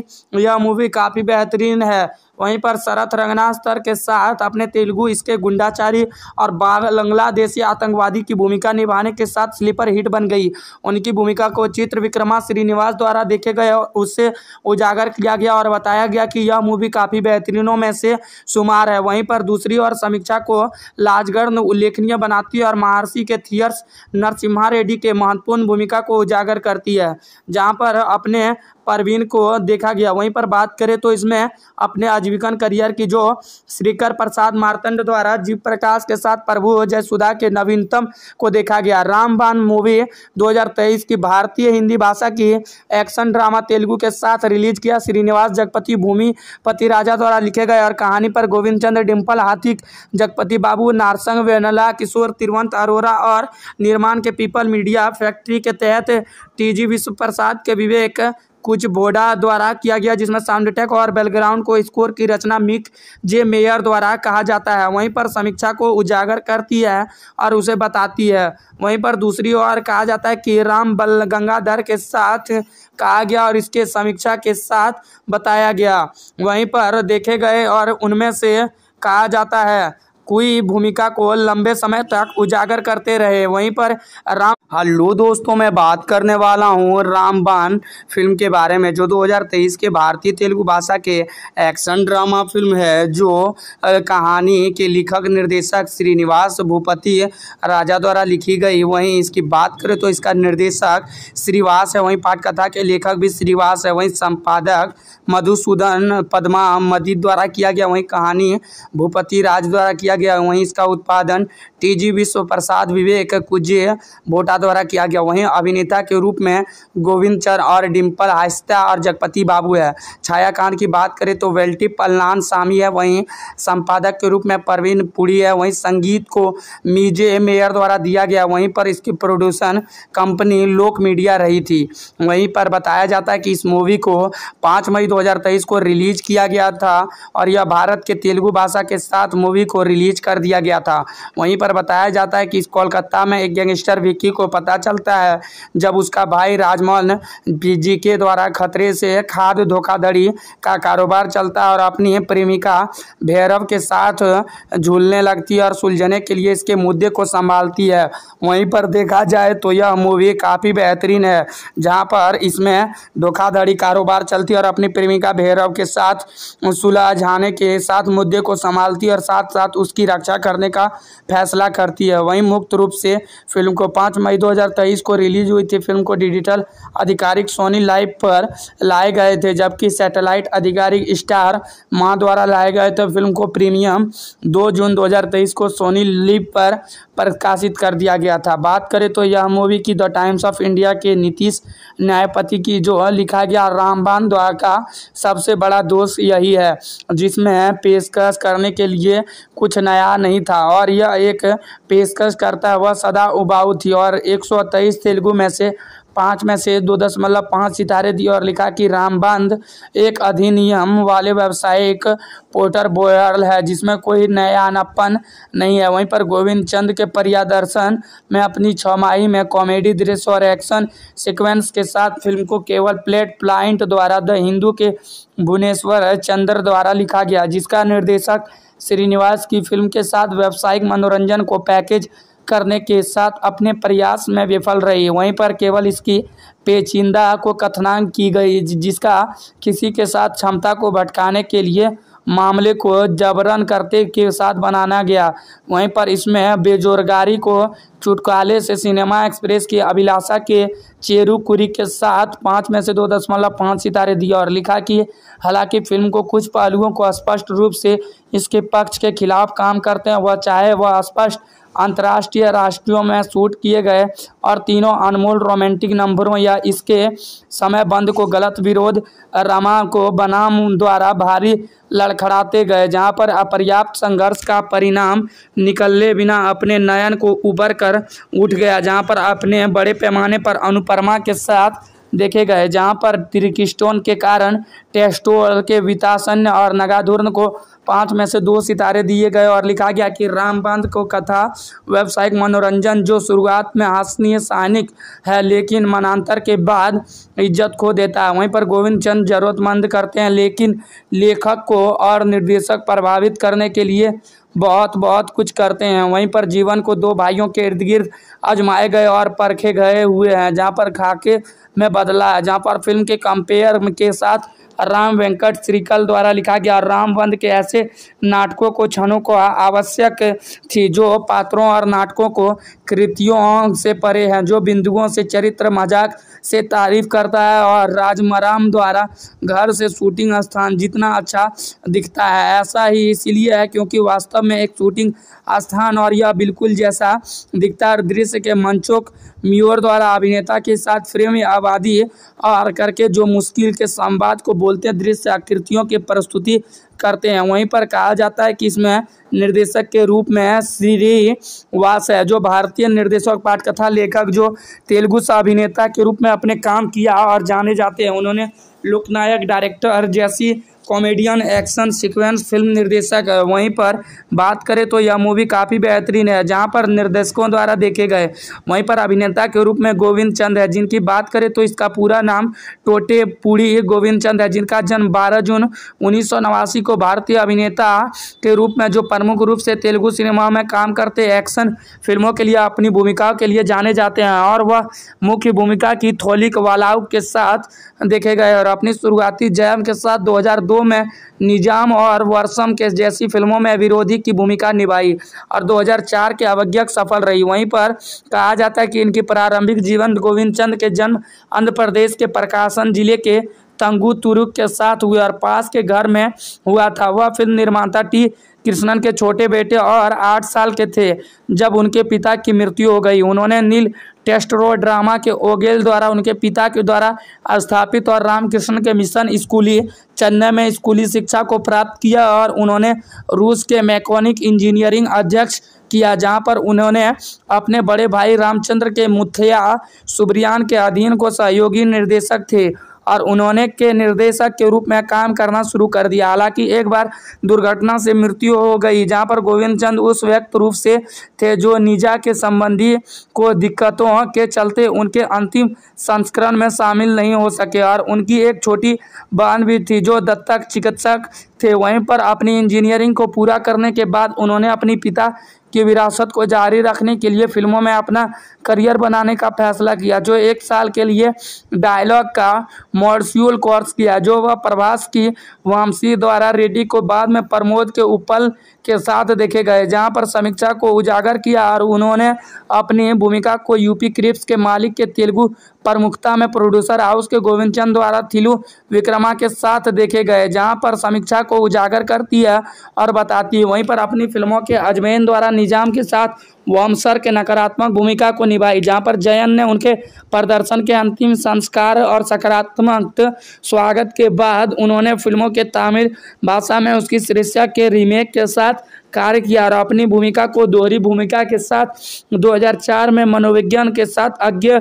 A: यह मूवी काफ़ी बेहतरीन है वहीं पर शरत रंगनास्तर के साथ अपने तेलुगु इसके गुंडाचारी और बांग्लादेशी आतंकवादी की भूमिका निभाने के साथ स्लीपर हिट बन गई उनकी भूमिका को चित्र विक्रमा श्रीनिवास द्वारा देखे गए और उससे उजागर किया गया और बताया गया कि यह मूवी काफ़ी बेहतरीनों में से शुमार है वहीं पर दूसरी ओर समीक्षा को लाजगढ़ उल्लेखनीय बनाती है और महर्षि के थियर्स नरसिम्हा रेड्डी के महत्वपूर्ण भूमिका को उजागर करती है जहाँ पर अपने परवीन को देखा गया वहीं पर बात करें तो इसमें अपने आजीविकन करियर की जो श्रीकर प्रसाद मारतंड द्वारा जीव प्रकाश के साथ प्रभु जयसुदा के नवीनतम को देखा गया रामबान मूवी 2023 की भारतीय हिंदी भाषा की एक्शन ड्रामा तेलुगु के साथ रिलीज किया श्रीनिवास जगपति भूमि पति राजा द्वारा लिखे गए और कहानी पर गोविंद चंद्र डिम्पल हाथिक जगपति बाबू नारसंग वेनला किशोर तिरुवंत अरोरा और निर्माण के पीपल मीडिया फैक्ट्री के तहत टीजी विश्व प्रसाद के विवेक कुछ बोडा द्वारा किया गया जिसमें साउंड और बैलग्राउंड को स्कोर की रचना मिक जे मेयर द्वारा कहा जाता है वहीं पर समीक्षा को उजागर करती है और उसे बताती है वहीं पर दूसरी ओर कहा जाता है कि राम बल गंगाधर के साथ कहा गया और इसके समीक्षा के साथ बताया गया वहीं पर देखे गए और उनमें से कहा जाता है कोई भूमिका को लंबे समय तक उजागर करते रहे वहीं पर राम हेलो दोस्तों मैं बात करने वाला हूँ रामबान फिल्म के बारे में जो 2023 के भारतीय तेलुगु भाषा के एक्शन ड्रामा फिल्म है जो कहानी के लेखक निर्देशक श्रीनिवास भूपति राजा द्वारा लिखी गई वहीं इसकी बात करें तो इसका निर्देशक श्रीवास है वहीं पाठकथा के लेखक भी श्रीवास है वहीं संपादक मधुसूदन पदमा मदी द्वारा किया गया वहीं कहानी भूपति राज द्वारा किया गया वहीं इसका उत्पादन टी जी विश्व प्रसाद विवेक कुजे भोटा शाह द्वारा किया गया वहीं अभिनेता के रूप में गोविंद चर और डिम्पल आहिस्ता और जगपति बाबू है छायाकांत की बात करें तो वेल्टी पलनान सामी है वहीं संपादक के रूप में परवीन पुरी है वहीं संगीत को मीजे मेयर द्वारा दिया गया वहीं पर इसकी प्रोड्यूसन कंपनी लोक मीडिया रही थी वहीं पर बताया जाता है कि इस मूवी को पाँच मई दो को रिलीज किया गया था और यह भारत के तेलुगु भाषा के साथ मूवी को रिलीज कर दिया गया था वहीं पर बताया जाता है कि इस कोलकाता में एक गैंगस्टर विक्की को पता चलता है जब उसका भाई राजमोहन जी के द्वारा खतरे से खाद धोखाधड़ी का कारोबार चलता है और अपनी प्रेमिका भैरव के साथ झूलने लगती है और सुलझने के लिए इसके मुद्दे को संभालती है वहीं पर देखा जाए तो यह मूवी काफ़ी बेहतरीन है जहाँ पर इसमें धोखाधड़ी कारोबार चलती है और अपनी प्रेमिका भैरव के साथ सुलझाने के साथ मुद्दे को संभालती और साथ साथ उसकी रक्षा करने का फैसला करती है वहीं मुक्त रूप से फिल्म को पाँच मई मई 2023 को रिलीज हुई थी फिल्म को डिजिटल आधिकारिक सोनी लाइव पर लाए गए थे जबकि सैटेलाइट आधिकारिक स्टार माँ द्वारा लाए गए थे फिल्म को प्रीमियम 2 जून 2023 को सोनी लिव पर प्रकाशित कर दिया गया था बात करें तो यह मूवी की द टाइम्स ऑफ इंडिया के नीतीश न्यायपति की जो लिखा गया रामबान द्वारा का सबसे बड़ा दोष यही है जिसमें पेशकश करने के लिए कुछ नया नहीं था और यह एक पेशकश करता है वह सदा उबाऊ थी और 123 तेलुगु में से पाँच में से दो दशमलव पाँच सितारे दिए और लिखा कि रामबंद एक अधिनियम वाले व्यावसायिक पोर्टर बोयल है जिसमें कोई नया अनपन नहीं है वहीं पर गोविंद चंद के प्रियादर्शन में अपनी छमाही में कॉमेडी दृश्य और एक्शन सीक्वेंस के साथ फिल्म को केवल प्लेट प्लाइंट द्वारा द हिंदू के भुवनेश्वर चंद्र द्वारा लिखा गया जिसका निर्देशक श्रीनिवास की फिल्म के साथ व्यावसायिक मनोरंजन को पैकेज करने के साथ अपने प्रयास में विफल रही वहीं पर केवल इसकी पेचिंदा को कथनांग की गई जिसका किसी के साथ क्षमता को भटकाने के लिए मामले को जबरन करते के साथ बनाना गया वहीं पर इसमें बेजोरगारी को चुटकाले से सिनेमा एक्सप्रेस की अभिलाषा के चेरुकुरी के साथ पाँच में से दो दशमलव पाँच सितारे दिए और लिखा कि हालांकि फिल्म को कुछ पहलुओं को स्पष्ट रूप से इसके पक्ष के खिलाफ काम करते हैं वह चाहे वह स्पष्ट अंतर्राष्ट्रीय राष्ट्रियों में शूट किए गए और तीनों अनमोल रोमांटिक नंबरों या इसके समयबंद को गलत विरोध रमा को बनाम द्वारा भारी लड़खड़ाते गए जहां पर अपर्याप्त संघर्ष का परिणाम निकलने बिना अपने नयन को उबर कर उठ गया जहां पर अपने बड़े पैमाने पर अनुपरमा के साथ देखे गए जहां पर त्रिकिस्टोन के कारण टेस्टोर के वितासन और नगाधुर्न को पाँच में से दो सितारे दिए गए और लिखा गया कि रामबांध को कथा व्यावसायिक मनोरंजन जो शुरुआत में हासनीय सैनिक है लेकिन मनांतर के बाद इज्जत खो देता है वहीं पर गोविंद चंद जरूरतमंद करते हैं लेकिन लेखक को और निर्देशक प्रभावित करने के लिए बहुत बहुत कुछ करते हैं वहीं पर जीवन को दो भाइयों के इर्द गिर्द आजमाए गए और परखे गए हुए हैं जहाँ पर खाके में बदला है जहाँ पर फिल्म के कंपेयर के साथ राम वेंकट श्रीकल द्वारा लिखा गया रामबंद के ऐसे नाटकों को क्षणों को आवश्यक थी जो पात्रों और नाटकों को कृतियों से परे हैं जो बिंदुओं से चरित्र मजाक से तारीफ करता है और राजमराम द्वारा घर से शूटिंग स्थान जितना अच्छा दिखता है ऐसा ही इसलिए है क्योंकि वास्तव में एक शूटिंग स्थान और यह बिल्कुल जैसा दिखता है दृश्य के मंचों म्यूअर द्वारा अभिनेता के साथ फ्रेम आबादी और करके जो मुश्किल के संवाद को बोलते दृश्य आकृतियों की प्रस्तुति करते हैं वहीं पर कहा जाता है कि इसमें निर्देशक के रूप में श्री वास है जो भारतीय निर्देशक पाठकथा लेखक जो तेलुगु अभिनेता के रूप में अपने काम किया और जाने जाते हैं उन्होंने लोकनायक डायरेक्टर जैसी कॉमेडियन एक्शन सीक्वेंस फिल्म निर्देशक है वहीं पर बात करें तो यह मूवी काफ़ी बेहतरीन है जहां पर निर्देशकों द्वारा देखे गए वहीं पर अभिनेता के रूप में गोविंद चंद है जिनकी बात करें तो इसका पूरा नाम टोटे पुड़ी गोविंद चंद है जिनका जन्म बारह जून उन्नीस को भारतीय अभिनेता के रूप में जो प्रमुख रूप से तेलुगु सिनेमा में काम करते एक्शन फिल्मों के लिए अपनी भूमिकाओं के लिए जाने जाते हैं और वह मुख्य भूमिका की थोलिक वालाउ के साथ देखे गए और अपनी शुरुआती जयम के साथ 2002 दो में निजाम और वर्षम के जैसी फिल्मों में विरोधी की भूमिका निभाई और 2004 के अवज्ञक सफल रही वहीं पर कहा जाता है कि इनकी प्रारंभिक जीवन गोविंद चंद के जन्म आंध्र प्रदेश के प्रकाशन जिले के तंगू तुरुक के साथ हुए और पास के घर में हुआ था वह फिल्म निर्माता टी कृष्णन के छोटे बेटे और आठ साल के थे जब उनके पिता की मृत्यु हो गई उन्होंने नील ड्रामा के ओगेल द्वारा उनके पिता के द्वारा स्थापित और रामकृष्ण के मिशन स्कूली चेन्नई में स्कूली शिक्षा को प्राप्त किया और उन्होंने रूस के मैकोनिक इंजीनियरिंग अध्यक्ष किया जहां पर उन्होंने अपने बड़े भाई रामचंद्र के मुथया सुब्रियान के अधीन को सहयोगी निर्देशक थे और उन्होंने के निर्देशक के रूप में काम करना शुरू कर दिया हालांकि एक बार दुर्घटना से मृत्यु हो गई जहाँ पर गोविंद चंद उस व्यक्त रूप से थे जो निजा के संबंधी को दिक्कतों के चलते उनके अंतिम संस्करण में शामिल नहीं हो सके और उनकी एक छोटी बहन भी थी जो दत्तक चिकित्सक थे वहीं पर अपनी इंजीनियरिंग को पूरा करने के बाद उन्होंने अपने पिता की विरासत को जारी रखने के लिए फिल्मों में अपना करियर बनाने का फैसला किया जो एक साल के लिए डायलॉग का मॉड्यूल कोर्स किया जो वह प्रभास की वामसी द्वारा रेड्डी को बाद में प्रमोद के उपल के साथ देखे गए जहां पर समीक्षा को उजागर किया और उन्होंने अपनी भूमिका को यूपी क्रिप्स के मालिक के तेलुगु प्रमुखता में प्रोड्यूसर हाउस के गोविंद चंद द्वारा थिलू विक्रमा के साथ देखे गए जहां पर समीक्षा को उजागर करती है और बताती है वहीं पर अपनी फिल्मों के अजमेन द्वारा निजाम के साथ वमसर के नकारात्मक भूमिका को निभाई जहाँ पर जयन ने उनके प्रदर्शन के अंतिम संस्कार और सकारात्मक स्वागत के बाद उन्होंने फिल्मों के तमिल भाषा में उसकी शीर्षक के रीमेक के साथ साथ कार्य किया और अपनी भूमिका को दोहरी भूमिका के साथ 2004 में मनोविज्ञान के साथ अज्ञ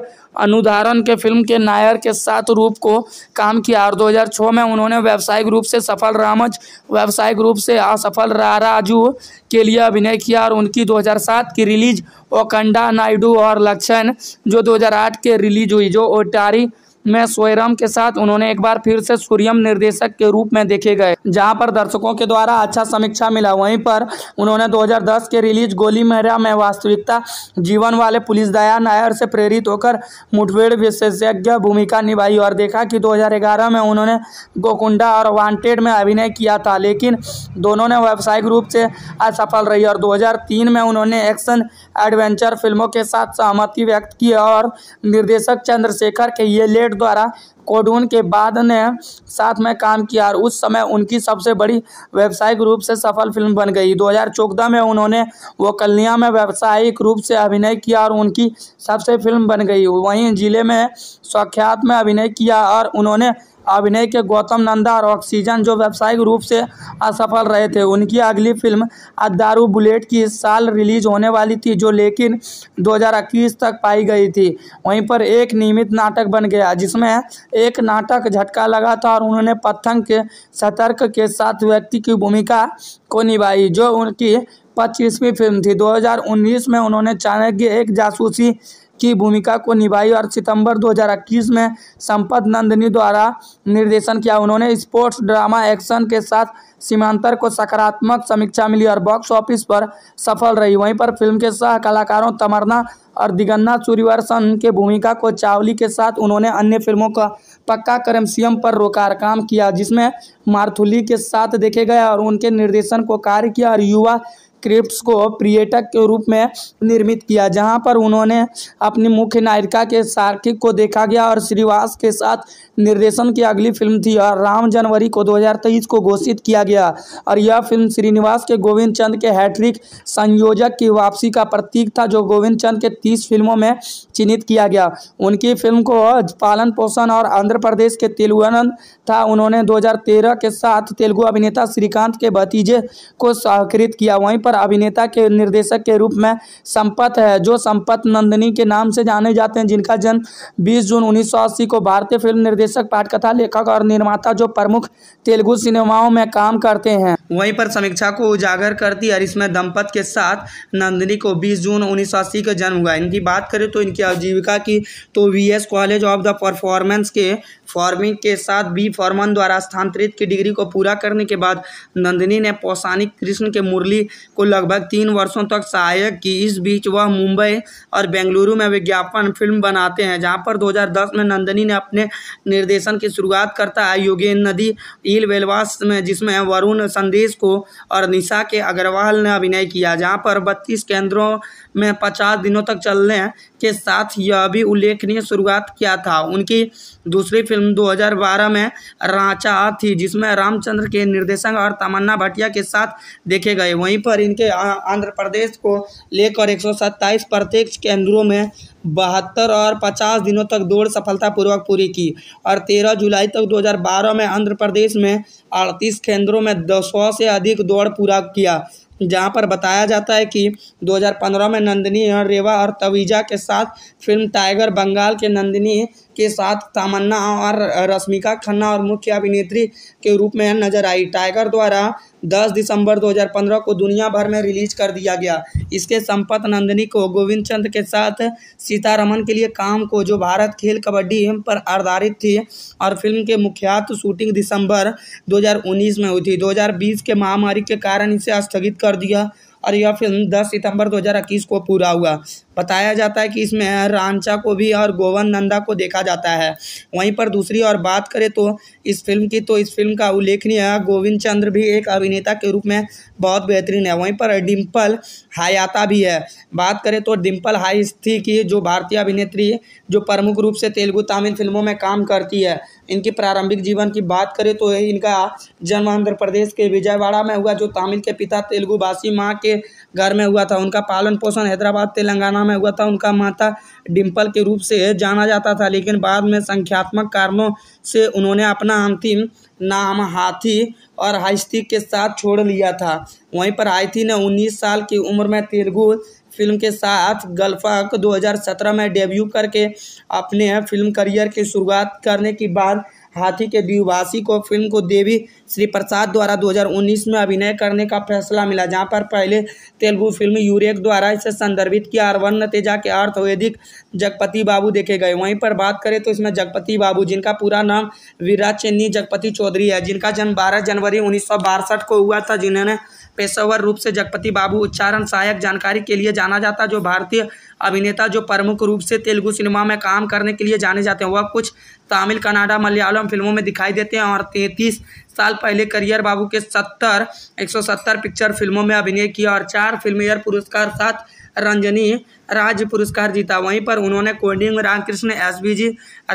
A: अनुधारण के फिल्म के नायर के साथ रूप को काम किया और 2006 में उन्होंने व्यावसायिक रूप से सफल रामज व्यावसायिक रूप से असफल राराजू के लिए अभिनय किया और उनकी 2007 की रिलीज ओकंडा नायडू और लक्षण जो 2008 के रिलीज हुई जो ओटारी में स्वयराम के साथ उन्होंने एक बार फिर से सूर्यम निर्देशक के रूप में देखे गए जहां पर दर्शकों के द्वारा अच्छा समीक्षा मिला वहीं पर उन्होंने 2010 के रिलीज गोली मेहरा में वास्तविकता जीवन वाले पुलिस दया नायर से प्रेरित होकर मुठभेड़ विशेषज्ञ भूमिका निभाई और देखा कि 2011 में उन्होंने गोकुंडा और वांटेड में अभिनय किया था लेकिन दोनों ने व्यावसायिक रूप से असफल रही और दो में उन्होंने एक्शन एडवेंचर फिल्मों के साथ सहमति व्यक्त की और निर्देशक चंद्रशेखर के ये लेट द्वारा कोडून के बाद ने साथ में काम किया और उस समय उनकी सबसे बड़ी व्यावसायिक रूप से सफल फिल्म बन गई 2014 में उन्होंने वो कलिया में व्यावसायिक रूप से अभिनय किया और उनकी सबसे फिल्म बन गई वहीं जिले में स्वाख्यात में अभिनय किया और उन्होंने अभिनय के गौतम नंदा और ऑक्सीजन जो व्यावसायिक रूप से असफल रहे थे उनकी अगली फिल्म अदारू बुलेट की इस साल रिलीज होने वाली थी जो लेकिन 2021 तक पाई गई थी वहीं पर एक नियमित नाटक बन गया जिसमें एक नाटक झटका लगा था और उन्होंने पत्थंग के सतर्क के साथ व्यक्ति की भूमिका को निभाई जो उनकी पच्चीसवीं फिल्म थी 2019 में उन्होंने चाणक्य एक जासूसी की भूमिका को निभाई और सितंबर 2021 में संपत नंदनी द्वारा निर्देशन किया उन्होंने स्पोर्ट्स ड्रामा एक्शन के साथ सीमांतर को सकारात्मक समीक्षा मिली और बॉक्स ऑफिस पर सफल रही वहीं पर फिल्म के सह कलाकारों तमरना और दिगन्ना सूर्यवर्सन के भूमिका को चावली के साथ उन्होंने अन्य फिल्मों का पक्का सीएम पर रोकार काम किया जिसमें मारथुली के साथ देखे गए और उनके निर्देशन को कार्य किया और युवा स्क्रिप्ट्स को पर्यटक के रूप में निर्मित किया जहां पर उन्होंने अपनी मुख्य नायिका के सार्किक को देखा गया और श्रीवास के साथ निर्देशन की अगली फिल्म थी और राम जनवरी को 2023 को घोषित किया गया और यह फिल्म श्रीनिवास के गोविंद चंद के हैट्रिक संयोजक की वापसी का प्रतीक था जो गोविंद चंद के तीस फिल्मों में चिन्हित किया गया उनकी फिल्म को पालन पोषण और आंध्र प्रदेश के तेलुगुआनंद था उन्होंने 2013 के साथ तेलुगु अभिनेता श्रीकांत के भतीजे को सहकृत किया वहीं पर अभिनेता के निर्देशक के रूप में संपत है जो संपत नंदनी के नाम से जाने जाते हैं जिनका जन्म 20 जून उन्नीस को भारतीय फिल्म निर्देशक पाठकथा लेखक और निर्माता जो प्रमुख तेलुगु सिनेमाओं में काम करते हैं वहीं पर समीक्षा को उजागर करती है और इसमें दंपत के साथ नंदिनी को 20 जून 1980 का जन्म हुआ इनकी बात करें तो इनकी आजीविका की तो V college of the performance के फॉर्मिंग के साथ बी फॉर्मन द्वारा स्थानांतरित की डिग्री को पूरा करने के बाद नंदिनी ने पौसानिक कृष्ण के मुरली को लगभग तीन वर्षों तक सहायक की इस बीच वह मुंबई और बेंगलुरु में विज्ञापन फिल्म बनाते हैं जहां पर 2010 में नंदिनी ने अपने निर्देशन की शुरुआत करता है योगेन नदी ईल वेलवास में जिसमें वरुण संदेश को और निशा के अग्रवाल ने अभिनय किया जहाँ पर बत्तीस केंद्रों में पचास दिनों तक चलने के साथ यह भी उल्लेखनीय शुरुआत किया था उनकी दूसरी फिल्म 2012 में रांचा थी जिसमें रामचंद्र के निर्देशक और तमन्ना भाटिया के साथ देखे गए वहीं पर इनके आंध्र प्रदेश को लेकर एक प्रत्यक्ष केंद्रों में बहत्तर और 50 दिनों तक दौड़ सफलतापूर्वक पूरी की और 13 जुलाई तक 2012 में आंध्र प्रदेश में अड़तीस केंद्रों में दो सौ से अधिक दौड़ पूरा किया जहाँ पर बताया जाता है कि 2015 में नंदिनी और रेवा और तवीजा के साथ फिल्म टाइगर बंगाल के नंदिनी के साथ तामन्ना और रश्मिका खन्ना और मुख्य अभिनेत्री के रूप में नजर आई टाइगर द्वारा 10 दिसंबर 2015 को दुनिया भर में रिलीज कर दिया गया इसके संपत नंदिनी को गोविंद चंद के साथ सीतारमन के लिए काम को जो भारत खेल कबड्डी पर आधारित थी और फिल्म के मुख्यात शूटिंग दिसंबर 2019 में हुई थी 2020 के महामारी के कारण इसे स्थगित कर दिया और यह फिल्म 10 सितंबर 2021 को पूरा हुआ बताया जाता है कि इसमें रामचा को भी और गोवन नंदा को देखा जाता है वहीं पर दूसरी और बात करें तो इस फिल्म की तो इस फिल्म का उल्लेखनीय गोविंद चंद्र भी एक अभिनेता के रूप में बहुत बेहतरीन है वहीं पर डिम्पल हायाता भी है बात करें तो डिम्पल हाइस्थी की जो भारतीय अभिनेत्री जो प्रमुख रूप से तेलुगु तमिल फिल्मों में काम करती है इनकी प्रारंभिक जीवन की बात करें तो इनका जन्म आंध्र प्रदेश के विजयवाड़ा में हुआ जो तमिल के पिता तेलुगु भाषी माँ के घर में हुआ था उनका पालन पोषण हैदराबाद तेलंगाना में हुआ था उनका माता डिम्पल के रूप से जाना जाता था लेकिन बाद में संख्यात्मक कारणों से उन्होंने अपना अंतिम नाम हाथी और हाइस्ती के साथ छोड़ लिया था वहीं पर हाइथी ने 19 साल की उम्र में तेलुगु फिल्म के साथ गल्फक 2017 में डेब्यू करके अपने फिल्म करियर की शुरुआत करने के बाद हाथी के द्विभाषी को फिल्म को देवी श्री प्रसाद द्वारा 2019 में अभिनय करने का फैसला मिला जहां पर पहले तेलुगु फिल्म यूरेक द्वारा इसे संदर्भित किया और वन तेजा के अर्थ वैदिक जगपति बाबू देखे गए वहीं पर बात करें तो इसमें जगपति बाबू जिनका पूरा नाम वीरा चेन्नी जगपति चौधरी है जिनका जन्म बारह जनवरी उन्नीस को हुआ था जिन्होंने पेशेवर रूप से जगपति बाबू उच्चारण सहायक जानकारी के लिए जाना जाता जो भारतीय अभिनेता जो प्रमुख रूप से तेलुगु सिनेमा में काम करने के लिए जाने जाते हैं वह कुछ तमिल कनाडा मलयालम फिल्मों में दिखाई देते हैं और तैंतीस साल पहले करियर बाबू के सत्तर एक सौ सत्तर पिक्चर फिल्मों में अभिनय किया और चार फिल्म एयर पुरस्कार साथ रंजनी राज्य पुरस्कार जीता वहीं पर उन्होंने coding Ramakrishna S B G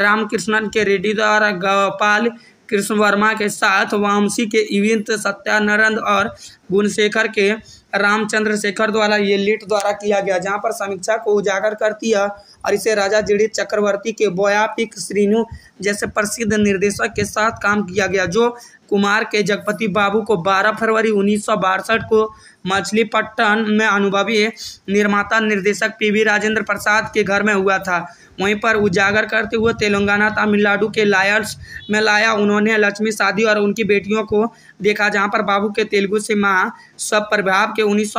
A: Ramakrishnan K Reddy द्वारा गोपाल कृष्ण वर्मा के साथ वामसी के इविंत सत्यानंद और गुणशेखर के रामचंद्र शेखर द्वारा ये लिट द्वारा किया गया जहाँ पर समीक्षा को उजागर करती है और इसे राजा जीड़ित चक्रवर्ती के बोयापिक श्रीनु जैसे प्रसिद्ध निर्देशक के साथ काम किया गया जो कुमार के जगपति बाबू को 12 फरवरी उन्नीस को मछलीपट्टन में अनुभवी निर्माता निर्देशक पीवी राजेंद्र प्रसाद के घर में हुआ था वहीं पर उजागर करते हुए तेलंगाना तमिलनाडु के लायर्स में लाया उन्होंने लक्ष्मी शादी और उनकी बेटियों को देखा जहां पर बाबू के तेलुगु से माँ सब प्रभाव के उन्नीस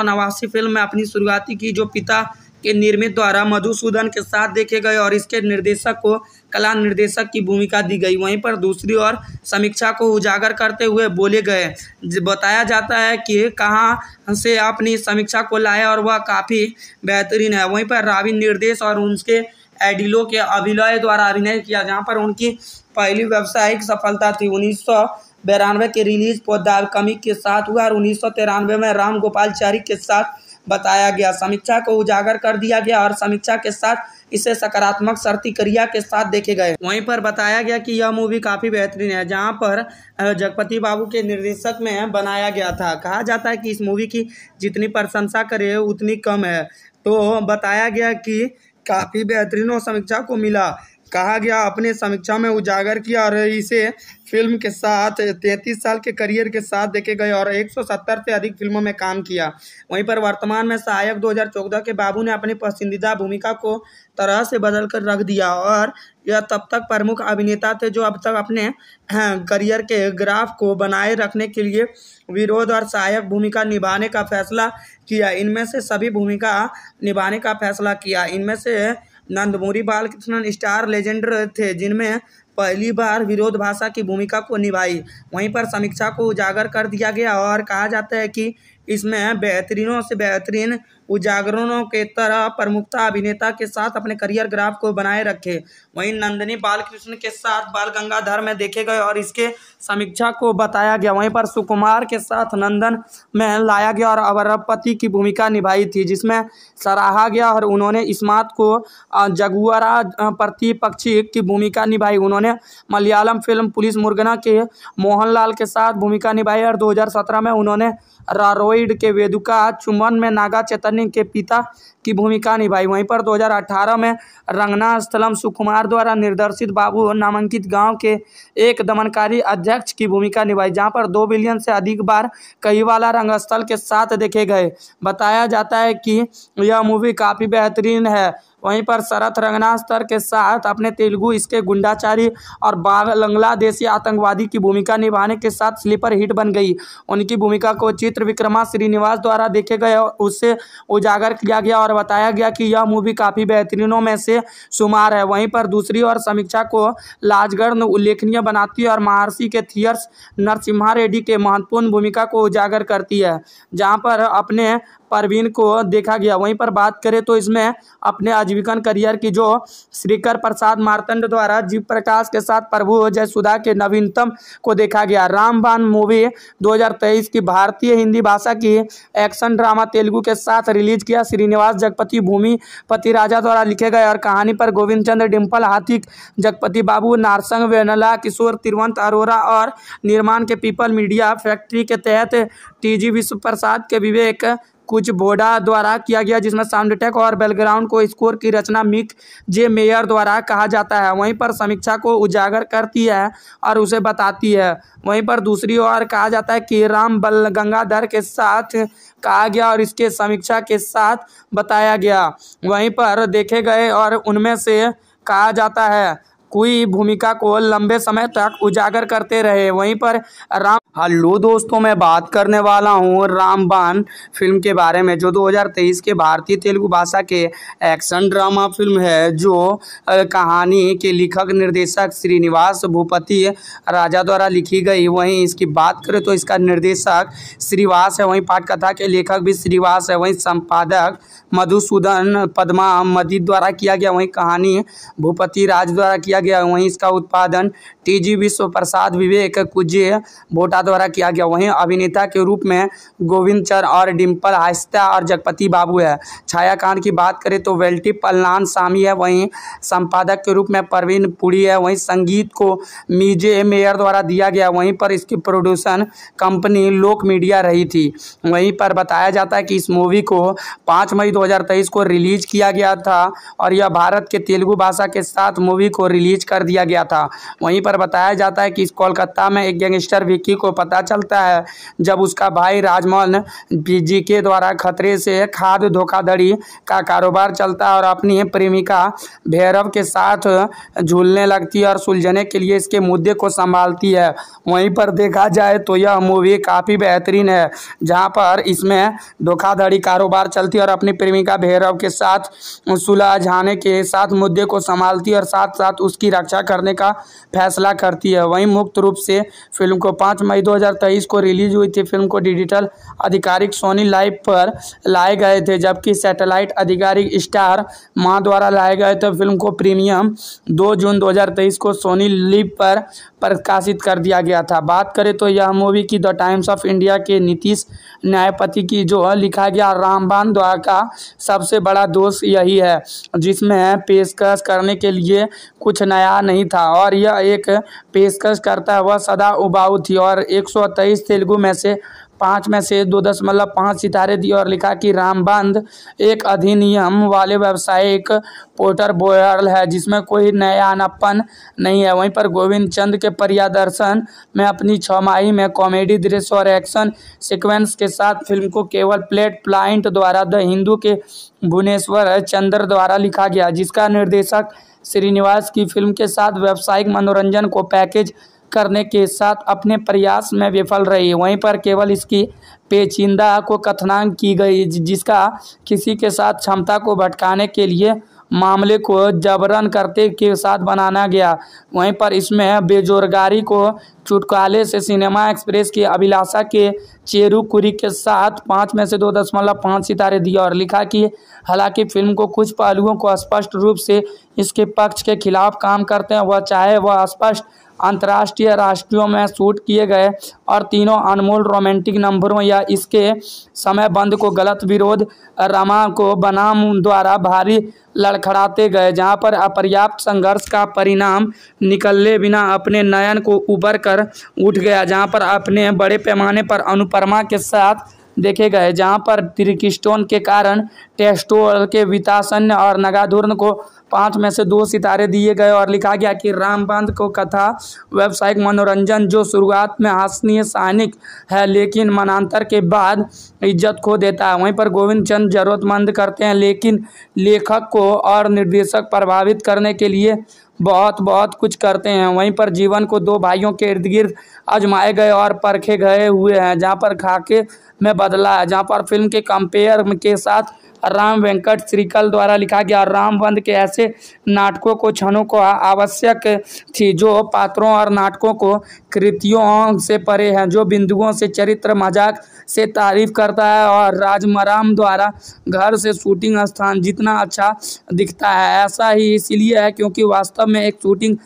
A: फिल्म में अपनी शुरुआती की जो पिता के निर्मित द्वारा मधुसूदन के साथ देखे गए और इसके निर्देशक को कला निर्देशक की भूमिका दी गई वहीं पर दूसरी ओर समीक्षा को उजागर करते हुए बोले गए बताया जाता है कि कहाँ से आपने समीक्षा को लाया और वह काफ़ी बेहतरीन है वहीं पर रावी निर्देश और उनके एडिलो के अभिनय द्वारा अभिनय किया जहाँ पर उनकी पहली व्यावसायिक सफलता थी उन्नीस बिरानवे के रिलीज पोदार कमिक के साथ हुआ और उन्नीस में राम गोपाल के साथ बताया गया समीक्षा को उजागर कर दिया गया और समीक्षा के साथ इसे सकारात्मक शर्ती क्रिया के साथ देखे गए वहीं पर बताया गया कि यह मूवी काफ़ी बेहतरीन है जहां पर जगपति बाबू के निर्देशक में बनाया गया था कहा जाता है कि इस मूवी की जितनी प्रशंसा करे उतनी कम है तो बताया गया कि काफ़ी बेहतरीन और समीक्षा को मिला कहा गया अपने समीक्षा में उजागर किया और इसे फिल्म के साथ तैंतीस साल के करियर के साथ देखे गए और 170 से अधिक फिल्मों में काम किया वहीं पर वर्तमान में सहायक 2014 के बाबू ने अपनी पसंदीदा भूमिका को तरह से बदल कर रख दिया और यह तब तक प्रमुख अभिनेता थे जो अब तक अपने हाँ, करियर के ग्राफ को बनाए रखने के लिए विरोध और सहायक भूमिका निभाने का फैसला किया इनमें से सभी भूमिका निभाने का फैसला किया इनमें से नंदमुरी बालकृष्णन स्टार लेजेंडर थे जिनमें पहली बार विरोध भाषा की भूमिका को निभाई वहीं पर समीक्षा को उजागर कर दिया गया और कहा जाता है कि इसमें बेहतरीनों से बेहतरीन उजागरणों के तरह प्रमुखता अभिनेता के साथ अपने करियर ग्राफ को बनाए रखे वहीं नंदनी बालकृष्ण के साथ बाल गंगाधर में देखे गए और इसके समीक्षा को बताया गया वहीं पर सुकुमार के साथ नंदन में लाया गया और अवरपति की भूमिका निभाई थी जिसमें सराहा गया और उन्होंने इसमात को जगुआरा प्रतिपक्षी की भूमिका निभाई उन्होंने मलयालम फिल्म पुलिस मुर्गना के मोहनलाल के साथ भूमिका निभाई और 2017 में उन्होंने रारोइड के वेदुका चुमन में नागा चैतन्य सिंह के पिता की भूमिका निभाई वहीं पर 2018 में रंगना स्थलम सुकुमार द्वारा निर्देशित बाबू नामांकित गांव के एक दमनकारी अध्यक्ष की भूमिका निभाई जहां पर दो बिलियन से अधिक बार कई वाला रंगस्थल के साथ देखे गए बताया जाता है कि यह मूवी काफ़ी बेहतरीन है वहीं पर शरत रंगनास्तर के साथ अपने तेलुगु इसके गुंडाचारी और बांग्लादेशी आतंकवादी की भूमिका निभाने के साथ स्लीपर हिट बन गई उनकी भूमिका को चित्र विक्रमा श्रीनिवास द्वारा देखे गए और उससे उजागर किया गया और बताया गया कि यह मूवी काफ़ी बेहतरीनों में से शुमार है वहीं पर दूसरी ओर समीक्षा को लाजगढ़ उल्लेखनीय बनाती है और महर्षि के थियर्स नरसिम्हा रेड्डी के महत्वपूर्ण भूमिका को उजागर करती है जहाँ पर अपने परवीन को देखा गया वहीं पर बात करें तो इसमें अपने आजीविकन करियर की जो श्रीकर प्रसाद मारतंड द्वारा जीव प्रकाश के साथ प्रभु जयसुदा के नवीनतम को देखा गया रामबान मूवी 2023 की भारतीय हिंदी भाषा की एक्शन ड्रामा तेलुगु के साथ रिलीज किया श्रीनिवास जगपति भूमि पति राजा द्वारा लिखे गए और कहानी पर गोविंद चंद्र डिम्पल हाथिक जगपति बाबू नारसंग वेनला किशोर तिरुवंत अरोरा और निर्माण के पीपल मीडिया फैक्ट्री के तहत टीजी विश्व प्रसाद के विवेक कुछ बोडा द्वारा किया गया जिसमें साउंड टेक और बैलग्राउंड को स्कोर की रचना मिक जे मेयर द्वारा कहा जाता है वहीं पर समीक्षा को उजागर करती है और उसे बताती है वहीं पर दूसरी ओर कहा जाता है कि राम बल गंगाधर के साथ कहा गया और इसके समीक्षा के साथ बताया गया वहीं पर देखे गए और उनमें से कहा जाता है कोई भूमिका को लंबे समय तक उजागर करते रहे वहीं पर राम हेलो दोस्तों मैं बात करने वाला हूँ रामबान फिल्म के बारे में जो 2023 के भारतीय तेलुगु भाषा के एक्शन ड्रामा फिल्म है जो कहानी के लिखक निर्देशक श्रीनिवास भूपति राजा द्वारा लिखी गई वहीं इसकी बात करें तो इसका निर्देशक श्रीवास है वहीं पाठकथा के लेखक भी श्रीवास है वहीं संपादक मधुसूदन पदमा मदी द्वारा किया गया वहीं कहानी भूपति राज द्वारा किया गया वहीं इसका उत्पादन तीजी विश्व प्रसाद विवेक कुज बोटा द्वारा किया गया वहीं अभिनेता के रूप में गोविंद चर और डिम्पल आहिस्ता और जगपति बाबू है छायाकान की बात करें तो वेल्टी पल्लान सामी है वहीं संपादक के रूप में परवीन पुरी है वहीं संगीत को मीजे मेयर द्वारा दिया गया वहीं पर इसकी प्रोड्यूसन कंपनी लोक मीडिया रही थी वहीं पर बताया जाता है कि इस मूवी को पाँच मई दो को रिलीज किया गया था और यह भारत के तेलुगु भाषा के साथ मूवी को रिलीज कर दिया गया था वहीं पर पर बताया जाता है कि इस कोलकाता में एक गैंगस्टर विक्की को पता चलता है जब उसका भाई राजमोहन जी के द्वारा खतरे से खाद धोखाधड़ी का कारोबार चलता है और अपनी प्रेमिका भैरव के साथ झूलने लगती है और सुलझने के लिए इसके मुद्दे को संभालती है वहीं पर देखा जाए तो यह मूवी काफ़ी बेहतरीन है जहाँ पर इसमें धोखाधड़ी कारोबार चलती है और अपनी प्रेमिका भैरव के साथ सुलझाने के साथ मुद्दे को संभालती है और साथ साथ उसकी रक्षा करने का फैसला फैसला करती है वहीं मुक्त रूप से फिल्म को 5 मई 2023 को रिलीज हुई थी फिल्म को डिजिटल आधिकारिक सोनी लाइव पर लाए गए थे जबकि सैटेलाइट आधिकारिक स्टार माँ द्वारा लाए गए थे फिल्म को प्रीमियम दो जून 2023 को सोनी लिव पर प्रकाशित कर दिया गया था बात करें तो यह मूवी की द टाइम्स ऑफ इंडिया के नीतीश न्यायपति की जो है लिखा गया रामबान द्वारा का सबसे बड़ा दोष यही है जिसमें पेशकश करने के लिए कुछ नया नहीं था और यह एक पेशकश करता हुआ सदा उबाऊ थी और तेईस तेलुगु में से पाँच में से दो दशमलव पाँच सितारे दिए और लिखा कि रामबंध एक अधिनियम वाले व्यावसायिक पोर्टर बोयल है जिसमें कोई नया अनपन नहीं है वहीं पर गोविंद चंद के प्रयादर्शन में अपनी छमाही में कॉमेडी दृश्य और एक्शन सीक्वेंस के साथ फिल्म को केवल प्लेट प्लाइंट द्वारा द हिंदू के भुवनेश्वर चंद्र द्वारा लिखा गया जिसका निर्देशक श्रीनिवास की फिल्म के साथ व्यावसायिक मनोरंजन को पैकेज करने के साथ अपने प्रयास में विफल रही वहीं पर केवल इसकी पेचिंदा को कथनांग की गई जिसका किसी के साथ क्षमता को भटकाने के लिए मामले को जबरन करते के साथ बनाना गया वहीं पर इसमें बेजोरगारी को चुटकाले से सिनेमा एक्सप्रेस की अभिलाषा के चेरुकुरी के साथ पाँच में से दो दशमलव पाँच सितारे दिए और लिखा कि हालांकि फिल्म को कुछ पहलुओं को स्पष्ट रूप से इसके पक्ष के खिलाफ काम करते हैं वह चाहे वह स्पष्ट अंतर्राष्ट्रीय राष्ट्रियों में शूट किए गए और तीनों अनमोल रोमांटिक नंबरों या इसके बंद को गलत विरोध रमा को बनाम द्वारा भारी लड़खड़ाते गए जहां पर अपर्याप्त संघर्ष का परिणाम निकलने बिना अपने नयन को उबर कर उठ गया जहां पर अपने बड़े पैमाने पर अनुपरमा के साथ देखे गए जहां पर त्रिकिस्टोन के कारण टेस्टोल के वितासन और नगाधुर्न को पाँच में से दो सितारे दिए गए और लिखा गया कि रामबांध को कथा व्यावसायिक मनोरंजन जो शुरुआत में हासनीय सैनिक है लेकिन मनांतर के बाद इज्जत खो देता है वहीं पर गोविंद चंद जरूरतमंद करते हैं लेकिन लेखक को और निर्देशक प्रभावित करने के लिए बहुत बहुत कुछ करते हैं वहीं पर जीवन को दो भाइयों के इर्द गिर्द आजमाए गए और परखे गए हुए हैं जहाँ पर खाके में बदला है जहाँ पर फिल्म के कंपेयर के साथ राम वेंकट श्रीकल द्वारा लिखा गया रामबंद के ऐसे नाटकों को क्षणों को आवश्यक थी जो पात्रों और नाटकों को कृतियों से परे हैं जो बिंदुओं से चरित्र मजाक से तारीफ करता है और राजमराम द्वारा घर से शूटिंग स्थान जितना अच्छा दिखता है ऐसा ही इसलिए है क्योंकि वास्तव में एक शूटिंग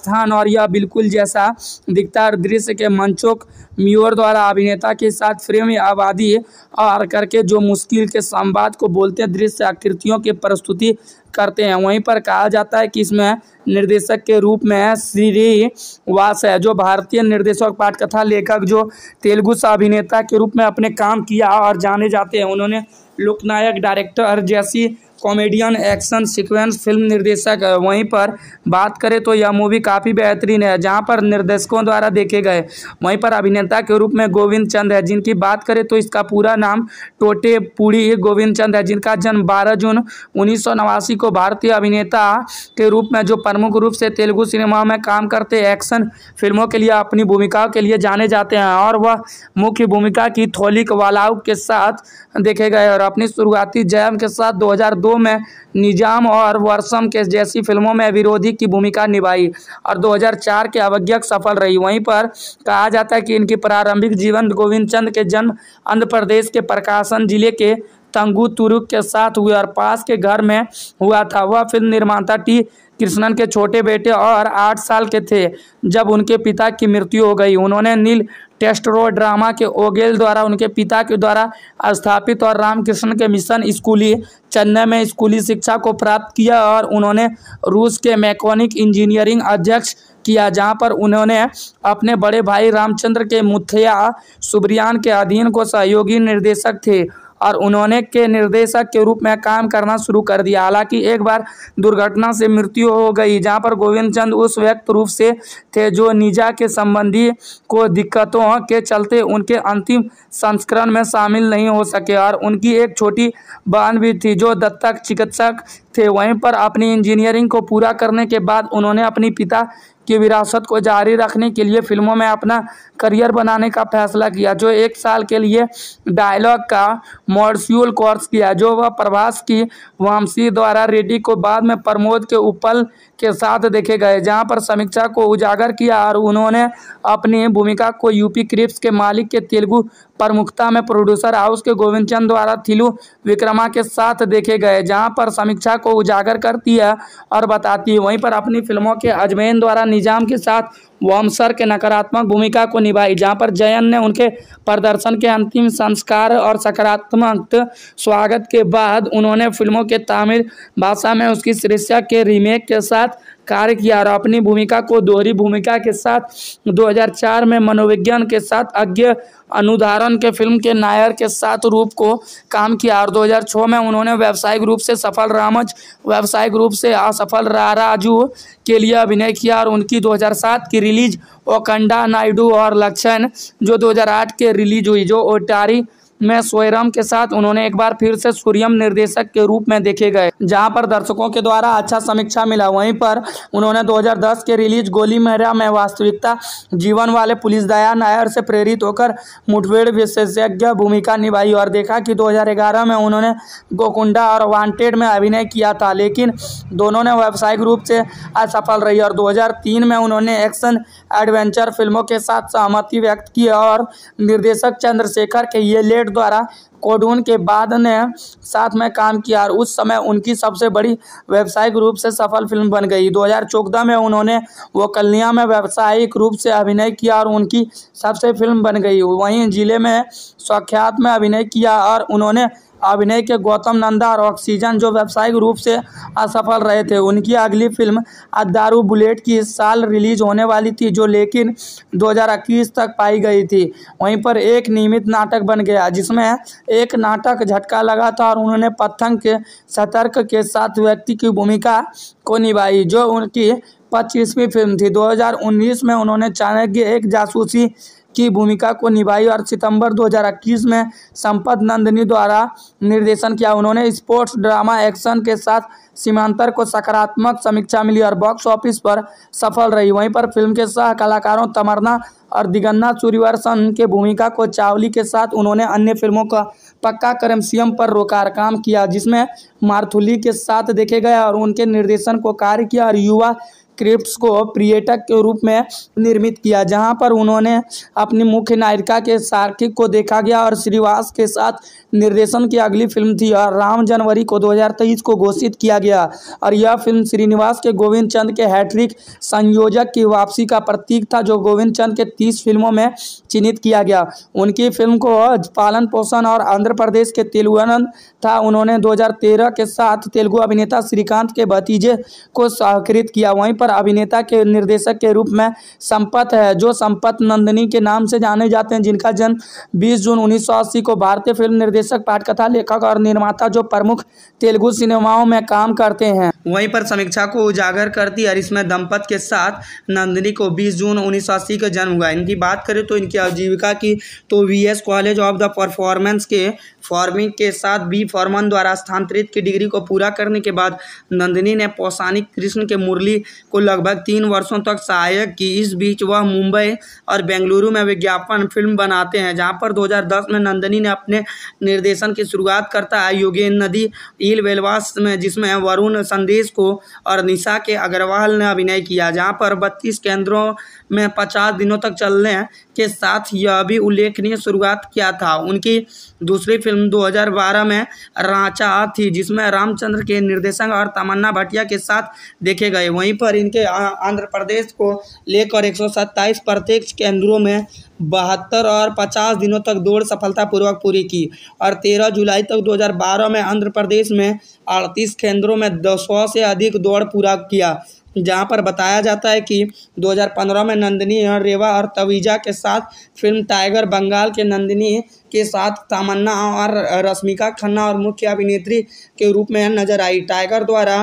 A: स्थान और यह बिल्कुल जैसा दिखता है दृश्य के मंचोक म्योर द्वारा अभिनेता के साथ फ्रेम आबादी और करके जो मुश्किल के संवाद को बोलते दृश्य आकृतियों की प्रस्तुति करते हैं वहीं पर कहा जाता है कि इसमें निर्देशक के रूप में श्री वास है जो भारतीय निर्देशक पाठकथा लेखक जो तेलुगु अभिनेता के रूप में अपने काम किया और जाने जाते हैं उन्होंने लोकनायक डायरेक्टर जैसी कॉमेडियन एक्शन सीक्वेंस फिल्म निर्देशक है वहीं पर बात करें तो यह मूवी काफ़ी बेहतरीन है जहां पर निर्देशकों द्वारा देखे गए वहीं पर अभिनेता के रूप में गोविंद चंद है जिनकी बात करें तो इसका पूरा नाम टोटे पुड़ी गोविंद चंद है जिनका जन्म बारह जून उन्नीस को भारतीय अभिनेता के रूप में जो प्रमुख रूप से तेलुगु सिनेमा में काम करते एक्शन फिल्मों के लिए अपनी भूमिकाओं के लिए जाने जाते हैं और वह मुख्य भूमिका की थोलिक वालाउ के साथ देखे गए और अपनी शुरुआती जयम के साथ 2002 दो में निजाम और वर्षम के जैसी फिल्मों में विरोधी की भूमिका निभाई और 2004 के अवज्ञक सफल रही वहीं पर कहा जाता है कि इनकी प्रारंभिक जीवन गोविंद चंद के जन्म आंध्र प्रदेश के प्रकाशन जिले के तंगू तुरुक के साथ हुए और पास के घर में हुआ था वह फिल्म निर्माता टी कृष्णन के छोटे बेटे और आठ साल के थे जब उनके पिता की मृत्यु हो गई उन्होंने नील टेस्टरो ड्रामा के ओगेल द्वारा उनके पिता के द्वारा स्थापित और रामकृष्ण के मिशन स्कूली चेन्नई में स्कूली शिक्षा को प्राप्त किया और उन्होंने रूस के मैकोनिक इंजीनियरिंग अध्यक्ष किया जहां पर उन्होंने अपने बड़े भाई रामचंद्र के मुथया सुब्रियान के अधीन को सहयोगी निर्देशक थे और उन्होंने के निर्देशक के रूप में काम करना शुरू कर दिया हालांकि एक बार दुर्घटना से मृत्यु हो गई जहां पर गोविंद चंद उस व्यक्त रूप से थे जो निजा के संबंधी को दिक्कतों के चलते उनके अंतिम संस्करण में शामिल नहीं हो सके और उनकी एक छोटी बहन भी थी जो दत्तक चिकित्सक थे वहीं पर अपनी इंजीनियरिंग को पूरा करने के बाद उन्होंने अपने पिता की विरासत को जारी रखने के लिए फिल्मों में अपना करियर बनाने का फैसला किया जो एक साल के लिए डायलॉग का मॉड्यूल कोर्स किया जो वह प्रभास की वामसी द्वारा रेड्डी को बाद में प्रमोद के उपल के साथ देखे गए जहां पर समीक्षा को उजागर किया और उन्होंने अपनी भूमिका को यूपी क्रिप्स के मालिक के तेलुगु प्रमुखता में प्रोड्यूसर हाउस के गोविंद चंद द्वारा थिलू विक्रमा के साथ देखे गए जहां पर समीक्षा को उजागर करती है और बताती है वहीं पर अपनी फिल्मों के अजमेन द्वारा निजाम के साथ वॉमसर के नकारात्मक भूमिका को निभाई जहां पर जयन ने उनके प्रदर्शन के अंतिम संस्कार और सकारात्मक स्वागत के बाद उन्होंने फिल्मों के तमिल भाषा में उसकी शीर्षक के रीमेक के साथ कार्य किया और अपनी भूमिका को दोहरी भूमिका के साथ 2004 में मनोविज्ञान के साथ अज्ञ अनुदारण के फिल्म के नायर के साथ रूप को काम किया और 2006 में उन्होंने व्यावसायिक रूप से सफल रामज व्यावसायिक रूप से असफल राराजू के लिए अभिनय किया और उनकी 2007 की रिलीज ओकंडा नायडू और लक्षण जो 2008 के रिलीज हुई जो ओटारी में स्वयराम के साथ उन्होंने एक बार फिर से सूर्यम निर्देशक के रूप में देखे गए जहां पर दर्शकों के द्वारा अच्छा समीक्षा मिला वहीं पर उन्होंने 2010 के रिलीज गोली मेहरा में वास्तविकता जीवन वाले पुलिस दया नायर से प्रेरित होकर मुठभेड़ विशेषज्ञ भूमिका निभाई और देखा कि दो में उन्होंने गोकुंडा और वांटेड में अभिनय किया था लेकिन दोनों ने व्यावसायिक रूप से असफल रही और दो में उन्होंने एक्शन एडवेंचर फिल्मों के साथ सहमति व्यक्त की और निर्देशक चंद्रशेखर के ये लेट द्वारा कोडून के बाद ने साथ में काम किया और उस समय उनकी सबसे बड़ी व्यावसायिक रूप से सफल फिल्म बन गई 2014 में उन्होंने वो कलिया में व्यावसायिक रूप से अभिनय किया और उनकी सबसे फिल्म बन गई वहीं जिले में स्वाख्यात में अभिनय किया और उन्होंने अभिनय के गौतम नंदा और ऑक्सीजन जो व्यावसायिक रूप से असफल रहे थे उनकी अगली फिल्म अदारू बुलेट की इस साल रिलीज होने वाली थी जो लेकिन 2021 तक पाई गई थी वहीं पर एक नियमित नाटक बन गया जिसमें एक नाटक झटका लगा था और उन्होंने पत्थंग के सतर्क के साथ व्यक्ति की भूमिका को निभाई जो उनकी पच्चीसवीं फिल्म थी 2019 में उन्होंने चाणक्य एक जासूसी की भूमिका को निभाई और सितंबर 2021 में संपत नंदनी द्वारा निर्देशन किया उन्होंने स्पोर्ट्स ड्रामा एक्शन के साथ सीमांतर को सकारात्मक समीक्षा मिली और बॉक्स ऑफिस पर सफल रही वहीं पर फिल्म के सह कलाकारों तमरना और दिगन्ना सूर्यवर्सन के भूमिका को चावली के साथ उन्होंने अन्य फिल्मों का पक्का सीएम पर रोकार काम किया जिसमें मारथुली के साथ देखे गए और उनके निर्देशन को कार्य किया और युवा क्रिप्ट को पर्यटक के रूप में निर्मित किया जहां पर उन्होंने अपनी मुख्य नायिका के सार्किक को देखा गया और श्रीवास के साथ निर्देशन की अगली फिल्म थी और राम जनवरी को 2023 को घोषित किया गया और यह फिल्म श्रीनिवास के गोविंद चंद के हैट्रिक संयोजक की वापसी का प्रतीक था जो गोविंद चंद के तीस फिल्मों में चिन्हित किया गया उनकी फिल्म को पालन पोषण और आंध्र प्रदेश के तेलुगन था उन्होंने दो के साथ तेलुगु अभिनेता श्रीकांत के भतीजे को सहकृत किया वहीं पर अभिनेता के निर्देशक के रूप में संपत है जो संपत नंदनी के नाम से जाने जाते हैं जिनका जन्म बीस जून उन्नीस को भारतीय फिल्म निर्देश निर्देशक पाठकथा लेखक और निर्माता जो प्रमुख तेलुगु सिनेमाओं में काम करते हैं वहीं पर समीक्षा को उजागर करती और इसमें दंपत के साथ नंदिनी को 20 जून उन्नीस का जन्म हुआ इनकी बात करें तो इनकी आजीविका की तो V college of the performance के फॉर्मिंग के साथ बी फॉर्मन द्वारा स्थानांतरित की डिग्री को पूरा करने के बाद नंदिनी ने पौसानिक कृष्ण के मुरली को लगभग तीन वर्षों तक सहायक की इस बीच वह मुंबई और बेंगलुरु में विज्ञापन फिल्म बनाते हैं जहाँ पर 2010 में नंदिनी ने अपने निर्देशन की शुरुआत करता है योगेन नदी ईल वेलवास में जिसमें वरुण संदेश को और निशा के अग्रवाल ने अभिनय किया जहाँ पर बत्तीस केंद्रों में पचास दिनों तक चलने के साथ यह भी उल्लेखनीय शुरुआत किया था उनकी दूसरी फिल्म 2012 में रांचा थी जिसमें रामचंद्र के निर्देशक और तमन्ना भाटिया के साथ देखे गए वहीं पर इनके आंध्र प्रदेश को लेकर एक प्रत्यक्ष केंद्रों में बहत्तर और पचास दिनों तक दौड़ सफलतापूर्वक पूरी की और तेरह जुलाई तक दो में आंध्र प्रदेश में अड़तीस केंद्रों में दो सौ से अधिक दौड़ पूरा किया जहाँ पर बताया जाता है कि 2015 में नंदिनी और रेवा और तवीजा के साथ फिल्म टाइगर बंगाल के नंदिनी के साथ तामन्ना और रश्मिका खन्ना और मुख्य अभिनेत्री के रूप में नजर आई टाइगर द्वारा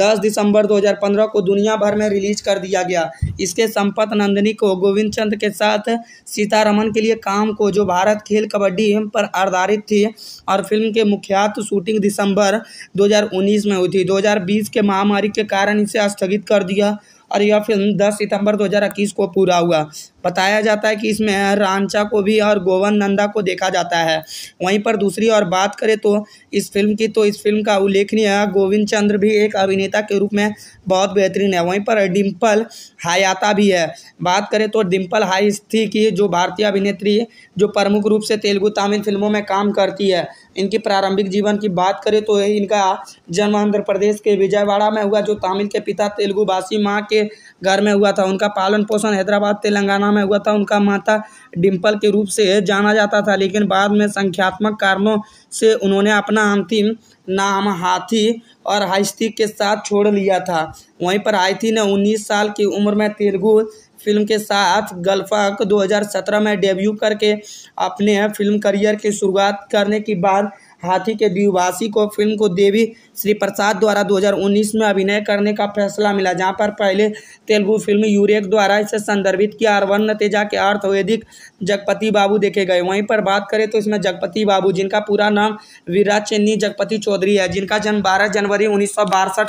A: 10 दिसंबर 2015 को दुनिया भर में रिलीज कर दिया गया इसके संपत नंदिनी को गोविंद चंद के साथ सीतारमन के लिए काम को जो भारत खेल कबड्डी पर आधारित थी और फिल्म के मुख्यात शूटिंग दिसंबर 2019 में हुई थी 2020 के महामारी के कारण इसे स्थगित कर दिया और यह फिल्म 10 सितंबर 2021 को पूरा हुआ बताया जाता है कि इसमें रांचा को भी और गोवन नंदा को देखा जाता है वहीं पर दूसरी और बात करें तो इस फिल्म की तो इस फिल्म का उल्लेखनीय गोविंद चंद्र भी एक अभिनेता के रूप में बहुत बेहतरीन है वहीं पर डिम्पल हायाता भी है बात करें तो डिम्पल हाइस्थी की जो भारतीय अभिनेत्री जो प्रमुख रूप से तेलुगु तमिल फिल्मों में काम करती है इनकी प्रारंभिक जीवन की बात करें तो इनका जन्म आंध्र प्रदेश के विजयवाड़ा में हुआ जो तमिल के पिता तेलुगु भाषी माँ के घर में हुआ था उनका पालन पोषण हैदराबाद तेलंगाना समय हुआ था उनका माता डिम्पल के रूप से जाना जाता था लेकिन बाद में संख्यात्मक कारणों से उन्होंने अपना अंतिम नाम हाथी और हाइस्ती के साथ छोड़ लिया था वहीं पर हाइथी ने 19 साल की उम्र में तेलुगु फिल्म के साथ गल्फक 2017 में डेब्यू करके अपने फिल्म करियर की शुरुआत करने के बाद हाथी के द्विभाषी को फिल्म को देवी श्री प्रसाद द्वारा 2019 में अभिनय करने का फैसला मिला जहां पर पहले तेलुगु फिल्म यूरेक द्वारा इसे संदर्भित किया और वन के अर्थ वैदिक जगपति बाबू देखे गए वहीं पर बात करें तो इसमें जगपति बाबू जिनका पूरा नाम वीरा चेन्नी जगपति चौधरी है जिनका जन्म बारह जनवरी उन्नीस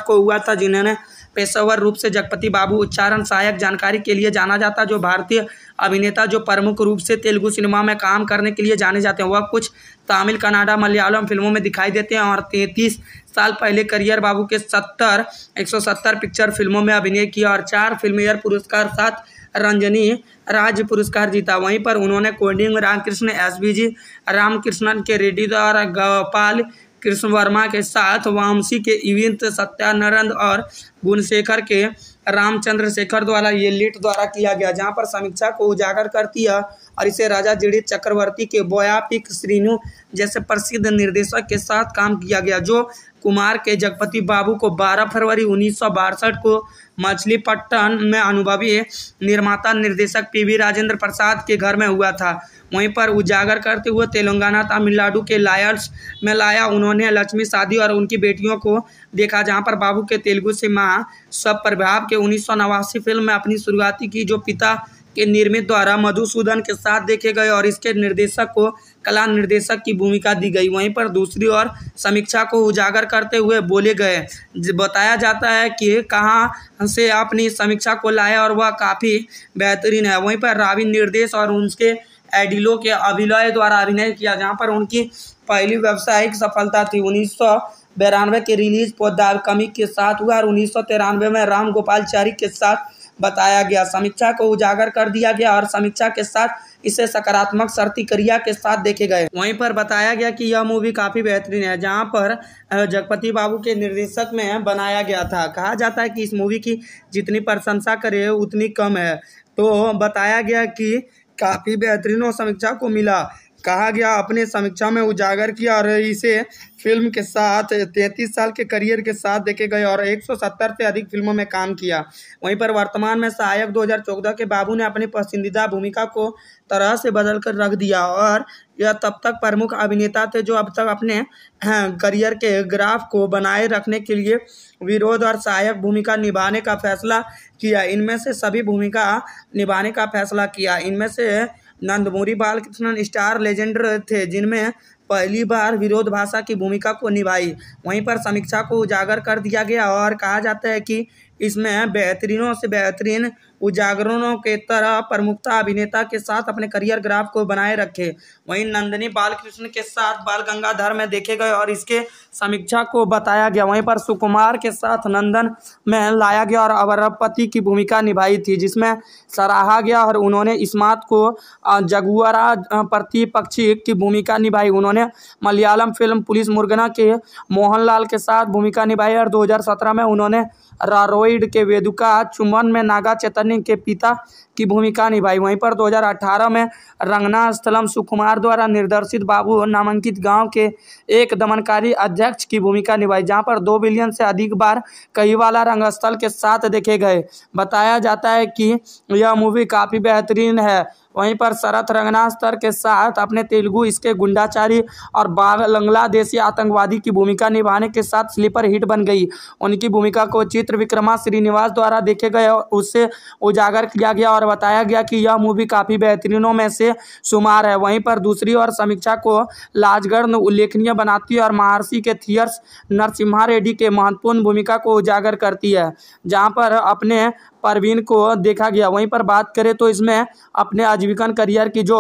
A: को हुआ था जिन्होंने पेशेवर रूप से जगपति बाबू उच्चारण सहायक जानकारी के लिए जाना जाता जो भारतीय अभिनेता जो प्रमुख रूप से तेलुगु सिनेमा में काम करने के लिए जाने जाते हैं वह कुछ तमिल कनाडा मलयालम फिल्मों में दिखाई देते हैं और तैंतीस साल पहले करियर बाबू के सत्तर एक सौ सत्तर पिक्चर फिल्मों में अभिनय किया और चार फिल्म एयर पुरस्कार साथ रंजनी राज्य पुरस्कार जीता वहीं पर उन्होंने coding Ramakrishna S B G Ramakrishnan K Reddy और गोपाल कृष्ण वर्मा के साथ वामसी के इविंत सत्यानंद और गुणशेखर के रामचंद्र शेखर द्वारा ये लिट द्वारा किया गया जहाँ पर समीक्षा को उजागर करती है और इसे राजा जीडित चक्रवर्ती के बोयापिक श्रीनु जैसे प्रसिद्ध निर्देशक के साथ काम किया गया जो कुमार के जगपति बाबू को 12 फरवरी उन्नीस को मछलीपट्टन में अनुभवी निर्माता निर्देशक पीवी राजेंद्र प्रसाद के घर में हुआ था वहीं पर उजागर करते हुए तेलंगाना तमिलनाडु के लायर्स में लाया उन्होंने लक्ष्मी शादी और उनकी बेटियों को देखा जहां पर बाबू के तेलुगु से माँ सब प्रभाव के उन्नीस फिल्म में अपनी शुरुआती की जो पिता के निर्मित द्वारा मधुसूदन के साथ देखे गए और इसके निर्देशक को कला निर्देशक की भूमिका दी गई वहीं पर दूसरी ओर समीक्षा को उजागर करते हुए बोले गए बताया जाता है कि कहाँ से आपने समीक्षा को लाया और वह काफ़ी बेहतरीन है वहीं पर रावी निर्देश और उनके एडिलो के अभिनय द्वारा अभिनय किया जहाँ पर उनकी पहली व्यावसायिक सफलता थी उन्नीस बिरानवे के रिलीज पोदार कमिक के साथ हुआ और उन्नीस में राम गोपाल के साथ बताया गया समीक्षा को उजागर कर दिया गया और समीक्षा के साथ इसे सकारात्मक शर्ती क्रिया के साथ देखे गए वहीं पर बताया गया कि यह मूवी काफ़ी बेहतरीन है जहां पर जगपति बाबू के निर्देशक में बनाया गया था कहा जाता है कि इस मूवी की जितनी प्रशंसा करे उतनी कम है तो बताया गया कि काफ़ी बेहतरीन समीक्षा को मिला कहा गया अपने समीक्षा में उजागर किया और इसे फिल्म के साथ तैंतीस साल के करियर के साथ देखे गए और 170 से अधिक फिल्मों में काम किया वहीं पर वर्तमान में सहायक 2014 के बाबू ने अपनी पसंदीदा भूमिका को तरह से बदल कर रख दिया और यह तब तक प्रमुख अभिनेता थे जो अब तक अपने हाँ, करियर के ग्राफ को बनाए रखने के लिए विरोध और सहायक भूमिका निभाने का फैसला किया इनमें से सभी भूमिका निभाने का फैसला किया इनमें से नंदमुरी बालकृष्णन स्टार लेजेंडर थे जिनमें पहली बार विरोध भाषा की भूमिका को निभाई वहीं पर समीक्षा को उजागर कर दिया गया और कहा जाता है कि इसमें बेहतरीनों से बेहतरीन उजागरणों के तरह प्रमुखता अभिनेता के साथ अपने करियर ग्राफ को बनाए रखे वहीं नंदनी बालकृष्ण के साथ बाल गंगाधर में देखे गए और इसके समीक्षा को बताया गया वहीं पर सुकुमार के साथ नंदन में लाया गया और अवरपति की भूमिका निभाई थी जिसमें सराहा गया और उन्होंने इस्मात को जगुआरा प्रतिपक्षी की भूमिका निभाई उन्होंने मलयालम फिल्म पुलिस मुर्गना के मोहनलाल के साथ भूमिका निभाई और दो में उन्होंने रारोइड के वेदुका चुम्बन में नागा चैतन्य के पिता की भूमिका निभाई वहीं पर 2018 में रंगना स्थलम सुकुमार द्वारा निर्देशित बाबू नामांकित गांव के एक दमनकारी अध्यक्ष की भूमिका निभाई जहां पर दो बिलियन से अधिक बार कई वाला रंगस्थल के साथ देखे गए बताया जाता है कि यह मूवी काफ़ी बेहतरीन है वहीं पर शरत रंगनास्तर के साथ अपने तेलुगु इसके गुंडाचारी और बांग्लादेशी आतंकवादी की भूमिका निभाने के साथ स्लीपर हिट बन गई उनकी भूमिका को चित्र विक्रमा श्रीनिवास द्वारा देखे गए और उससे उजागर किया गया और बताया गया कि यह मूवी काफ़ी बेहतरीनों में से शुमार है वहीं पर दूसरी ओर समीक्षा को लाजगढ़ उल्लेखनीय बनाती है और महर्षि के थियर्स नरसिम्हा रेड्डी के महत्वपूर्ण भूमिका को उजागर करती है जहाँ पर अपने परवीन को देखा गया वहीं पर बात करें तो इसमें अपने आजीविकन करियर की जो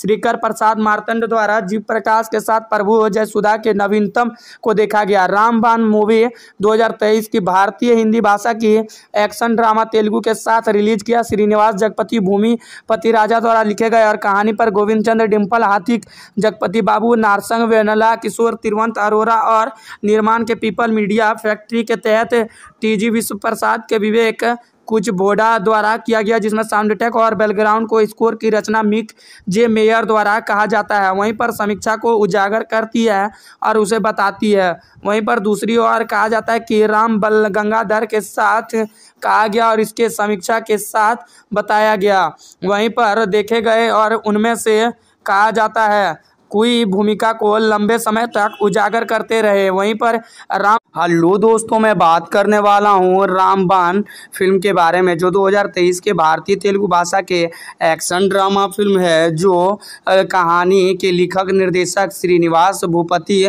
A: श्रीकर प्रसाद मारतंड द्वारा जीव प्रकाश के साथ प्रभु जयसुदा के नवीनतम को देखा गया रामबान मूवी 2023 की भारतीय हिंदी भाषा की एक्शन ड्रामा तेलुगु के साथ रिलीज किया श्रीनिवास जगपति भूमि पति राजा द्वारा लिखे गए और कहानी पर गोविंद चंद्र डिम्पल हाथिक जगपति बाबू नारसंग वेनला किशोर तिरुवंत अरोरा और निर्माण के पीपल मीडिया फैक्ट्री के तहत टीजी विश्व प्रसाद के विवेक कुछ बोडा द्वारा किया गया जिसमें साउंड टेक और बैलग्राउंड को स्कोर की रचना मिक जे मेयर द्वारा कहा जाता है वहीं पर समीक्षा को उजागर करती है और उसे बताती है वहीं पर दूसरी ओर कहा जाता है कि राम बल गंगाधर के साथ कहा गया और इसके समीक्षा के साथ बताया गया वहीं पर देखे गए और उनमें से कहा जाता है कोई भूमिका को लंबे समय तक उजागर करते रहे वहीं पर राम हल्लो दोस्तों मैं बात करने वाला हूँ रामबान फिल्म के बारे में जो 2023 के भारतीय तेलुगु भाषा के एक्शन ड्रामा फिल्म है जो कहानी के लिखक निर्देशक श्रीनिवास भूपति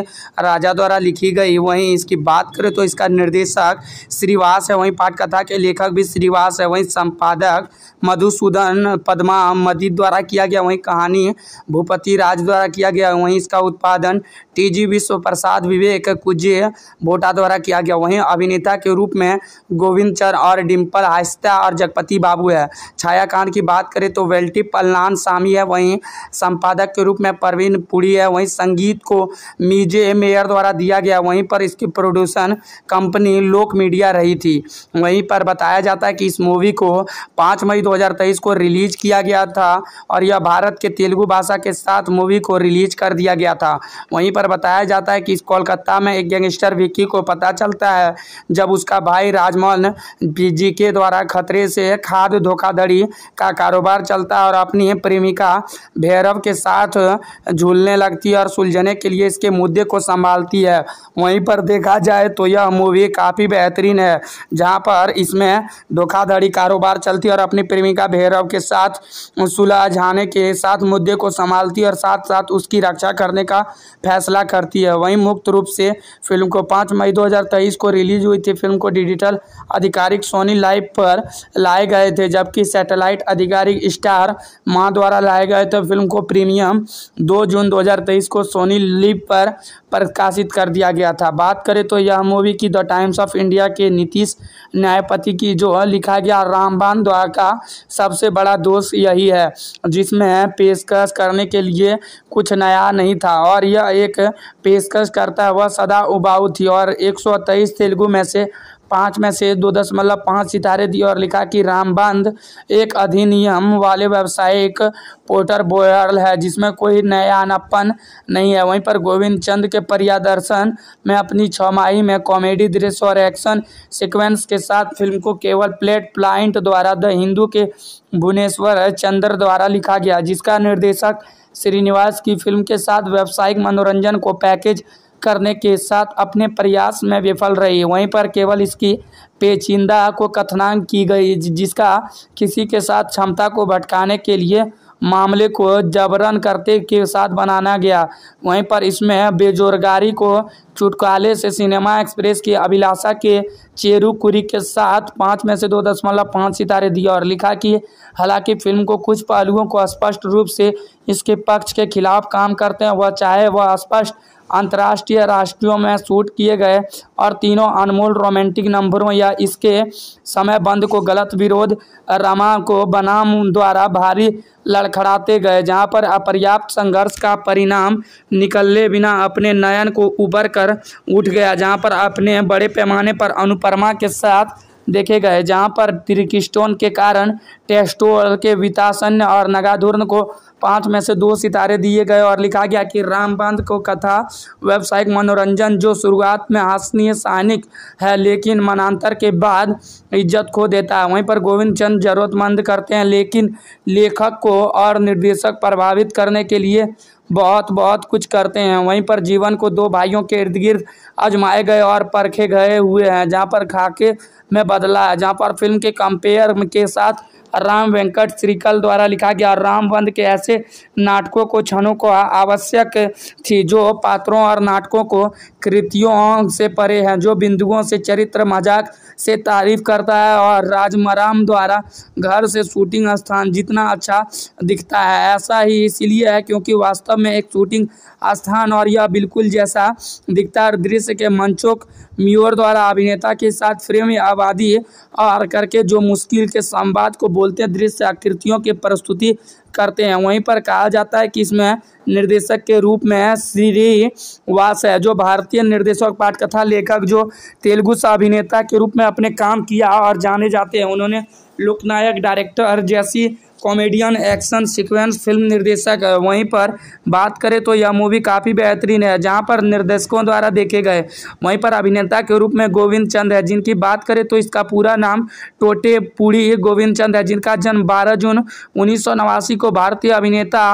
A: राजा द्वारा लिखी गई वहीं इसकी बात करें तो इसका निर्देशक श्रीवास है वहीं पाठकथा के लेखक भी श्रीवास है वहीं संपादक मधुसूदन पदमा मदी द्वारा किया गया वहीं कहानी भूपति राज द्वारा किया गया वहीं इसका उत्पादन टी जी विश्व प्रसाद विवेक कुजे भोटा द्वारा किया गया वहीं अभिनेता के रूप में गोविंद चर और डिम्पल आहिस्ता और जगपति बाबू है छायाकांत की बात करें तो वेल्टी पलनान सामी है वहीं संपादक के रूप में प्रवीण पुरी है वहीं संगीत को मीजे मेयर द्वारा दिया गया वहीं पर इसकी प्रोड्यूसन कंपनी लोक मीडिया रही थी वहीं पर बताया जाता है कि इस मूवी को पाँच मई दो 2023 को रिलीज किया गया था और यह भारत के तेलुगु भाषा के साथ मूवी को रिलीज कर दिया गया था वहीं पर बताया जाता है कि कोलकाता में एक गैंगस्टर विक्की को पता चलता है जब उसका भाई राजमोहन जी के द्वारा खतरे से खाद्य धोखाधड़ी का कारोबार चलता है और अपनी प्रेमिका भैरव के साथ झूलने लगती है और सुलझने के लिए इसके मुद्दे को संभालती है वहीं पर देखा जाए तो यह मूवी काफ़ी बेहतरीन है जहाँ पर इसमें धोखाधड़ी कारोबार चलती है और अपनी प्रेमिका भैरव के साथ सुलझाने के साथ मुद्दे को संभालती और साथ साथ उसकी रक्षा करने का फैसला करती है वहीं मुक्त रूप से फिल्म को पाँच मई दो को रिलीज हुई थी फिल्म को डिजिटल आधिकारिक सोनी लाइव पर लाए गए थे जबकि सैटेलाइट आधिकारिक स्टार माँ द्वारा लाए गए थे फिल्म को प्रीमियम दो जून 2023 को सोनी लिप पर प्रकाशित कर दिया गया था बात करें तो यह मूवी की द टाइम्स ऑफ इंडिया के नीतीश न्यायपति की जो है लिखा गया रामबान द्वारा का सबसे बड़ा दोष यही है जिसमें पेशकश करने के लिए कुछ नया नहीं था और यह एक पेशकश करता हुआ सदा उबाऊ थी और एक सौ तेलुगु में से पाँच में से दो दशमलव पाँच सितारे दिए और लिखा कि रामबंध एक अधिनियम वाले व्यावसायिक पोर्टर बोयल है जिसमें कोई नया अनपन नहीं है वहीं पर गोविंद चंद के प्रियादर्शन में अपनी छमाही में कॉमेडी दृश्य और एक्शन सीक्वेंस के साथ फिल्म को केवल प्लेट प्लाइंट द्वारा द हिंदू के भुवनेश्वर चंद्र द्वारा लिखा गया जिसका निर्देशक श्रीनिवास की फिल्म के साथ व्यावसायिक मनोरंजन को पैकेज करने के साथ अपने प्रयास में विफल रही वहीं पर केवल इसकी पेचिंदा को कथनांग की गई जिसका किसी के साथ क्षमता को भटकाने के लिए मामले को जबरन करते के साथ बनाना गया वहीं पर इसमें बेजोरगारी को चुटकाले से सिनेमा एक्सप्रेस की अभिलाषा के चेरुकुरी के साथ पाँच में से दो दशमलव पाँच सितारे दिए और लिखा कि हालांकि फिल्म को कुछ पहलुओं को स्पष्ट रूप से इसके पक्ष के खिलाफ काम करते हैं वह चाहे वह स्पष्ट अंतर्राष्ट्रीय राष्ट्रीयों में शूट किए गए और तीनों अनमोल रोमांटिक नंबरों या इसके बंद को गलत विरोध रमा को बनाम द्वारा भारी लड़खड़ाते गए जहां पर अपर्याप्त संघर्ष का परिणाम निकलने बिना अपने नयन को उबर कर उठ गया जहां पर अपने बड़े पैमाने पर अनुपर्मा के साथ देखे गए जहाँ पर त्रिकिस्टोन के कारण टेस्टोल के वितासन और नगाधुर को पाँच में से दो सितारे दिए गए और लिखा गया कि रामबांध को कथा व्यावसायिक मनोरंजन जो शुरुआत में हासनीय सैनिक है लेकिन मनांतर के बाद इज्जत खो देता है वहीं पर गोविंद चंद जरूरतमंद करते हैं लेकिन लेखक को और निर्देशक प्रभावित करने के लिए बहुत बहुत कुछ करते हैं वहीं पर जीवन को दो भाइयों के इर्द गिर्द आजमाए गए और परखे गए हुए हैं जहाँ पर खाके में बदला है जहाँ पर फिल्म के कंपेयर के साथ राम वेंकट श्रीकल द्वारा लिखा गया रामबंद के ऐसे नाटकों को क्षणों को आवश्यक थी जो पात्रों और नाटकों को कृतियों से परे हैं जो बिंदुओं से चरित्र मजाक से तारीफ करता है और राजमराम द्वारा घर से शूटिंग स्थान जितना अच्छा दिखता है ऐसा ही इसलिए है क्योंकि वास्तव में एक शूटिंग स्थान और यह बिल्कुल जैसा दिखता है दृश्य के मंचोक म्योर द्वारा अभिनेता के साथ फ्रेम आबादी और करके जो मुश्किल के संवाद को बोलते दृश्य आकृतियों के प्रस्तुति करते हैं वहीं पर कहा जाता है कि इसमें निर्देशक के रूप में श्री वास है जो भारतीय निर्देशक पाठकथा लेखक जो तेलुगु अभिनेता के रूप में अपने काम किया और जाने जाते हैं उन्होंने लोकनायक डायरेक्टर जैसी कॉमेडियन एक्शन सीक्वेंस फिल्म निर्देशक है वहीं पर बात करें तो यह मूवी काफ़ी बेहतरीन है जहां पर निर्देशकों द्वारा देखे गए वहीं पर अभिनेता के रूप में गोविंद चंद है जिनकी बात करें तो इसका पूरा नाम टोटे पुड़ी गोविंद चंद है जिनका जन्म बारह जून उन्नीस को भारतीय अभिनेता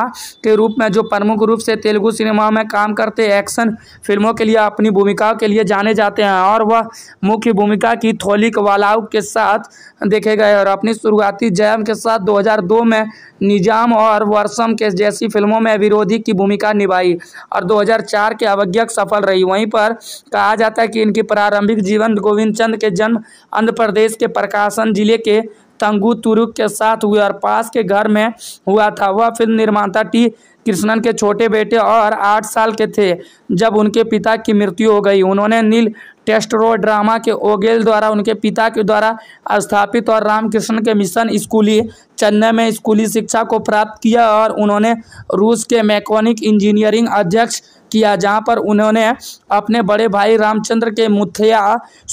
A: के रूप में जो प्रमुख रूप से तेलुगु सिनेमा में काम करते एक्शन फिल्मों के लिए अपनी भूमिकाओं के लिए जाने जाते हैं और वह मुख्य भूमिका की थोलिक वालाउ के साथ देखे गए और अपनी शुरुआती जयम के साथ 2002 फिल्मों में निजाम और वर्षम के जैसी फिल्मों में विरोधी की भूमिका निभाई और 2004 के अवज्ञक सफल रही वहीं पर कहा जाता है कि इनकी प्रारंभिक जीवन गोविंद चंद के जन्म आंध्र प्रदेश के प्रकाशन जिले के तंगू तुरुक के साथ हुए और पास के घर में हुआ था वह फिल्म निर्माता टी कृष्णन के छोटे बेटे और आठ साल के थे जब उनके पिता की मृत्यु हो गई उन्होंने नील ड्रामा के ओगेल द्वारा उनके पिता के द्वारा स्थापित और रामकृष्ण के मिशन स्कूली चेन्नई में स्कूली शिक्षा को प्राप्त किया और उन्होंने रूस के मैकोनिक इंजीनियरिंग अध्यक्ष किया जहां पर उन्होंने अपने बड़े भाई रामचंद्र के मुथया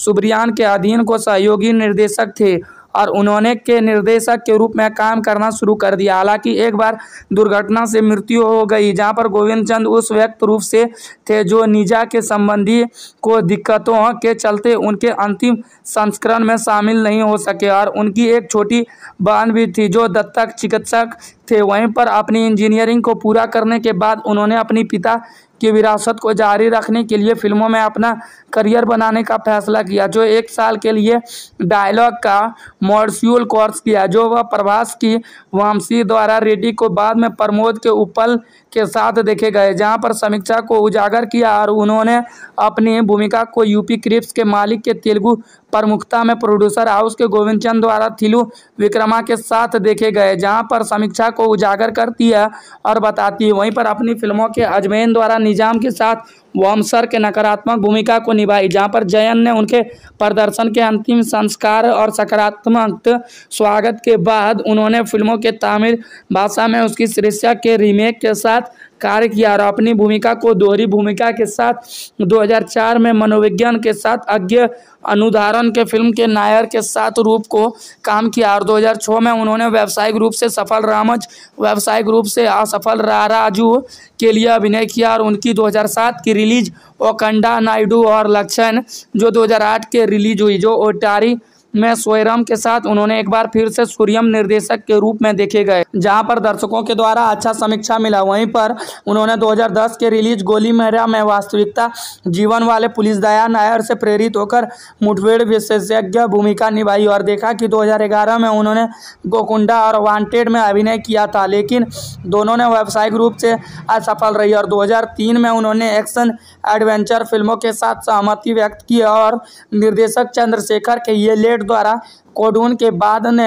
A: सुब्रियान के अधीन को सहयोगी निर्देशक थे और उन्होंने के निर्देशक के रूप में काम करना शुरू कर दिया हालांकि एक बार दुर्घटना से मृत्यु हो गई जहां पर गोविंद चंद उस व्यक्त रूप से थे जो निजा के संबंधी को दिक्कतों के चलते उनके अंतिम संस्करण में शामिल नहीं हो सके और उनकी एक छोटी बहन भी थी जो दत्तक चिकित्सक थे वहीं पर अपनी इंजीनियरिंग को पूरा करने के बाद उन्होंने अपने पिता की विरासत को जारी रखने के लिए फिल्मों में अपना करियर बनाने का फैसला किया जो एक साल के लिए डायलॉग का मॉड्यूल कोर्स किया जो वह प्रभास की वामसी द्वारा रेड्डी को बाद में प्रमोद के उपल के साथ देखे गए जहां पर समीक्षा को उजागर किया और उन्होंने अपनी भूमिका को यूपी क्रिप्स के मालिक के तेलुगु प्रमुखता में प्रोड्यूसर हाउस के गोविंद चंद द्वारा थिलू विक्रमा के साथ देखे गए जहां पर समीक्षा को उजागर करती है और बताती है वहीं पर अपनी फिल्मों के अजमेन द्वारा निजाम के साथ वॉमसर के नकारात्मक भूमिका को निभाई जहाँ पर जयन ने उनके प्रदर्शन के अंतिम संस्कार और सकारात्मक स्वागत के बाद उन्होंने फिल्मों के तमिल भाषा में उसकी शीर्षक के रीमेक के साथ साथ कार्य किया और अपनी भूमिका को दोहरी भूमिका के साथ 2004 में मनोविज्ञान के साथ अज्ञ अनुधारण के फिल्म के नायर के साथ रूप को काम किया और 2006 में उन्होंने व्यावसायिक रूप से सफल रामज व्यावसायिक रूप से असफल राराजू के लिए अभिनय किया और उनकी 2007 की रिलीज ओकंडा नायडू और लक्षण जो 2008 के रिलीज हुई जो ओटारी में स्वयराम के साथ उन्होंने एक बार फिर से सूर्यम निर्देशक के रूप में देखे गए जहां पर दर्शकों के द्वारा अच्छा समीक्षा मिला वहीं पर उन्होंने 2010 के रिलीज गोली मेहरा में वास्तविकता जीवन वाले पुलिस दया नायर से प्रेरित होकर मुठभेड़ विशेषज्ञ भूमिका निभाई और देखा कि दो में उन्होंने गोकुंडा और वांटेड में अभिनय किया था लेकिन दोनों ने व्यावसायिक रूप से असफल रही और दो में उन्होंने एक्शन एडवेंचर फिल्मों के साथ सहमति व्यक्त की और निर्देशक चंद्रशेखर के ये लेट द्वारा कोडून के बाद ने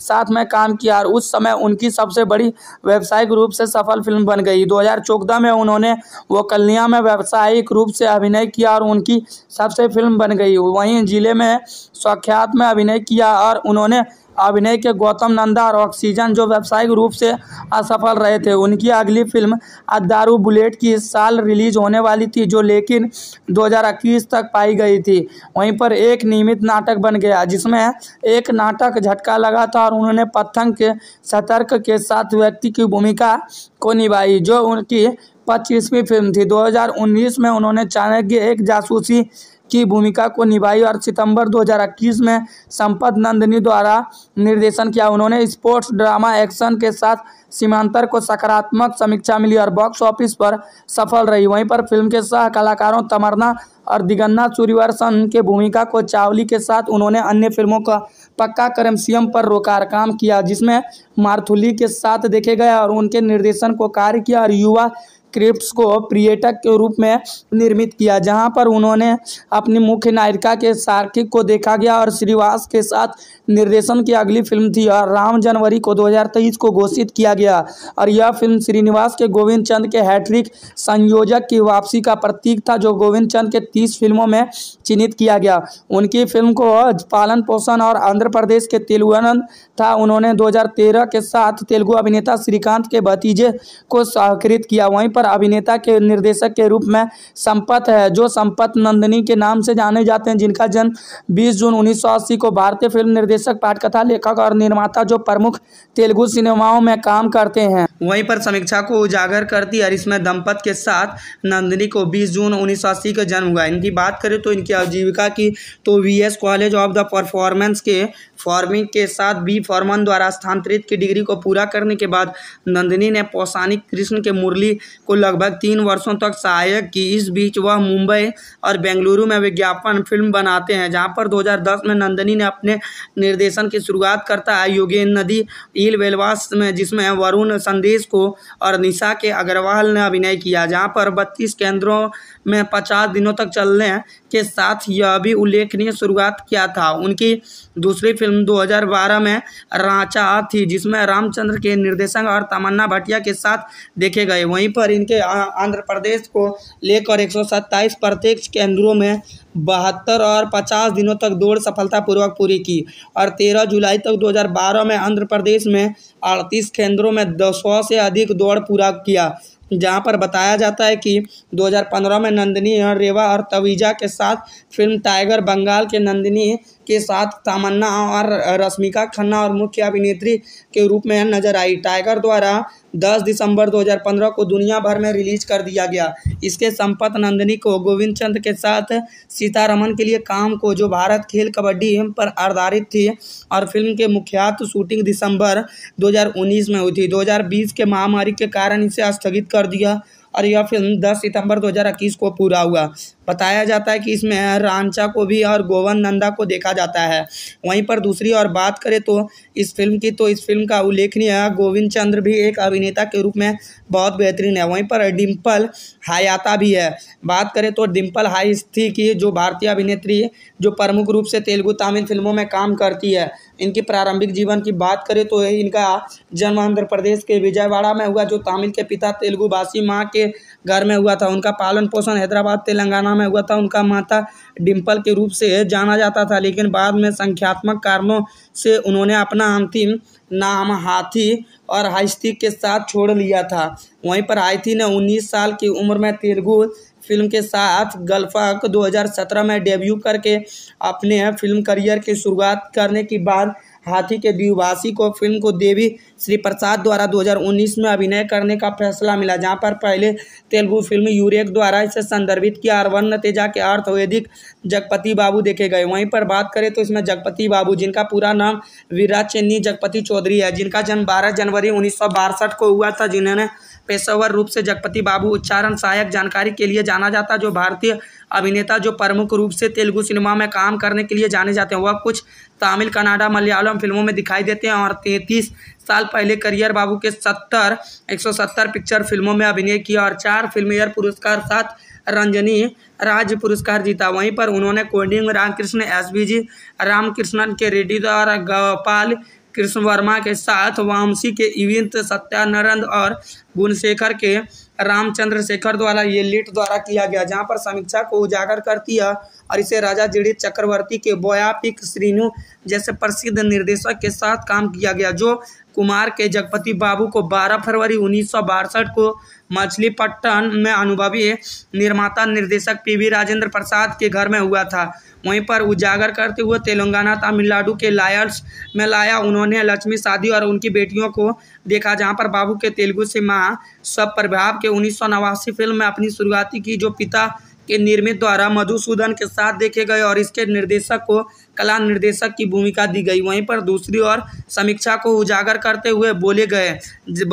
A: साथ में काम किया और उस समय उनकी सबसे बड़ी व्यावसायिक रूप से सफल फिल्म बन गई 2014 में उन्होंने वो कलिया में व्यावसायिक रूप से अभिनय किया और उनकी सबसे फिल्म बन गई वहीं जिले में स्वाख्यात में अभिनय किया और उन्होंने अभिनय के गौतम नंदा और ऑक्सीजन जो व्यावसायिक रूप से असफल रहे थे उनकी अगली फिल्म अदारू बुलेट की इस साल रिलीज होने वाली थी जो लेकिन 2021 तक पाई गई थी वहीं पर एक नियमित नाटक बन गया जिसमें एक नाटक झटका लगा था और उन्होंने पत्थंग के सतर्क के साथ व्यक्ति की भूमिका को निभाई जो उनकी पच्चीसवीं फिल्म थी 2019 में उन्होंने चाणक्य एक जासूसी की भूमिका को निभाई और सितंबर 2021 में संपत नंदनी द्वारा निर्देशन किया उन्होंने स्पोर्ट्स ड्रामा एक्शन के साथ सीमांतर को सकारात्मक समीक्षा मिली और बॉक्स ऑफिस पर सफल रही वहीं पर फिल्म के सह कलाकारों तमरना और दिगन्ना सूर्यवर्सन के भूमिका को चावली के साथ उन्होंने अन्य फिल्मों का पक्का सीएम पर रोकार काम किया जिसमें मारथुली के साथ देखे गए और उनके निर्देशन को कार्य किया और युवा क्रिप्ट को पर्यटक के रूप में निर्मित किया जहां पर उन्होंने अपनी मुख्य नायिका के सार्किक को देखा गया और श्रीवास के साथ निर्देशन की अगली फिल्म थी और राम जनवरी को 2023 को घोषित किया गया और यह फिल्म श्रीनिवास के गोविंद चंद के हैट्रिक संयोजक की वापसी का प्रतीक था जो गोविंद चंद के तीस फिल्मों में चिन्हित किया गया उनकी फिल्म को पालन पोषण और आंध्र प्रदेश के तेलुगन था उन्होंने दो के साथ तेलुगु अभिनेता श्रीकांत के भतीजे को सहकृत किया वहीं पर अभिनेता के निर्देशक के रूप में संपत है जो संपत नंदनी के नाम से जाने जाते हैं जिनका जन्म 20 जून उन्नीस को भारतीय फिल्म निर्देशक पाठकथा लेखक और निर्माता जो प्रमुख तेलुगु सिनेमाओं में काम करते हैं वहीं पर समीक्षा को उजागर करती और इसमें दंपत के साथ नंदिनी को 20 जून 1980 का जन्म हुआ इनकी बात करें तो इनकी आजीविका की तो VS college of the performance के फॉर्मिंग के साथ बी फॉर्मन द्वारा स्थानांतरित की डिग्री को पूरा करने के बाद नंदिनी ने पौसानिक कृष्ण के मुरली को लगभग तीन वर्षों तक सहायक की इस बीच वह मुंबई और बेंगलुरु में विज्ञापन फिल्म बनाते हैं जहाँ पर 2010 में नंदिनी ने अपने निर्देशन की शुरुआत करता है योगेन नदी ईल वेलवास में जिसमें वरुण संदेश को और निशा के अग्रवाल ने अभिनय किया जहाँ पर बत्तीस केंद्रों में पचास दिनों तक चलने के साथ यह भी उल्लेखनीय शुरुआत किया था उनकी दूसरी फिल्म 2012 में रांचा थी जिसमें रामचंद्र के निर्देशन और तमन्ना भटिया के साथ देखे गए वहीं पर इनके आंध्र प्रदेश को लेकर एक प्रत्यक्ष केंद्रों में बहत्तर और पचास दिनों तक दौड़ सफलतापूर्वक पूरी की और तेरह जुलाई तक दो में आंध्र प्रदेश में अड़तीस केंद्रों में दो सौ से अधिक दौड़ पूरा किया जहाँ पर बताया जाता है कि 2015 में नंदिनी और रेवा और तवीजा के साथ फिल्म टाइगर बंगाल के नंदिनी के साथ तमन्ना और रश्मिका खन्ना और मुख्य अभिनेत्री के रूप में नजर आई टाइगर द्वारा 10 दिसंबर 2015 को दुनिया भर में रिलीज कर दिया गया इसके संपत नंदिनी को गोविंद चंद के साथ सीतारमन के लिए काम को जो भारत खेल कबड्डी पर आधारित थी और फिल्म के मुख्यात शूटिंग दिसंबर 2019 में हुई थी 2020 के महामारी के कारण इसे स्थगित कर दिया और यह फिल्म 10 सितंबर 2021 को पूरा हुआ बताया जाता है कि इसमें रांचा को भी और गोवन नंदा को देखा जाता है वहीं पर दूसरी और बात करें तो इस फिल्म की तो इस फिल्म का उल्लेखनीय गोविंद चंद्र भी एक अभिनेता के रूप में बहुत बेहतरीन है वहीं पर डिम्पल हायाता भी है बात करें तो डिम्पल हाईस्थी की जो भारतीय अभिनेत्री जो प्रमुख रूप से तेलुगु तमिल फिल्मों में काम करती है इनकी प्रारंभिक जीवन की बात करें तो इनका जन्म आंध्र प्रदेश के विजयवाड़ा में हुआ जो तमिल के पिता तेलुगु भाषी माँ के घर में हुआ था उनका पालन पोषण हैदराबाद तेलंगाना में हुआ था उनका माता डिम्पल के रूप से जाना जाता था लेकिन बाद में संख्यात्मक कारणों से उन्होंने अपना अंतिम नाम हाथी और हाइस्ती के साथ छोड़ लिया था वहीं पर हाइथी ने उन्नीस साल की उम्र में तेलुगु फिल्म के साथ गल्फक 2017 में डेब्यू करके अपने फिल्म करियर की शुरुआत करने के बाद हाथी के द्विभाषी को फिल्म को देवी श्री प्रसाद द्वारा 2019 में अभिनय करने का फैसला मिला जहां पर पहले तेलुगु फिल्म यूरेक द्वारा इसे संदर्भित किया और तेजा के अर्थ वैदिक जगपति बाबू देखे गए वहीं पर बात करें तो इसमें जगपति बाबू जिनका पूरा नाम वीरा चेन्नी जगपति चौधरी है जिनका जन्म बारह जनवरी उन्नीस को हुआ था जिन्होंने पेशेवर रूप से जगपति बाबू उच्चारण सहायक जानकारी के लिए जाना जाता जो भारतीय अभिनेता जो प्रमुख रूप से तेलुगु सिनेमा में काम करने के लिए जाने जाते हैं वह कुछ तमिल कनाडा मलयालम फिल्मों में दिखाई देते हैं और तैंतीस साल पहले करियर बाबू के सत्तर एक सौ सत्तर पिक्चर फिल्मों में अभिनय किया और चार फिल्म एयर पुरस्कार साथ रंजनी राज्य पुरस्कार जीता वहीं पर उन्होंने coding Ramakrishna S B G Ramakrishnan K Reddy और गोपाल कृष्ण वर्मा के साथ वामसी के इविंत सत्यानंद और गुणशेखर के रामचंद्र शेखर द्वारा ये लिट द्वारा किया गया जहाँ पर समीक्षा को उजागर करती है और इसे राजा जीड़ी चक्रवर्ती के बोयापिक श्रीनु जैसे प्रसिद्ध निर्देशक के साथ काम किया गया जो कुमार के जगपति बाबू को 12 फरवरी उन्नीस को मछलीपट्टन में अनुभवी निर्माता निर्देशक पीवी राजेंद्र प्रसाद के घर में हुआ था वहीं पर उजागर करते हुए तेलंगाना तमिलनाडु के लायर्स में लाया उन्होंने लक्ष्मी शादी और उनकी बेटियों को देखा जहां पर बाबू के तेलुगु से माँ सब प्रभाव के उन्नीस फिल्म में अपनी शुरुआती की जो पिता के निर्मित द्वारा मधुसूदन के साथ देखे गए और इसके निर्देशक को कला निर्देशक की भूमिका दी गई वहीं पर दूसरी ओर समीक्षा को उजागर करते हुए बोले गए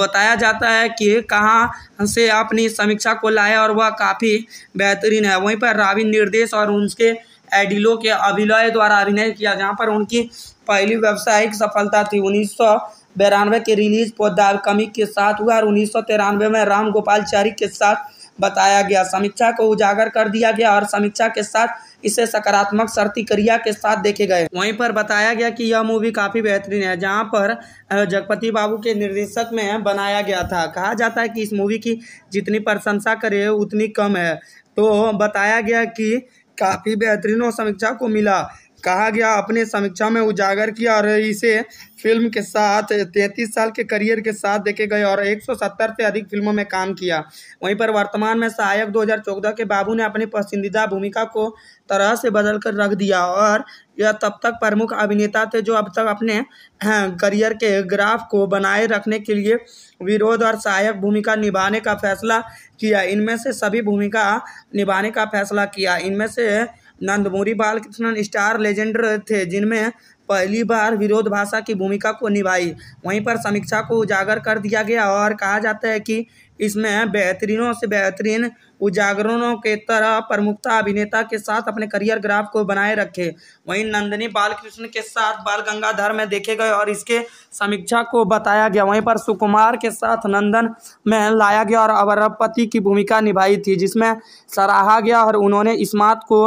A: बताया जाता है कि कहाँ से आपने समीक्षा को लाया और वह काफ़ी बेहतरीन है वहीं पर रावी निर्देश और उनके एडिलो के अभिनय द्वारा अभिनय किया जहाँ पर उनकी पहली व्यावसायिक सफलता थी उन्नीस बिरानवे के रिलीज पोदार कमिक के साथ हुआ और उन्नीस में राम गोपाल के साथ बताया गया समीक्षा को उजागर कर दिया गया और समीक्षा के साथ इसे सकारात्मक शर्ती क्रिया के साथ देखे गए वहीं पर बताया गया कि यह मूवी काफ़ी बेहतरीन है जहां पर जगपति बाबू के निर्देशक में बनाया गया था कहा जाता है कि इस मूवी की जितनी प्रशंसा करे उतनी कम है तो बताया गया कि काफ़ी बेहतरीन और समीक्षा को मिला कहा गया अपने समीक्षा में उजागर किया और इसे फिल्म के साथ तैंतीस साल के करियर के साथ देखे गए और 170 से अधिक फिल्मों में काम किया वहीं पर वर्तमान में सहायक 2014 के बाबू ने अपनी पसंदीदा भूमिका को तरह से बदल कर रख दिया और यह तब तक प्रमुख अभिनेता थे जो अब तक अपने हाँ, करियर के ग्राफ को बनाए रखने के लिए विरोध और सहायक भूमिका निभाने का फैसला किया इनमें से सभी भूमिका निभाने का फैसला किया इनमें से नंदमुरी बालकृष्णन स्टार लेजेंडर थे जिनमें पहली बार विरोध भाषा की भूमिका को निभाई वहीं पर समीक्षा को उजागर कर दिया गया और कहा जाता है कि इसमें बेहतरीनों से बेहतरीन उजागरणों के तरह प्रमुखता अभिनेता के साथ अपने करियर ग्राफ को बनाए रखे वहीं नंदनी बालकृष्ण के साथ बाल गंगाधर में देखे गए और इसके समीक्षा को बताया गया वहीं पर सुकुमार के साथ नंदन में लाया गया और अवरपति की भूमिका निभाई थी जिसमें सराहा गया और उन्होंने इस्मात को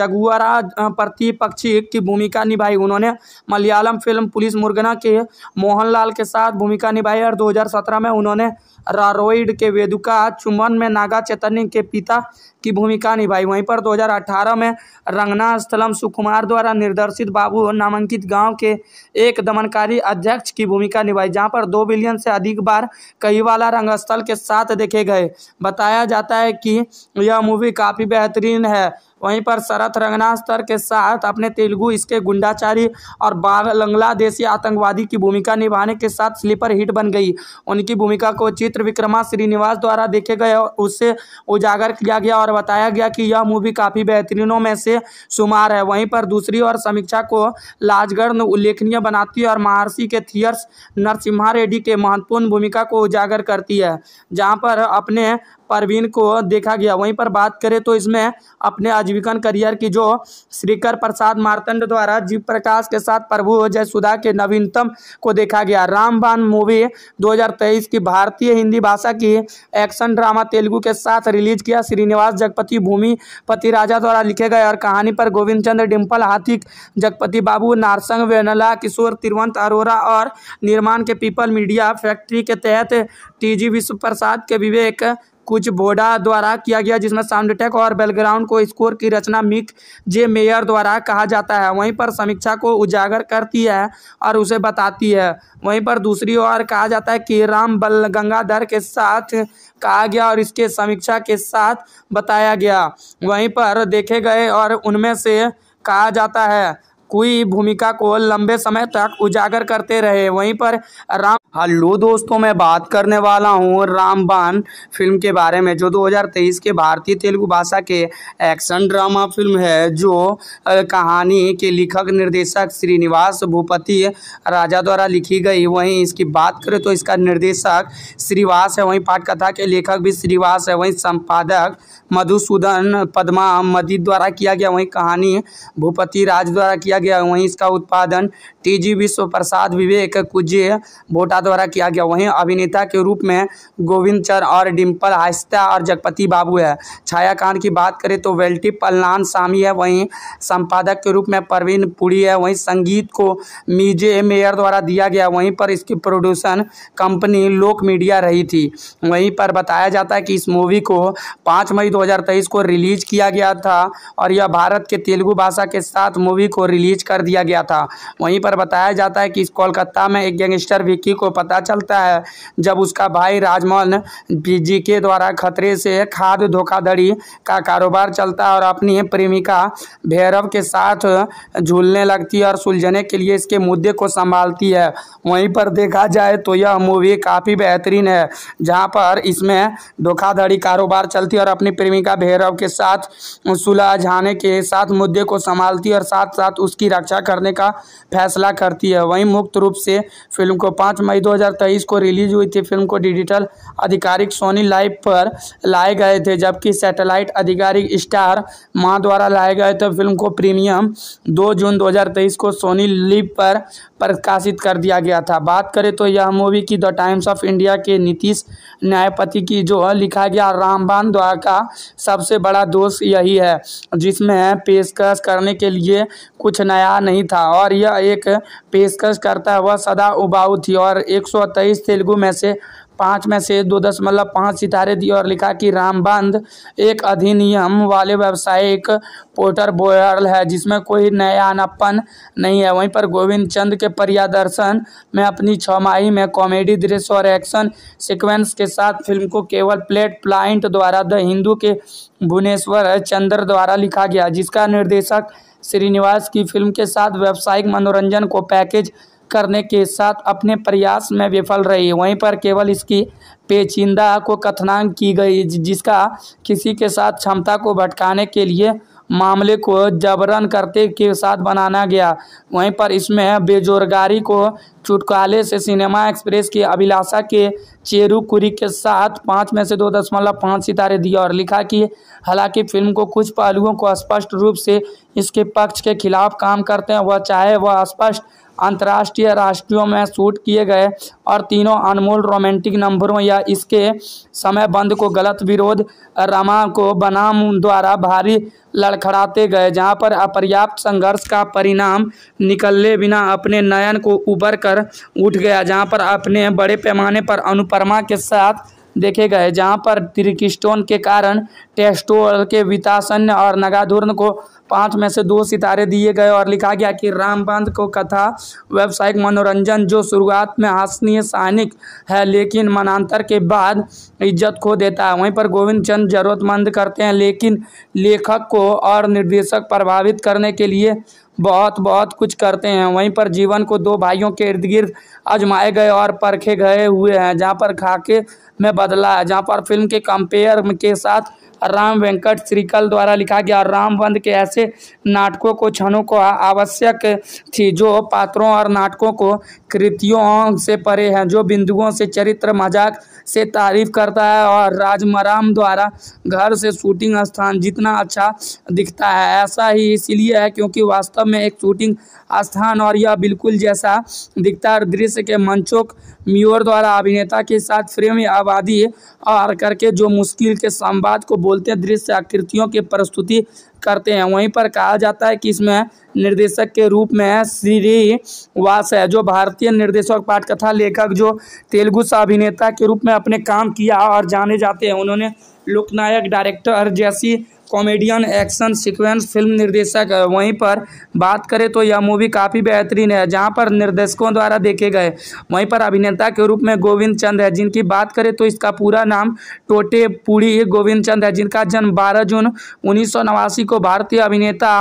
A: जगुआरा प्रतिपक्षी की भूमिका निभाई उन्होंने मलयालम फिल्म पुलिस मुर्गना के मोहनलाल के साथ भूमिका निभाई और दो में उन्होंने रारोइड के वेदुका चुमन में नागा चैतन्य के पिता की भूमिका निभाई वहीं पर 2018 में रंगना स्थलम सुकुमार द्वारा निर्देशित बाबू नामांकित गांव के एक दमनकारी अध्यक्ष की भूमिका निभाई जहां पर दो बिलियन से अधिक बार वाला रंगस्थल के साथ देखे गए बताया जाता है कि यह मूवी काफ़ी बेहतरीन है वहीं पर शरत रंगनास्तर के साथ अपने तेलुगु इसके गुंडाचारी और बांग्लादेशी आतंकवादी की भूमिका निभाने के साथ स्लीपर हिट बन गई उनकी भूमिका को चित्र विक्रमा श्रीनिवास द्वारा देखे गए और उससे उजागर किया गया और बताया गया कि यह मूवी काफ़ी बेहतरीनों में से शुमार है वहीं पर दूसरी ओर समीक्षा को लाजगढ़ उल्लेखनीय बनाती है और महर्षि के थियर्स नरसिम्हा रेड्डी के महत्वपूर्ण भूमिका को उजागर करती है जहाँ पर अपने परवीन को देखा गया वहीं पर बात करें तो इसमें अपने आजीविकन करियर की जो श्रीकर प्रसाद मारतंड द्वारा जीव प्रकाश के साथ प्रभु जयसुदा के नवीनतम को देखा गया रामबान मूवी 2023 की भारतीय हिंदी भाषा की एक्शन ड्रामा तेलुगु के साथ रिलीज किया श्रीनिवास जगपति भूमि पति राजा द्वारा लिखे गए और कहानी पर गोविंद चंद्र डिम्पल हाथिक जगपति बाबू नारसंग वेनला किशोर तिरुवंत अरोरा और निर्माण के पीपल मीडिया फैक्ट्री के तहत टीजी विश्व प्रसाद के विवेक कुछ बोडा द्वारा किया गया जिसमें साउंड टेक और बैलग्राउंड को स्कोर की रचना मिक जे मेयर द्वारा कहा जाता है वहीं पर समीक्षा को उजागर करती है और उसे बताती है वहीं पर दूसरी ओर कहा जाता है कि राम बल गंगाधर के साथ कहा गया और इसके समीक्षा के साथ बताया गया वहीं पर देखे गए और उनमें से कहा जाता है कोई भूमिका को लंबे समय तक उजागर करते रहे वहीं पर राम हल्लो दोस्तों मैं बात करने वाला हूँ रामबान फिल्म के बारे में जो 2023 के भारतीय तेलुगु भाषा के एक्शन ड्रामा फिल्म है जो कहानी के लिखक निर्देशक श्रीनिवास भूपति राजा द्वारा लिखी गई वहीं इसकी बात करें तो इसका निर्देशक श्रीवास है वहीं पाठकथा के लेखक भी श्रीवास है वहीं संपादक मधुसूदन पदमा मदी द्वारा किया गया वहीं कहानी भूपति राज द्वारा किया गया वहीं इसका उत्पादन टी जी विश्व प्रसाद विवेक कुजे भोटा द्वारा किया गया वहीं अभिनेता के रूप में गोविंद चर और डिम्पल आहिस्ता और जगपति बाबू है छायाकांड की बात करें तो वेल्टी पलनान सामी है वहीं संपादक के रूप में परवीन पुरी है वहीं संगीत को मीजे मेयर द्वारा दिया गया वहीं पर इसकी प्रोड्यूसन कंपनी लोक मीडिया रही थी वहीं पर बताया जाता है कि इस मूवी को पाँच मई दो 2023 को रिलीज किया गया था और यह भारत के तेलुगु भाषा के साथ मूवी को रिलीज कर दिया गया था वहीं पर बताया जाता है कि कोलकाता में एक गैंगस्टर विक्की को पता चलता है जब उसका भाई राजमोहन जी के द्वारा खतरे से खाद धोखाधड़ी का कारोबार चलता है और अपनी प्रेमिका भैरव के साथ झूलने लगती है और सुलझने के लिए इसके मुद्दे को संभालती है वहीं पर देखा जाए तो यह मूवी काफ़ी बेहतरीन है जहाँ पर इसमें धोखाधड़ी कारोबार चलती है और अपनी प्रेमिका प्रेमिका भैरव के साथ सुलझाने के साथ मुद्दे को संभालती और साथ साथ उसकी रक्षा करने का फैसला करती है वहीं मुक्त रूप से फिल्म को पाँच मई दो को रिलीज हुई थी फिल्म को डिजिटल आधिकारिक सोनी लाइव पर लाए गए थे जबकि सैटेलाइट आधिकारिक स्टार माँ द्वारा लाए गए थे फिल्म को प्रीमियम 2 जून 2023 को सोनी लिप पर प्रकाशित कर दिया गया था बात करें तो यह मूवी की द टाइम्स ऑफ इंडिया के नीतीश न्यायपति की जो लिखा गया रामबान द्वारा का सबसे बड़ा दोष यही है जिसमें पेशकश करने के लिए कुछ नया नहीं था और यह एक पेशकश करता हुआ सदा उबाऊ थी और एक तेलुगु में से पाँच में से दो दशमलव पाँच सितारे दिए और लिखा कि रामबंध एक अधिनियम वाले व्यावसायिक पोर्टर बोयल है जिसमें कोई नयानपन नहीं है वहीं पर गोविंद चंद के प्रियादर्शन में अपनी छमाही में कॉमेडी दृश्य और एक्शन सीक्वेंस के साथ फिल्म को केवल प्लेट प्लाइंट द्वारा द हिंदू के भुवनेश्वर चंद्र द्वारा लिखा गया जिसका निर्देशक श्रीनिवास की फिल्म के साथ व्यावसायिक मनोरंजन को पैकेज करने के साथ अपने प्रयास में विफल रही वहीं पर केवल इसकी पेचिंदा को कथनांग की गई जिसका किसी के साथ क्षमता को भटकाने के लिए मामले को जबरन करते के साथ बनाना गया वहीं पर इसमें बेजोरगारी को चुटकाले से सिनेमा एक्सप्रेस की अभिलाषा के चेरुकुरी के साथ पाँच में से दो दशमलव पाँच सितारे दिए और लिखा कि हालांकि फिल्म को कुछ पहलुओं को स्पष्ट रूप से इसके पक्ष के खिलाफ काम करते हैं वह चाहे वह स्पष्ट अंतर्राष्ट्रीय राष्ट्रियों में शूट किए गए और तीनों अनमोल रोमांटिक नंबरों या इसके समय बंद को गलत विरोध रमा को बनाम द्वारा भारी लड़खड़ाते गए जहां पर अपर्याप्त संघर्ष का परिणाम निकलने बिना अपने नयन को उबर कर उठ गया जहां पर अपने बड़े पैमाने पर अनुपरमा के साथ देखे गए जहां पर त्रिकिस्टोन के कारण टेस्टोल के वितासन्य और नगाधुर्न को पाँच में से दो सितारे दिए गए और लिखा गया कि रामबंध को कथा व्यावसायिक मनोरंजन जो शुरुआत में हासनीय सैनिक है लेकिन मनांतर के बाद इज्जत खो देता है वहीं पर गोविंद चंद जरूरतमंद करते हैं लेकिन लेखक को और निर्देशक प्रभावित करने के लिए बहुत बहुत कुछ करते हैं वहीं पर जीवन को दो भाइयों के इर्द गिर्द आजमाए गए और परखे गए हुए हैं जहाँ पर खाके में बदला है जहाँ पर फिल्म के कंपेयर के साथ राम वेंकट श्रीकल द्वारा लिखा गया रामबंद के ऐसे नाटकों को क्षणों को आवश्यक थी जो पात्रों और नाटकों को कृतियों से परे हैं जो बिंदुओं से चरित्र मजाक से तारीफ करता है और राजमराम द्वारा घर से शूटिंग स्थान जितना अच्छा दिखता है ऐसा ही इसलिए है क्योंकि वास्तव में एक शूटिंग स्थान और यह बिल्कुल जैसा दिखता है दृश्य के मंचोक म्योर द्वारा अभिनेता के साथ फ्रेम आबादी और करके जो मुश्किल के संवाद को बोलते दृश्य आकृतियों की प्रस्तुति करते हैं वहीं पर कहा जाता है कि इसमें निर्देशक के रूप में श्री वास है जो भारतीय निर्देशक पाठकथा लेखक जो तेलुगु अभिनेता के रूप में अपने काम किया और जाने जाते हैं उन्होंने लोकनायक डायरेक्टर जैसी कॉमेडियन एक्शन सीक्वेंस फिल्म निर्देशक है वहीं पर बात करें तो यह मूवी काफ़ी बेहतरीन है जहां पर निर्देशकों द्वारा देखे गए वहीं पर अभिनेता के रूप में गोविंद चंद है जिनकी बात करें तो इसका पूरा नाम टोटे पुड़ी गोविंद चंद है जिनका जन्म बारह जून उन्नीस को भारतीय अभिनेता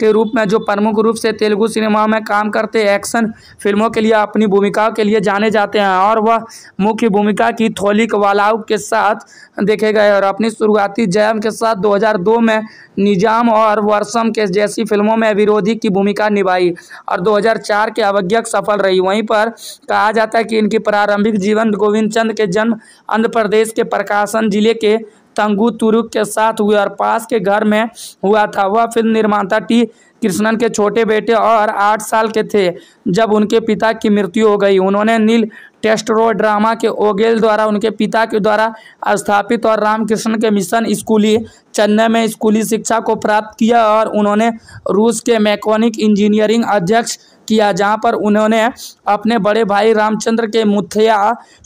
A: के रूप में जो प्रमुख रूप से तेलुगु सिनेमा में काम करते एक्शन फिल्मों के लिए अपनी भूमिकाओं के लिए जाने जाते हैं और वह मुख्य भूमिका की थोलिक वालाउ के साथ देखे गए और अपनी शुरुआती जयम के साथ 2002 फिल्मों में निजाम और वर्षम के जैसी फिल्मों में विरोधी की भूमिका निभाई और 2004 के अवज्ञक सफल रही वहीं पर कहा जाता है कि इनकी प्रारंभिक जीवन गोविंद चंद के जन्म आंध्र प्रदेश के प्रकाशन जिले के तंगू तुरुक के साथ हुए और पास के घर में हुआ था वह फिल्म निर्माता टी कृष्णन के छोटे बेटे और आठ साल के थे जब उनके पिता की मृत्यु हो गई उन्होंने नील टेस्टरो ड्रामा के ओगेल द्वारा उनके पिता के द्वारा स्थापित और रामकृष्ण के मिशन स्कूली चेन्नई में स्कूली शिक्षा को प्राप्त किया और उन्होंने रूस के मैकोनिक इंजीनियरिंग अध्यक्ष किया जहाँ पर उन्होंने अपने बड़े भाई रामचंद्र के मुथया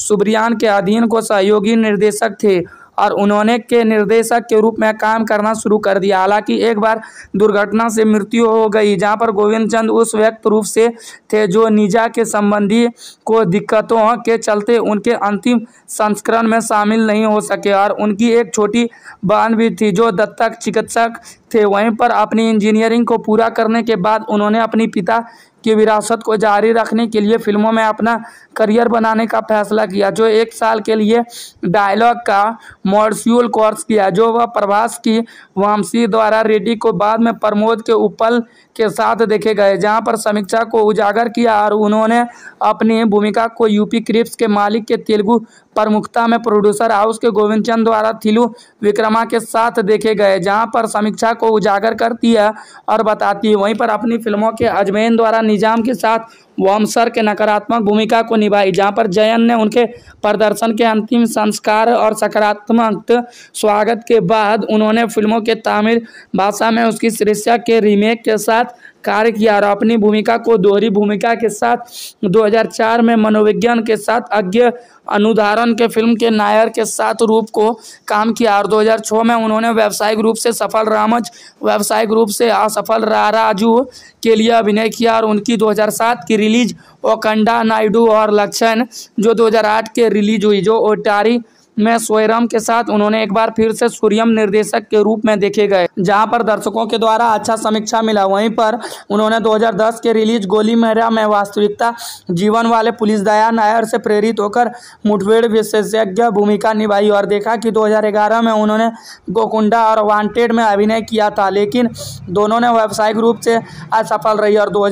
A: सुब्रियान के अधीन को सहयोगी निर्देशक थे और उन्होंने के निर्देशक के रूप में काम करना शुरू कर दिया हालांकि एक बार दुर्घटना से मृत्यु हो गई जहां पर गोविंद चंद उस व्यक्त रूप से थे जो निजा के संबंधी को दिक्कतों के चलते उनके अंतिम संस्करण में शामिल नहीं हो सके और उनकी एक छोटी बहन भी थी जो दत्तक चिकित्सक थे वहीं पर अपनी इंजीनियरिंग को पूरा करने के बाद उन्होंने अपने पिता की विरासत को जारी रखने के लिए फिल्मों में अपना करियर बनाने का फैसला किया जो एक साल के लिए डायलॉग का मॉड्यूल कोर्स किया जो वह प्रभास की वामसी द्वारा रेड्डी को बाद में प्रमोद के उपल के साथ देखे गए जहां पर समीक्षा को उजागर किया और उन्होंने अपनी भूमिका को यूपी क्रिप्स के मालिक के तेलुगु प्रमुखता में प्रोड्यूसर हाउस के गोविंद चंद द्वारा थिलू विक्रमा के साथ देखे गए जहां पर समीक्षा को उजागर करती है और बताती है वहीं पर अपनी फिल्मों के अजमेन द्वारा निजाम के साथ वॉमसर के नकारात्मक भूमिका को निभाई जहां पर जयन ने उनके प्रदर्शन के अंतिम संस्कार और सकारात्मक स्वागत के बाद उन्होंने फिल्मों के तमिल भाषा में उसकी शीर्षक के रीमेक के साथ कार्य किया और अपनी भूमिका को दोहरी भूमिका के साथ 2004 में मनोविज्ञान के साथ अज्ञ अनुदारण के फिल्म के नायर के साथ रूप को काम किया और 2006 में उन्होंने व्यावसायिक रूप से सफल रामज व्यावसायिक रूप से असफल राराजू के लिए अभिनय किया और उनकी 2007 की रिलीज ओकंडा नायडू और लक्षण जो 2008 के रिलीज हुई जो ओटारी में स्वयराम के साथ उन्होंने एक बार फिर से सूर्यम निर्देशक के रूप में देखे गए जहां पर दर्शकों के द्वारा अच्छा समीक्षा मिला वहीं पर उन्होंने 2010 के रिलीज गोली मेहरा में वास्तविकता जीवन वाले पुलिस दया नायर से प्रेरित होकर मुठभेड़ विशेषज्ञ भूमिका निभाई और देखा कि दो में उन्होंने गोकुंडा और वांटेड में अभिनय किया था लेकिन दोनों ने व्यावसायिक रूप से असफल रही और दो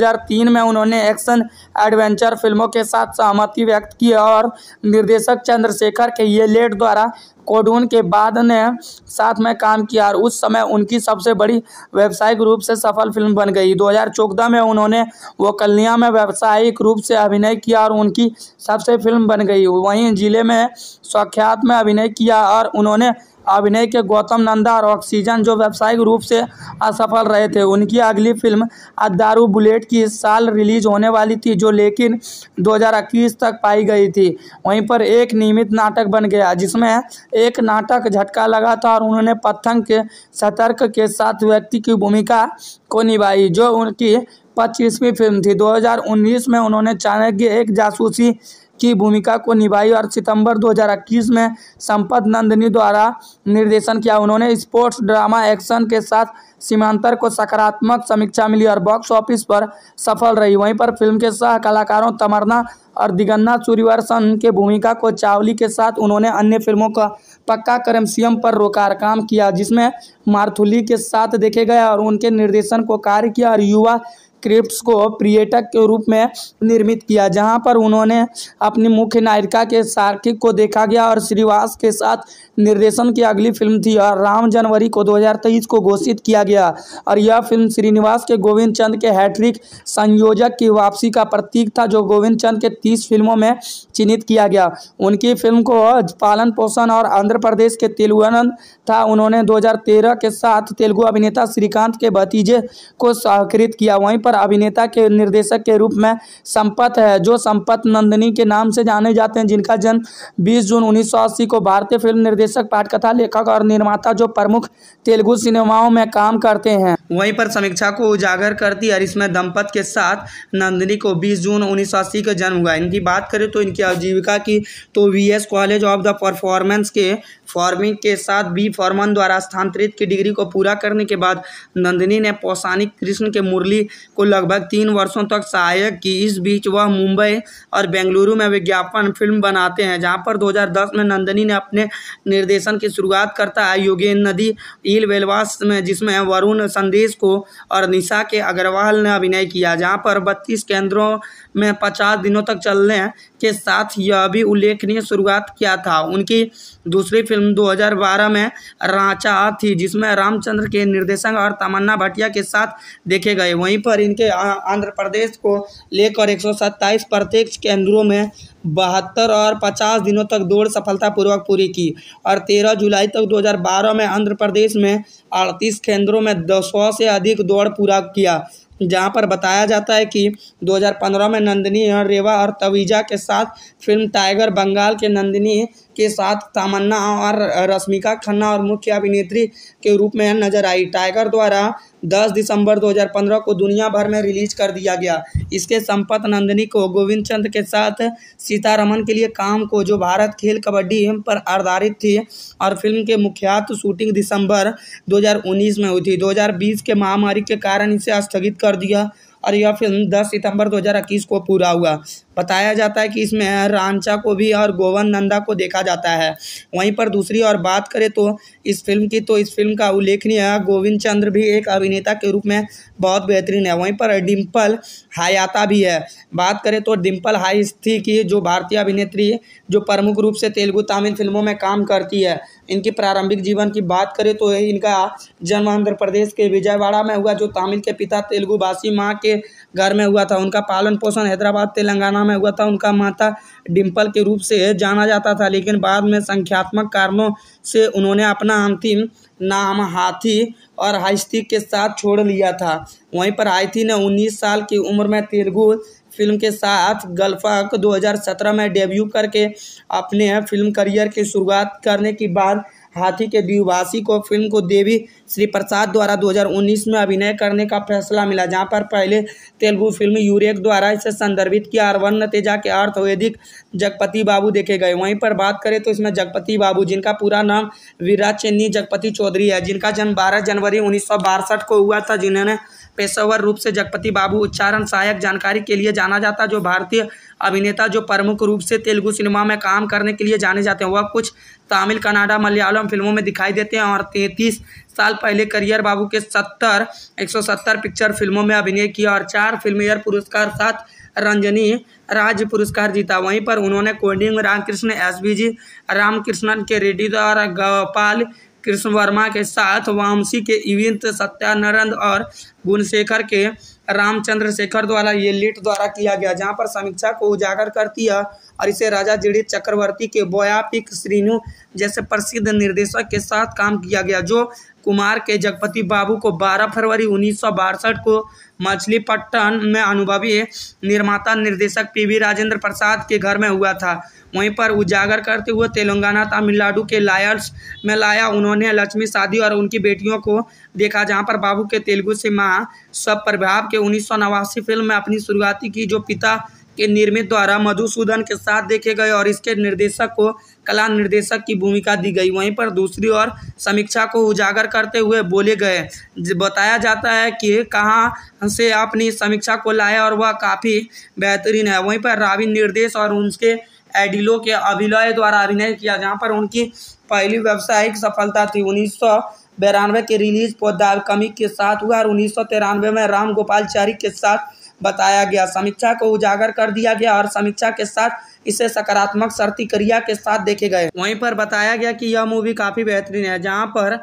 A: में उन्होंने एक्शन एडवेंचर फिल्मों के साथ सहमति व्यक्त की और निर्देशक चंद्रशेखर के ये लेट द्वारा कोडून के बाद ने साथ में काम किया और उस समय उनकी सबसे बड़ी व्यावसायिक रूप से सफल फिल्म बन गई 2014 में उन्होंने वो कलिया में व्यावसायिक रूप से अभिनय किया और उनकी सबसे फिल्म बन गई वहीं जिले में स्वाख्यात में अभिनय किया और उन्होंने अभिनय के गौतम नंदा और ऑक्सीजन जो व्यावसायिक रूप से असफल रहे थे उनकी अगली फिल्म अदारू बुलेट की इस साल रिलीज होने वाली थी जो लेकिन 2021 तक पाई गई थी वहीं पर एक नियमित नाटक बन गया जिसमें एक नाटक झटका लगा था और उन्होंने पत्थंग के सतर्क के साथ व्यक्ति की भूमिका को निभाई जो उनकी पच्चीसवीं फिल्म थी 2019 में उन्होंने चाणक्य एक जासूसी की भूमिका को निभाई और सितंबर 2021 में संपत नंदनी द्वारा निर्देशन किया उन्होंने स्पोर्ट्स ड्रामा एक्शन के साथ सीमांतर को सकारात्मक समीक्षा मिली और बॉक्स ऑफिस पर सफल रही वहीं पर फिल्म के सह कलाकारों तमरना और दिगन्ना सूर्यवर्सन के भूमिका को चावली के साथ उन्होंने अन्य फिल्मों का पक्का सीएम पर रोकार काम किया जिसमें मारथुली के साथ देखे गए और उनके निर्देशन को कार्य किया और युवा क्रिप्ट को पर्यटक के रूप में निर्मित किया जहां पर उन्होंने अपनी मुख्य नायिका के सार्किक को देखा गया और श्रीवास के साथ निर्देशन की अगली फिल्म थी और राम जनवरी को 2023 को घोषित किया गया और यह फिल्म श्रीनिवास के गोविंद चंद के हैट्रिक संयोजक की वापसी का प्रतीक था जो गोविंद चंद के तीस फिल्मों में चिन्हित किया गया उनकी फिल्म को पालन पोषण और आंध्र प्रदेश के तेलुगुआनंद था उन्होंने दो के साथ तेलुगु अभिनेता श्रीकांत के भतीजे को सहकृत किया वहीं पर अभिनेता के निर्देशक के रूप में संपत है जो संपत नंदनी के नाम से जाने जाते हैं जिनका जन्म 20 जून 1980 को भारतीय फिल्म निर्देश निर्देशक पाठकथा लेखक और निर्माता जो प्रमुख तेलुगु सिनेमाओं में काम करते हैं वहीं पर समीक्षा को उजागर करती और इसमें दंपत के साथ नंदिनी को 20 जून उन्नीस सौ अस्सी का जन्म हुआ इनकी बात करें तो इनकी आजीविका की तो V college of the performance के फॉर्मिंग के साथ बी फॉर्मन द्वारा स्थानांतरित की डिग्री को पूरा करने के बाद नंदिनी ने पौसानिक कृष्ण के मुरली को लगभग तीन वर्षों तक सहायक की इस बीच वह मुंबई और बेंगलुरु में विज्ञापन फिल्म बनाते हैं जहाँ पर 2010 में नंदिनी ने अपने निर्देशन की शुरुआत करता है योगेन नदी ईल वेलवास में जिसमें वरुण संदेश को और निशा के अग्रवाल ने अभिनय किया जहाँ पर बत्तीस केंद्रों में पचास दिनों तक चलने के साथ यह भी उल्लेखनीय शुरुआत किया था उनकी दूसरी फिल्म फिल्म 2012 में रांचा थी जिसमें रामचंद्र के निर्देशन और तमन्ना भाटिया के साथ देखे गए वहीं पर इनके आंध्र प्रदेश को लेकर एक प्रत्यक्ष केंद्रों में बहत्तर और 50 दिनों तक दौड़ सफलतापूर्वक पूरी की और 13 जुलाई तक 2012 में आंध्र प्रदेश में 38 केंद्रों में सौ से अधिक दौड़ पूरा किया जहां पर बताया जाता है कि 2015 में नंदिनी रेवा और तवीजा के साथ फिल्म टाइगर बंगाल के नंदिनी के साथ तामन्ना और रश्मिका खन्ना और मुख्य अभिनेत्री के रूप में नजर आई टाइगर द्वारा 10 दिसंबर 2015 को दुनिया भर में रिलीज कर दिया गया इसके संपत नंदनी को गोविंद चंद के साथ सीतारमन के लिए काम को जो भारत खेल कबड्डी पर आधारित थी और फिल्म के मुख्यात शूटिंग दिसंबर 2019 में हुई थी 2020 के महामारी के कारण इसे स्थगित कर दिया और यह फिल्म 10 सितंबर 2021 को पूरा हुआ बताया जाता है कि इसमें रामचा को भी और गोवन नंदा को देखा जाता है वहीं पर दूसरी और बात करें तो इस फिल्म की तो इस फिल्म का उल्लेखनीय गोविंद चंद्र भी एक अभिनेता के रूप में बहुत बेहतरीन है वहीं पर डिम्पल हायाता भी है बात करें तो डिम्पल हाईस्थी की जो भारतीय अभिनेत्री जो प्रमुख रूप से तेलुगु तमिल फिल्मों में काम करती है इनकी प्रारंभिक जीवन की बात करें तो इनका जन्म आंध्र प्रदेश के विजयवाड़ा में हुआ जो तमिल के पिता तेलुगु भाषी माँ के घर में हुआ था उनका पालन पोषण हैदराबाद तेलंगाना समय हुआ था उनका माता डिम्पल के रूप से जाना जाता था लेकिन बाद में संख्यात्मक कारणों से उन्होंने अपना अंतिम नाम हाथी और हाइस्ती के साथ छोड़ लिया था वहीं पर हाइथी ने 19 साल की उम्र में तेलुगु फिल्म के साथ गल्फक 2017 में डेब्यू करके अपने फिल्म करियर की शुरुआत करने के बाद हाथी के द्विभाषी को फिल्म को देवी श्री प्रसाद द्वारा 2019 में अभिनय करने का फैसला मिला जहां पर पहले तेलुगु फिल्म यूरेक द्वारा इसे संदर्भित किया और तेजा के अर्थ वैदिक जगपति बाबू देखे गए वहीं पर बात करें तो इसमें जगपति बाबू जिनका पूरा नाम वीरा चेन्नी जगपति चौधरी है जिनका जन्म बारह जनवरी उन्नीस को हुआ था जिन्होंने पेशेवर रूप से जगपति बाबू उच्चारण सहायक जानकारी के लिए जाना जाता जो भारतीय अभिनेता जो प्रमुख रूप से तेलुगु सिनेमा में काम करने के लिए जाने जाते हैं वह कुछ तमिल कनाडा मलयालम फिल्मों में दिखाई देते हैं और तैंतीस साल पहले करियर बाबू के सत्तर एक पिक्चर फिल्मों में अभिनय किया और चार फिल्म एयर पुरस्कार साथ रंजनी राज्य पुरस्कार जीता वहीं पर उन्होंने coding Ramakrishna S B G Ramakrishnan K Reddy द्वारा गोपाल कृष्ण वर्मा के साथ वामसी के इविंत सत्यानंद और गुणशेखर के रामचंद्र शेखर द्वारा ये लिट द्वारा किया गया जहाँ पर समीक्षा को उजागर करती है और इसे राजा जीडित चक्रवर्ती के बोयापिक श्रीनु जैसे प्रसिद्ध निर्देशक के साथ काम किया गया जो कुमार के जगपति बाबू को 12 फरवरी उन्नीस को मछलीपट्टन में अनुभवी निर्माता निर्देशक पीवी राजेंद्र प्रसाद के घर में हुआ था वहीं पर उजागर करते हुए तेलंगाना तमिलनाडु के लायर्स में लाया उन्होंने लक्ष्मी शादी और उनकी बेटियों को देखा जहां पर बाबू के तेलुगु से माँ सब प्रभाव के उन्नीस फिल्म में अपनी शुरुआती की जो पिता के निर्मित द्वारा मधुसूदन के साथ देखे गए और इसके निर्देशक को कला निर्देशक की भूमिका दी गई वहीं पर दूसरी ओर समीक्षा को उजागर करते हुए बोले गए बताया जाता है कि कहाँ से आपने समीक्षा को लाया और वह काफ़ी बेहतरीन है वहीं पर रावी निर्देश और उनके एडिलो के अभिनय द्वारा अभिनय किया जहाँ पर उनकी पहली व्यावसायिक सफलता थी उन्नीस बिरानवे के रिलीज पोदार कमिक के साथ हुआ और उन्नीस में राम गोपाल के साथ बताया गया समीक्षा को उजागर कर दिया गया और समीक्षा के साथ इसे सकारात्मक शर्ती क्रिया के साथ देखे गए वहीं पर बताया गया कि यह मूवी काफ़ी बेहतरीन है जहां पर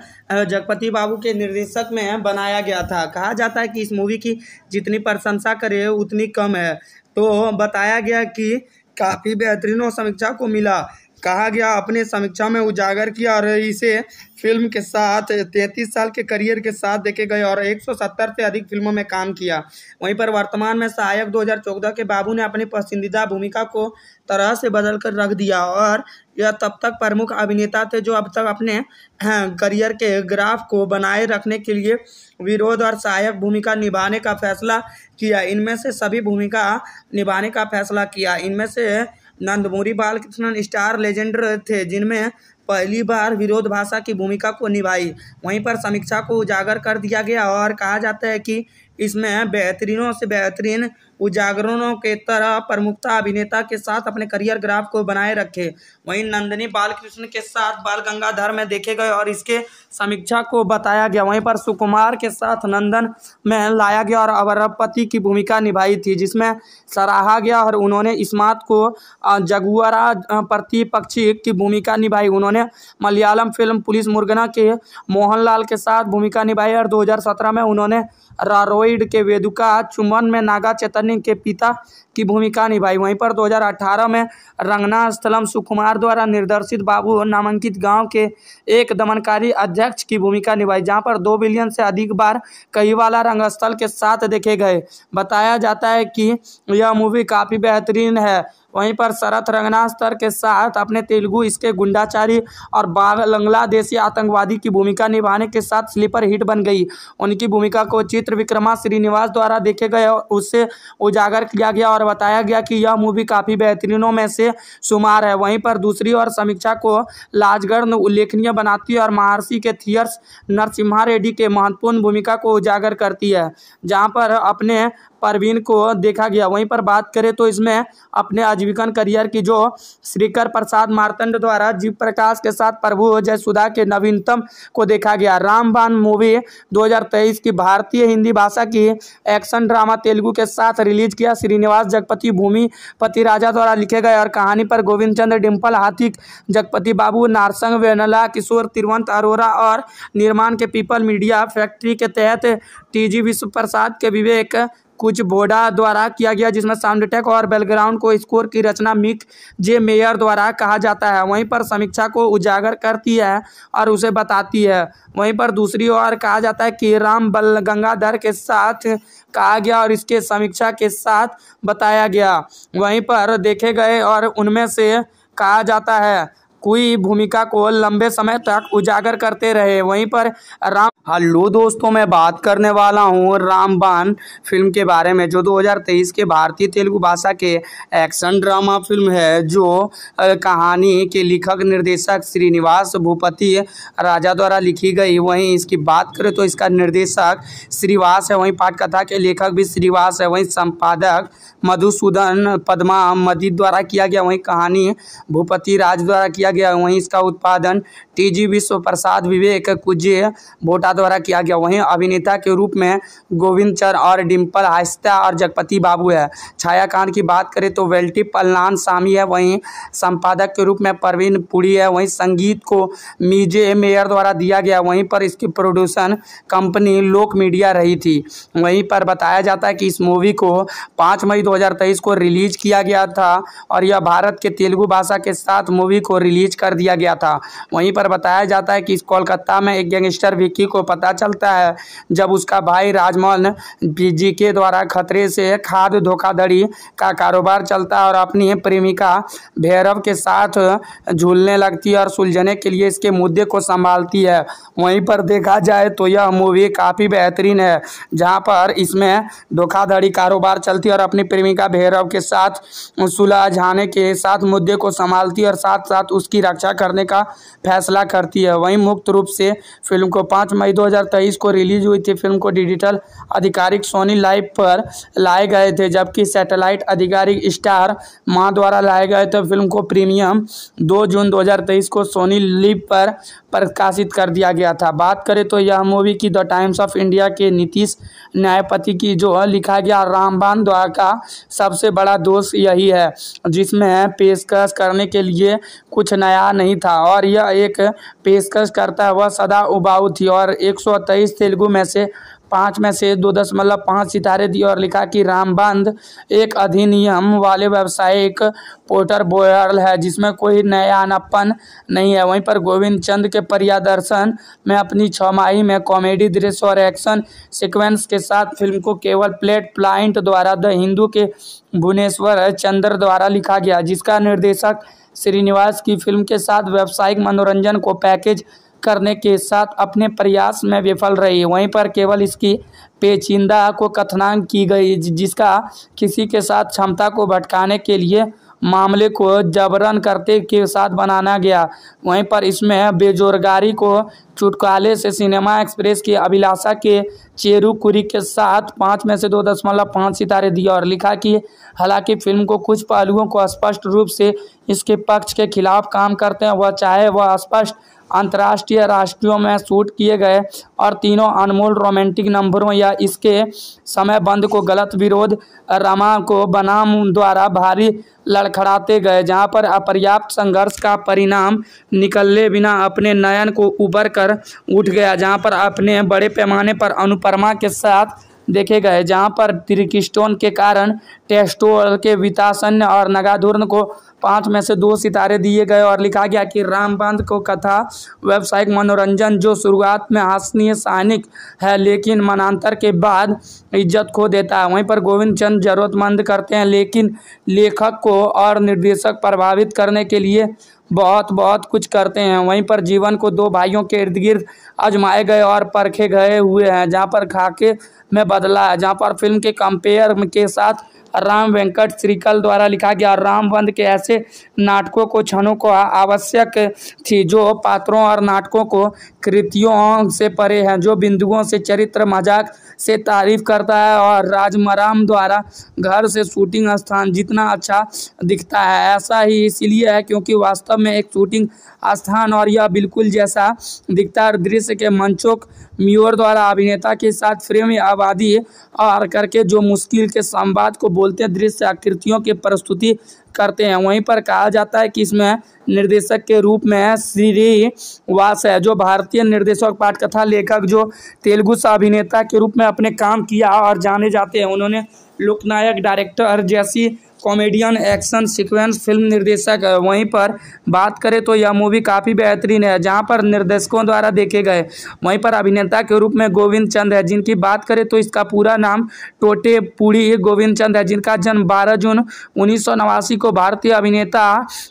A: जगपति बाबू के निर्देशक में बनाया गया था कहा जाता है कि इस मूवी की जितनी प्रशंसा करे उतनी कम है तो बताया गया कि काफ़ी बेहतरीन और समीक्षा को मिला कहा गया अपने समीक्षा में उजागर किया और इसे फिल्म के साथ तैंतीस साल के करियर के साथ देखे गए और 170 से अधिक फिल्मों में काम किया वहीं पर वर्तमान में सहायक 2014 के बाबू ने अपनी पसंदीदा भूमिका को तरह से बदल कर रख दिया और यह तब तक प्रमुख अभिनेता थे जो अब तक अपने हाँ, करियर के ग्राफ को बनाए रखने के लिए विरोध और सहायक भूमिका निभाने का फैसला किया इनमें से सभी भूमिका निभाने का फैसला किया इनमें से नंदमुरी बालकृष्णन स्टार लेजेंडर थे जिनमें पहली बार विरोध भाषा की भूमिका को निभाई वहीं पर समीक्षा को उजागर कर दिया गया और कहा जाता है कि इसमें बेहतरीनों से बेहतरीन उजागरणों के तरह प्रमुखता अभिनेता के साथ अपने करियर ग्राफ को बनाए रखे वहीं नंदनी बालकृष्ण के साथ बाल गंगाधर में देखे गए और इसके समीक्षा को बताया गया वहीं पर सुकुमार के साथ नंदन में लाया गया और अवरपति की भूमिका निभाई थी जिसमें सराहा गया और उन्होंने इस्मात को जगुआरा प्रतिपक्षी की भूमिका निभाई उन्होंने मलयालम फिल्म पुलिस मुर्गना के मोहनलाल के साथ भूमिका निभाई और दो में उन्होंने रारोइड के वेदुका चुम्बन में नागा चैतन्य के पिता की भूमिका निभाई वहीं पर 2018 में रंगना स्थलम सुकुमार द्वारा निर्देशित बाबू नामांकित गांव के एक दमनकारी अध्यक्ष की भूमिका निभाई जहां पर दो बिलियन से अधिक बार कई वाला रंगस्थल के साथ देखे गए बताया जाता है कि यह मूवी काफ़ी बेहतरीन है वहीं पर शरत रंगनास्तर के साथ अपने तेलुगु इसके गुंडाचारी और बांग्लादेशी आतंकवादी की भूमिका निभाने के साथ स्लीपर हिट बन गई उनकी भूमिका को चित्र विक्रमा श्रीनिवास द्वारा देखे गए और उससे उजागर किया गया और बताया गया कि यह मूवी काफ़ी बेहतरीनों में से शुमार है वहीं पर दूसरी ओर समीक्षा को लाजगढ़ उल्लेखनीय बनाती है और महर्षि के थियर्स नरसिम्हा रेड्डी के महत्वपूर्ण भूमिका को उजागर करती है जहाँ पर अपने परवीन को देखा गया वहीं पर बात करें तो इसमें अपने आजीविकन करियर की जो श्रीकर प्रसाद मारतंड द्वारा जीव प्रकाश के साथ प्रभु जयसुदा के नवीनतम को देखा गया रामबान मूवी 2023 की भारतीय हिंदी भाषा की एक्शन ड्रामा तेलुगु के साथ रिलीज किया श्रीनिवास जगपति भूमि पति राजा द्वारा लिखे गए और कहानी पर गोविंद चंद्र डिम्पल हाथिक जगपति बाबू नारसंग वेनला किशोर तिरुवंत अरोरा और निर्माण के पीपल मीडिया फैक्ट्री के तहत टी विश्व प्रसाद के विवेक कुछ बोडा द्वारा किया गया जिसमें साउंडटेक और बैलग्राउंड को स्कोर की रचना मिक जे मेयर द्वारा कहा जाता है वहीं पर समीक्षा को उजागर करती है और उसे बताती है वहीं पर दूसरी ओर कहा जाता है कि राम बल गंगाधर के साथ कहा गया और इसके समीक्षा के साथ बताया गया वहीं पर देखे गए और उनमें से कहा जाता है हुई भूमिका को लंबे समय तक उजागर करते रहे वहीं पर राम हल्लो दोस्तों मैं बात करने वाला हूँ रामबान फिल्म के बारे में जो 2023 के भारतीय तेलुगु भाषा के एक्शन ड्रामा फिल्म है जो कहानी के लेखक निर्देशक श्रीनिवास भूपति राजा द्वारा लिखी गई वहीं इसकी बात करें तो इसका निर्देशक श्रीवास है वहीं पाठकथा के लेखक भी श्रीवास है वहीं संपादक मधुसूदन पदमा मदी द्वारा किया गया वहीं कहानी भूपति राज द्वारा किया गया वहीं इसका उत्पादन टी जी विश्व प्रसाद विवेक कुजे भोटा द्वारा किया गया वहीं अभिनेता के रूप में गोविंद चर और डिम्पल आहिस्ता और जगपति बाबू है छायाकांत की बात करें तो वेल्टी पल्लान सामी है वहीं संपादक के रूप में प्रवीण पुरी है वहीं संगीत को मीजे मेयर द्वारा दिया गया वहीं पर इसकी प्रोड्यूसन कंपनी लोक मीडिया रही थी वहीं पर बताया जाता है कि इस मूवी को पाँच मई दो को रिलीज किया गया था और यह भारत के तेलुगु भाषा के साथ मूवी को रिलीज रिलीज कर दिया गया था वहीं पर बताया जाता है कि इस कोलकाता में एक गैंगस्टर विक्की को पता चलता है जब उसका भाई राजमोहन जी के द्वारा खतरे से खाद धोखाधड़ी का कारोबार चलता है और अपनी प्रेमिका भैरव के साथ झूलने लगती है और सुलझने के लिए इसके मुद्दे को संभालती है वहीं पर देखा जाए तो यह मूवी काफ़ी बेहतरीन है जहाँ पर इसमें धोखाधड़ी कारोबार चलती है और अपनी प्रेमिका भैरव के साथ सुलझाने के साथ मुद्दे को संभालती है और साथ साथ उस उसकी रक्षा करने का फैसला करती है वहीं मुक्त रूप से फिल्म को पाँच मई 2023 को रिलीज हुई थी फिल्म को डिजिटल आधिकारिक सोनी लाइव पर लाए गए थे जबकि सैटेलाइट आधिकारिक स्टार माँ द्वारा लाए गए थे फिल्म को प्रीमियम दो जून दो को सोनी लिव पर प्रकाशित कर दिया गया था बात करें तो यह मूवी की द टाइम्स ऑफ इंडिया के नीतीश न्यायपति की जो लिखा गया रामबान द्वारा का सबसे बड़ा दोष यही है जिसमें पेशकश करने के लिए कुछ नया नहीं था और यह एक पेशकश करता हुआ सदा उबाऊ थी और एक तेलुगु में से पाँच में से दो दशमलव पाँच सितारे दिए और लिखा कि रामबंध एक अधिनियम वाले व्यावसायिक पोर्टर बोयल है जिसमें कोई अनपन नहीं है वहीं पर गोविंद चंद के प्रियादर्शन में अपनी छमाही में कॉमेडी दृश्य और एक्शन सीक्वेंस के साथ फिल्म को केवल प्लेट प्लाइंट द्वारा द हिंदू के भुवनेश्वर चंद्र द्वारा लिखा गया जिसका निर्देशक श्रीनिवास की फिल्म के साथ व्यावसायिक मनोरंजन को पैकेज करने के साथ अपने प्रयास में विफल रही वहीं पर केवल इसकी पेचिंदा को कथनांक की गई जिसका किसी के साथ क्षमता को भटकाने के लिए मामले को जबरन करते के साथ बनाना गया वहीं पर इसमें बेजोरगारी को चुटकाले से सिनेमा एक्सप्रेस की अभिलाषा के चेरुकुरी के साथ पाँच में से दो दशमलव पाँच सितारे दिए और लिखा कि हालांकि फिल्म को कुछ पहलुओं को स्पष्ट रूप से इसके पक्ष के खिलाफ काम करते हैं वह चाहे वह स्पष्ट अंतर्राष्ट्रीय राष्ट्रियों में शूट किए गए और तीनों अनमोल रोमांटिक नंबरों या इसके समय बंद को गलत विरोध रमा को बनाम द्वारा भारी लड़खड़ाते गए जहां पर अपर्याप्त संघर्ष का परिणाम निकलने बिना अपने नयन को उबर कर उठ गया जहां पर अपने बड़े पैमाने पर अनुपरमा के साथ देखे गए जहाँ पर त्रिकिस्टोन के कारण टेस्टोल के वितासन और नगाधुर्न को पाँच में से दो सितारे दिए गए और लिखा गया कि रामबांध को कथा व्यावसायिक मनोरंजन जो शुरुआत में हासनीय सैनिक है लेकिन मनांतर के बाद इज्जत खो देता है वहीं पर गोविंद चंद जरूरतमंद करते हैं लेकिन लेखक को और निर्देशक प्रभावित करने के लिए बहुत बहुत कुछ करते हैं वहीं पर जीवन को दो भाइयों के इर्द गिर्द आजमाए गए और परखे गए हुए हैं जहाँ पर खाके में बदला है जहाँ पर फिल्म के कंपेयर के साथ राम वेंकट श्रीकल द्वारा लिखा गया रामबंद के ऐसे नाटकों को क्षणों को आवश्यक थी जो पात्रों और नाटकों को कृतियों से परे हैं जो बिंदुओं से चरित्र मजाक से तारीफ करता है और राजमराम द्वारा घर से शूटिंग स्थान जितना अच्छा दिखता है ऐसा ही इसलिए है क्योंकि वास्तव में एक शूटिंग स्थान और यह बिल्कुल जैसा दिखता है दृश्य के मंचों म्यूअर द्वारा अभिनेता के साथ फ्रेम आबादी और करके जो मुश्किल के संवाद को बोलते दृश्य आकृतियों की प्रस्तुति करते हैं वहीं पर कहा जाता है कि इसमें निर्देशक के रूप में श्री वास है जो भारतीय निर्देशक पाठकथा लेखक जो तेलुगु अभिनेता के रूप में अपने काम किया और जाने जाते हैं उन्होंने लोकनायक डायरेक्टर जैसी कॉमेडियन एक्शन सीक्वेंस फिल्म निर्देशक है वहीं पर बात करें तो यह मूवी काफ़ी बेहतरीन है जहां पर निर्देशकों द्वारा देखे गए वहीं पर अभिनेता के रूप में गोविंद चंद है जिनकी बात करें तो इसका पूरा नाम टोटे पुड़ी गोविंद चंद है जिनका जन्म बारह जून उन्नीस को भारतीय अभिनेता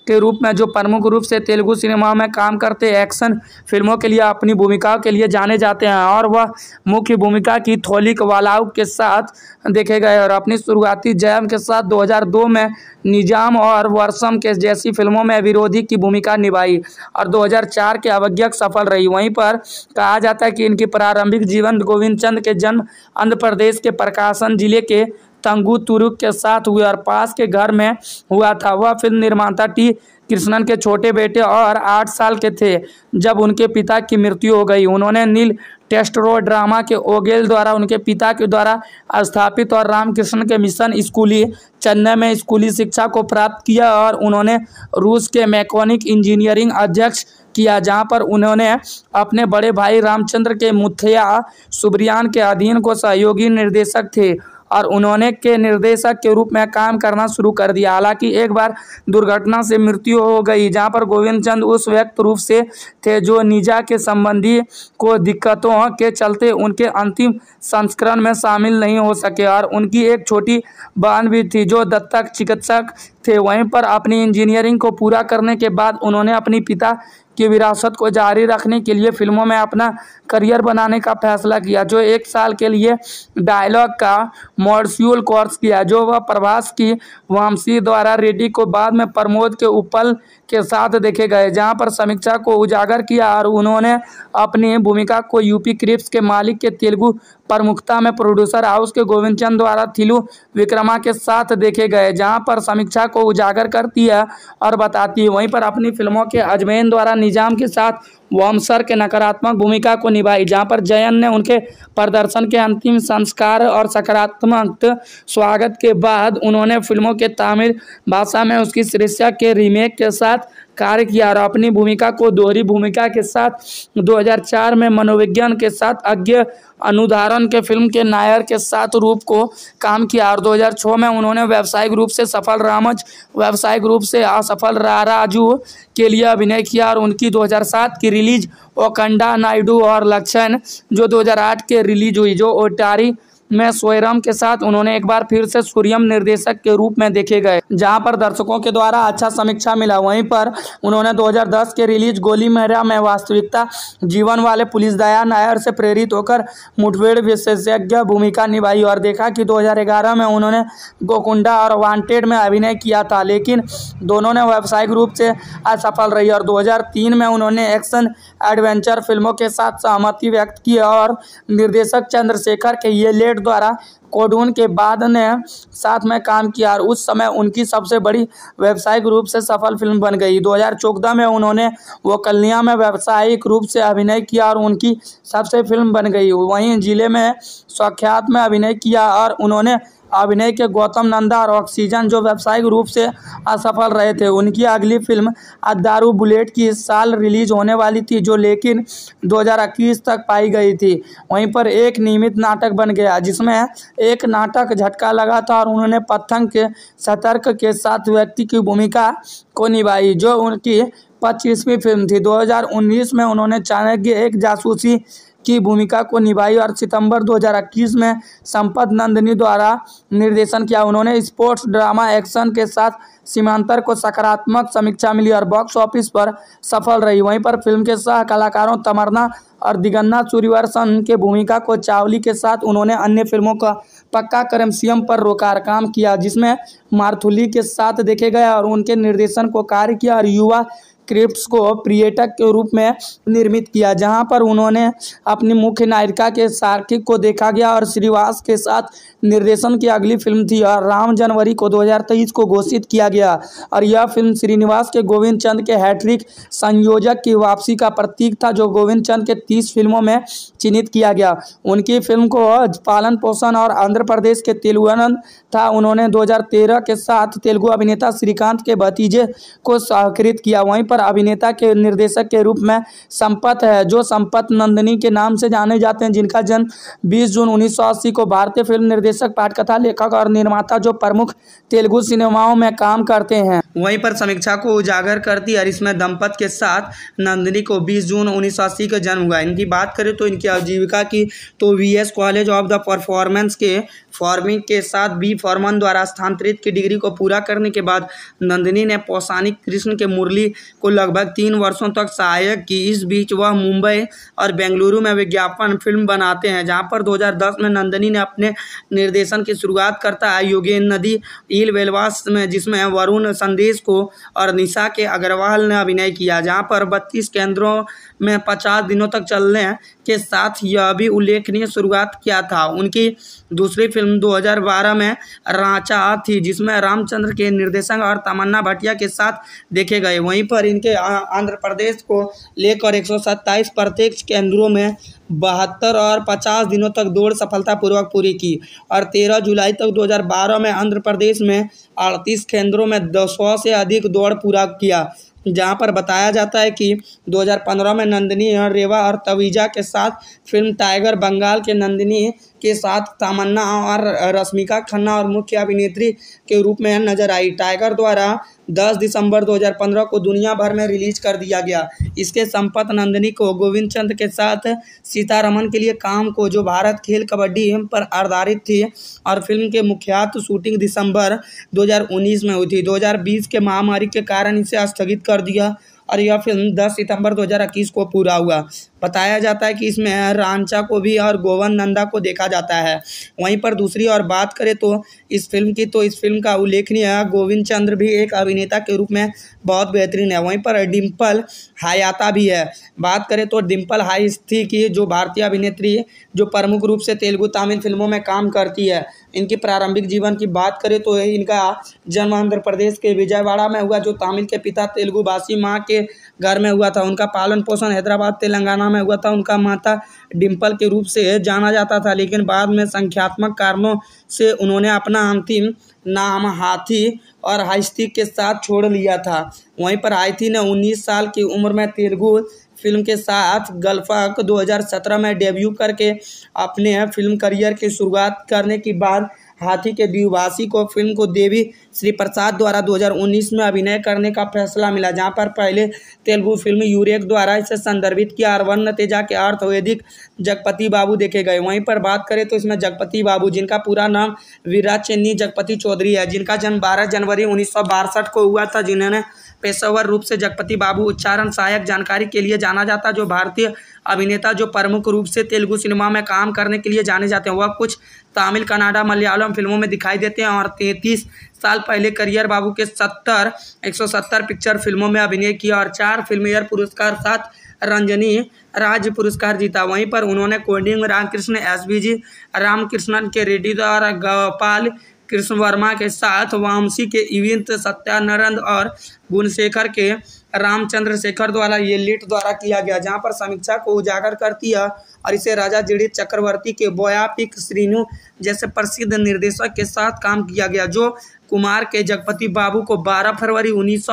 A: के रूप में जो प्रमुख रूप से तेलुगु सिनेमा में काम करते एक्शन फिल्मों के लिए अपनी भूमिकाओं के लिए जाने जाते हैं और वह मुख्य भूमिका की थोलिक वालाउ के साथ देखे गए और अपनी शुरुआती जयम के साथ 2002 फिल्मों में निजाम और वर्षम के जैसी फिल्मों में विरोधी की भूमिका निभाई और 2004 के अवज्ञक सफल रही वहीं पर कहा जाता है कि इनकी प्रारंभिक जीवन गोविंद चंद के जन्म आंध्र प्रदेश के प्रकाशन जिले के तंगू तुरुक के साथ हुए और पास के घर में हुआ था वह फिल्म निर्माता टी कृष्णन के छोटे बेटे और आठ साल के थे जब उनके पिता की मृत्यु हो गई उन्होंने नील ड्रामा के ओगेल द्वारा उनके पिता के द्वारा स्थापित और रामकृष्ण के मिशन स्कूली चेन्नई में स्कूली शिक्षा को प्राप्त किया और उन्होंने रूस के मैकोनिक इंजीनियरिंग अध्यक्ष किया जहां पर उन्होंने अपने बड़े भाई रामचंद्र के मुथया सुब्रियान के अधीन को सहयोगी निर्देशक थे और उन्होंने के निर्देशक के रूप में काम करना शुरू कर दिया हालांकि एक बार दुर्घटना से मृत्यु हो गई जहां पर गोविंद चंद उस व्यक्त रूप से थे जो निजा के संबंधी को दिक्कतों के चलते उनके अंतिम संस्करण में शामिल नहीं हो सके और उनकी एक छोटी बहन भी थी जो दत्तक चिकित्सक थे वहीं पर अपनी इंजीनियरिंग को पूरा करने के बाद उन्होंने अपनी पिता की विरासत को जारी रखने के लिए फिल्मों में अपना करियर बनाने का फैसला किया जो एक साल के लिए डायलॉग का मॉड्यूल कोर्स किया जो वह प्रभास की वामसी द्वारा रेड्डी को बाद में प्रमोद के उपल के साथ देखे गए जहां पर समीक्षा को उजागर किया और उन्होंने अपनी भूमिका को यूपी क्रिप्स के मालिक के तेलुगु प्रमुखता में प्रोड्यूसर हाउस के गोविंद चंद द्वारा थिलू विक्रमा के साथ देखे गए जहां पर समीक्षा को उजागर करती है और बताती है वहीं पर अपनी फिल्मों के अजमेन द्वारा निजाम के साथ वॉमसर के नकारात्मक भूमिका को निभाई जहाँ पर जयन ने उनके प्रदर्शन के अंतिम संस्कार और सकारात्मक स्वागत के बाद उन्होंने फिल्मों के तामिल भाषा में उसकी शीर्षक के रीमेक के साथ कार्य किया और अपनी भूमिका को दोहरी भूमिका के साथ 2004 में मनोविज्ञान के साथ अज्ञ अनुधारण के फिल्म के नायर के साथ रूप को काम किया और 2006 में उन्होंने व्यावसायिक रूप से सफल रामज व्यावसायिक रूप से असफल राराजू के लिए अभिनय किया और उनकी 2007 की रिलीज ओकंडा नायडू और लक्षण जो 2008 के रिलीज हुई जो ओटारी में स्वयराम के साथ उन्होंने एक बार फिर से सूर्यम निर्देशक के रूप में देखे गए जहां पर दर्शकों के द्वारा अच्छा समीक्षा मिला वहीं पर उन्होंने 2010 के रिलीज गोली मेरा में वास्तविकता जीवन वाले पुलिस दया नायर से प्रेरित होकर मुठभेड़ विशेषज्ञ भूमिका निभाई और देखा कि दो में उन्होंने गोकुंडा और वांटेड में अभिनय किया था लेकिन दोनों ने व्यावसायिक रूप से असफल रही और दो में उन्होंने एक्शन एडवेंचर फिल्मों के साथ सहमति व्यक्त की और निर्देशक चंद्रशेखर के ये लेट द्वारा कोडून के बाद ने साथ में काम किया और उस समय उनकी सबसे बड़ी व्यावसायिक रूप से सफल फिल्म बन गई 2014 में उन्होंने वो कलिया में व्यावसायिक रूप से अभिनय किया और उनकी सबसे फिल्म बन गई वहीं जिले में स्वाख्यात में अभिनय किया और उन्होंने अभिनय के गौतम नंदा और ऑक्सीजन जो व्यावसायिक रूप से असफल रहे थे उनकी अगली फिल्म अदारू बुलेट की इस साल रिलीज होने वाली थी जो लेकिन 2021 तक पाई गई थी वहीं पर एक नियमित नाटक बन गया जिसमें एक नाटक झटका लगा था और उन्होंने पत्थंग के सतर्क के साथ व्यक्ति की भूमिका को निभाई जो उनकी पच्चीसवीं फिल्म थी 2019 में उन्होंने चाणक्य एक जासूसी की भूमिका को निभाई और सितंबर 2021 में संपत नंदनी द्वारा निर्देशन किया उन्होंने स्पोर्ट्स ड्रामा एक्शन के साथ सीमांतर को सकारात्मक समीक्षा मिली और बॉक्स ऑफिस पर सफल रही वहीं पर फिल्म के सह कलाकारों तमरना और दिगन्ना सूर्यवर्सन के भूमिका को चावली के साथ उन्होंने अन्य फिल्मों का पक्का सीएम पर रोकार काम किया जिसमें मारथुली के साथ देखे गए और उनके निर्देशन को कार्य किया और युवा क्रिप्ट को प्रियटक के रूप में निर्मित किया जहां पर उन्होंने अपनी मुख्य नायिका के सार्किक को देखा गया और श्रीवास के साथ निर्देशन की अगली फिल्म थी और राम जनवरी को 2023 को घोषित किया गया और यह फिल्म श्रीनिवास के गोविंद चंद के हैट्रिक संयोजक की वापसी का प्रतीक था जो गोविंद चंद के तीस फिल्मों में चिन्हित किया गया उनकी फिल्म को पालन पोषण और आंध्र प्रदेश के तेलुगान था उन्होंने दो के साथ तेलुगु अभिनेता श्रीकांत के भतीजे को सहकृत किया वहीं पर पर अभिनेता के निर्देशक के रूप में संपत है जो संपत नंदनी के नाम से जाने जाते हैं जिनका जन्म 20 जून उन्नीस को भारतीय फिल्म निर्देशक पाठकथा लेखक और निर्माता जो प्रमुख तेलुगु सिनेमाओं में काम करते हैं वहीं पर समीक्षा को उजागर करती है इसमें दंपत के साथ नंदिनी को 20 जून उन्नीस का जन्म हुआ इनकी बात करें तो इनकी आजीविका की तो V college of the performance के फॉर्मिंग के साथ बी फॉर्मन द्वारा स्थानांतरित की डिग्री को पूरा करने के बाद नंदिनी ने पौसानिक कृष्ण के मुरली को लगभग तीन वर्षों तक सहायक की इस बीच वह मुंबई और बेंगलुरु में विज्ञापन फिल्म बनाते हैं जहां पर 2010 में नंदिनी ने अपने निर्देशन की शुरुआत करता है योगेन नदी ईल वेलवास में जिसमें वरुण संदेश को और निशा के अग्रवाल ने अभिनय किया जहाँ पर बत्तीस केंद्रों में पचास दिनों तक चलने के साथ यह भी उल्लेखनीय शुरुआत किया था उनकी दूसरी फिल्म 2012 में रांचा थी जिसमें रामचंद्र के निर्देशक और तमन्ना भाटिया के साथ देखे गए वहीं पर इनके आंध्र प्रदेश को लेकर एक प्रत्यक्ष केंद्रों में बहत्तर और पचास दिनों तक दौड़ सफलतापूर्वक पूरी की और तेरह जुलाई तक दो में आंध्र प्रदेश में अड़तीस केंद्रों में दो सौ से अधिक दौड़ पूरा किया जहां पर बताया जाता है कि 2015 में नंदिनी और रेवा और तवीजा के साथ फिल्म टाइगर बंगाल के नंदिनी के साथ तमन्ना और रश्मिका खन्ना और मुख्य अभिनेत्री के रूप में नजर आई टाइगर द्वारा 10 दिसंबर 2015 को दुनिया भर में रिलीज कर दिया गया इसके संपत नंदिनी को गोविंद चंद के साथ सीतारमन के लिए काम को जो भारत खेल कबड्डी पर आधारित थी और फिल्म के मुख्यात शूटिंग दिसंबर 2019 में हुई थी 2020 के महामारी के कारण इसे स्थगित कर दिया और यह फिल्म 10 सितंबर 2021 को पूरा हुआ बताया जाता है कि इसमें रांचा को भी और गोवन नंदा को देखा जाता है वहीं पर दूसरी और बात करें तो इस फिल्म की तो इस फिल्म का उल्लेखनीय गोविंद चंद्र भी एक अभिनेता के रूप में बहुत बेहतरीन है वहीं पर डिम्पल हायाता भी है बात करें तो डिम्पल हाई की जो भारतीय अभिनेत्री जो प्रमुख रूप से तेलुगु तमिल फिल्मों में काम करती है इनकी प्रारंभिक जीवन की बात करें तो इनका जन्म आंध्र प्रदेश के विजयवाड़ा में हुआ जो तमिल के पिता तेलुगु भाषी माँ के घर में हुआ था उनका पालन पोषण हैदराबाद तेलंगाना में हुआ था उनका माता डिम्पल के रूप से जाना जाता था लेकिन बाद में संख्यात्मक कारणों से उन्होंने अपना अंतिम नाम हाथी और हाइस्ती के साथ छोड़ लिया था वहीं पर हाइथी ने 19 साल की उम्र में तेलुगु फिल्म के साथ गल्फाक 2017 में डेब्यू करके अपने फिल्म करियर की शुरुआत करने के बाद हाथी के द्विभाषी को फिल्म को देवी श्री प्रसाद द्वारा 2019 में अभिनय करने का फैसला मिला जहां पर पहले तेलुगु फिल्म यूरेक द्वारा इसे संदर्भित किया और तेजा के अर्थ वैदिक जगपति बाबू देखे गए वहीं पर बात करें तो इसमें जगपति बाबू जिनका पूरा नाम वीरा चेन्नी जगपति चौधरी है जिनका जन्म बारह जनवरी उन्नीस को हुआ था जिन्होंने पेशेवर रूप से जगपति बाबू उच्चारण सहायक जानकारी के लिए जाना जाता जो भारतीय अभिनेता जो प्रमुख रूप से तेलुगु सिनेमा में काम करने के लिए जाने जाते हैं वह कुछ तमिल कनाडा मलयालम फिल्मों में दिखाई देते हैं और तैंतीस साल पहले करियर बाबू के सत्तर एक पिक्चर फिल्मों में अभिनय किया और चार फिल्म एयर पुरस्कार सात रंजनी राज्य पुरस्कार जीता वहीं पर उन्होंने coding Ramakrishna S B G Ramakrishnan K Reddy द्वारा गोपाल कृष्ण वर्मा के साथ वामसी के इविंत सत्यानंद और गुणशेखर के रामचंद्र शेखर द्वारा ये लिट द्वारा किया गया जहाँ पर समीक्षा को उजागर करती है और इसे राजा जीडी चक्रवर्ती के बोयापिक श्रीनु जैसे प्रसिद्ध निर्देशक के साथ काम किया गया जो कुमार के जगपति बाबू को 12 फरवरी उन्नीस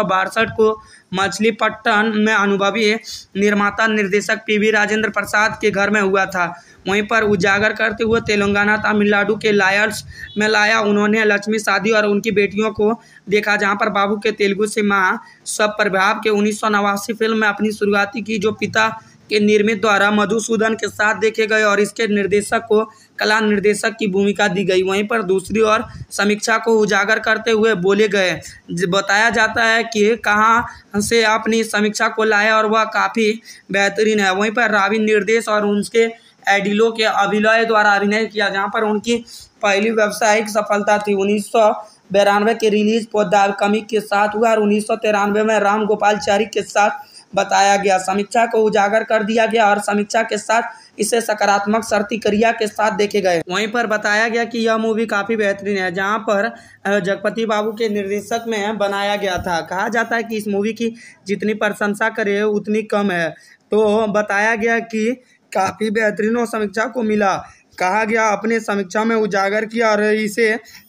A: को मछलीपट्टन में अनुभवी निर्माता निर्देशक पीवी राजेंद्र प्रसाद के घर में हुआ था वहीं पर उजागर करते हुए तेलंगाना तमिलनाडु के लायर्स में लाया उन्होंने लक्ष्मी शादी और उनकी बेटियों को देखा जहां पर बाबू के तेलुगु से माँ सब प्रभाव के उन्नीस फिल्म में अपनी शुरुआती की जो पिता के निर्मित द्वारा मधुसूदन के साथ देखे गए और इसके निर्देशक को कला निर्देशक की भूमिका दी गई वहीं पर दूसरी ओर समीक्षा को उजागर करते हुए बोले गए बताया जाता है कि कहाँ से आपने समीक्षा को लाया और वह काफ़ी बेहतरीन है वहीं पर रावी निर्देश और उनके एडिलो के अभिनय द्वारा अभिनय किया जहाँ पर उनकी पहली व्यावसायिक सफलता थी उन्नीस बिरानवे के रिलीज पोदार कमिक के साथ हुआ और उन्नीस में राम गोपाल के साथ बताया गया समीक्षा को उजागर कर दिया गया और समीक्षा के साथ इसे सकारात्मक शर्ती क्रिया के साथ देखे गए वहीं पर बताया गया कि यह मूवी काफ़ी बेहतरीन है जहां पर जगपति बाबू के निर्देशक में बनाया गया था कहा जाता है कि इस मूवी की जितनी प्रशंसा करे उतनी कम है तो बताया गया कि काफ़ी बेहतरीन समीक्षा को मिला कहा गया अपने समीक्षा में उजागर किया और इसे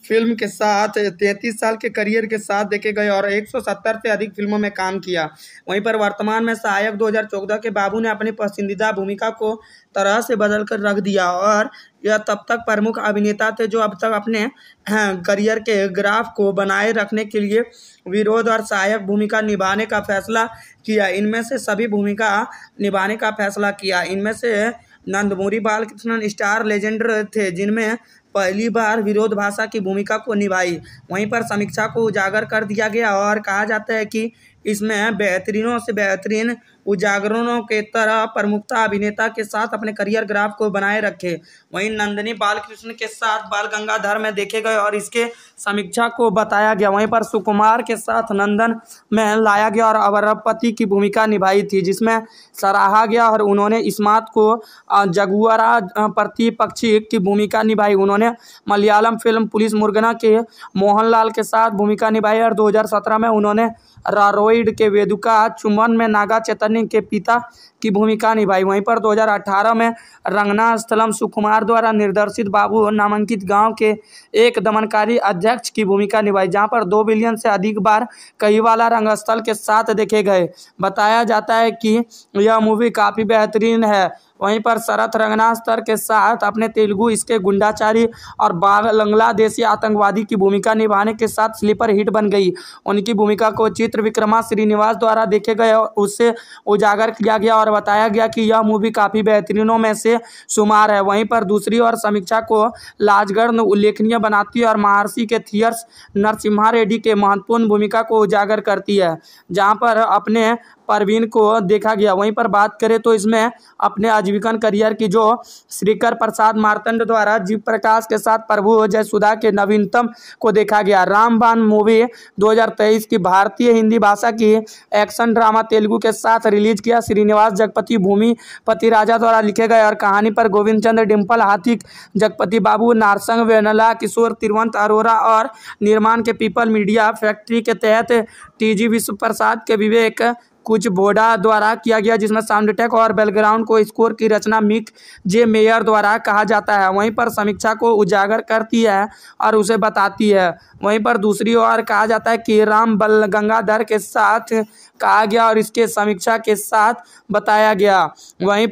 A: फिल्म के साथ तैंतीस साल के करियर के साथ देखे गए और 170 से अधिक फिल्मों में काम किया वहीं पर वर्तमान में सहायक 2014 के बाबू ने अपनी पसंदीदा भूमिका को तरह से बदल कर रख दिया और यह तब तक प्रमुख अभिनेता थे जो अब तक अपने हाँ, करियर के ग्राफ को बनाए रखने के लिए विरोध और सहायक भूमिका निभाने का फैसला किया इनमें से सभी भूमिका निभाने का फैसला किया इनमें से नंदमुरी बालकृष्णन स्टार लेजेंडर थे जिनमें पहली बार विरोध भाषा की भूमिका को निभाई वहीं पर समीक्षा को उजागर कर दिया गया और कहा जाता है कि इसमें बेहतरीनों से बेहतरीन उजागरणों के तरह प्रमुखता अभिनेता के साथ अपने करियर ग्राफ को बनाए रखे वहीं नंदनी बालकृष्ण के साथ बाल गंगाधर में देखे गए और इसके समीक्षा को बताया गया वहीं पर सुकुमार के साथ नंदन में लाया गया और अवरपति की भूमिका निभाई थी जिसमें सराहा गया और उन्होंने इस्मात को जगुआरा प्रतिपक्षी की भूमिका निभाई उन्होंने मलयालम फिल्म पुलिस मुर्गना के मोहनलाल के साथ भूमिका निभाई और दो में उन्होंने रारोइड के वेदुका चुम्बन में नागा चैतन्य के पिता की भूमिका निभाई वहीं पर 2018 में रंगना स्थलम सुकुमार द्वारा निर्देशित बाबू नामांकित गांव के एक दमनकारी अध्यक्ष की भूमिका निभाई जहां पर दो बिलियन से अधिक बार कई वाला रंगस्थल के साथ देखे गए बताया जाता है कि यह मूवी काफ़ी बेहतरीन है वहीं पर शरत रंगनास्तर के साथ अपने तेलुगु इसके गुंडाचारी और बांग्लादेशी आतंकवादी की भूमिका निभाने के साथ स्लीपर हिट बन गई उनकी भूमिका को चित्र विक्रमा श्रीनिवास द्वारा देखे गए और उससे उजागर किया गया और बताया गया कि यह मूवी काफ़ी बेहतरीनों में से शुमार है वहीं पर दूसरी ओर समीक्षा को लाजगढ़ उल्लेखनीय बनाती है और महर्षि के थियर्स नरसिम्हा रेड्डी के महत्वपूर्ण भूमिका को उजागर करती है जहाँ पर अपने परवीन को देखा गया वहीं पर बात करें तो इसमें अपने आजीविकन करियर की जो श्रीकर प्रसाद मारतंड द्वारा जीव प्रकाश के साथ प्रभु जयसुदा के नवीनतम को देखा गया रामबान मूवी 2023 की भारतीय हिंदी भाषा की एक्शन ड्रामा तेलुगु के साथ रिलीज किया श्रीनिवास जगपति भूमि पति राजा द्वारा लिखे गए और कहानी पर गोविंद चंद्र डिम्पल हाथिक जगपति बाबू नारसंग वेनला किशोर तिरुवंत अरोरा और निर्माण के पीपल मीडिया फैक्ट्री के तहत टी विश्व प्रसाद के विवेक कुछ बोडा द्वारा किया गया जिसमें साउंड और बैलग्राउंड को स्कोर की रचना मिक जे मेयर द्वारा कहा जाता है वहीं पर समीक्षा को उजागर करती है और उसे बताती है वहीं पर दूसरी ओर कहा जाता है कि राम बल गंगाधर के साथ कहा गया और इसके समीक्षा के साथ बताया गया वहीं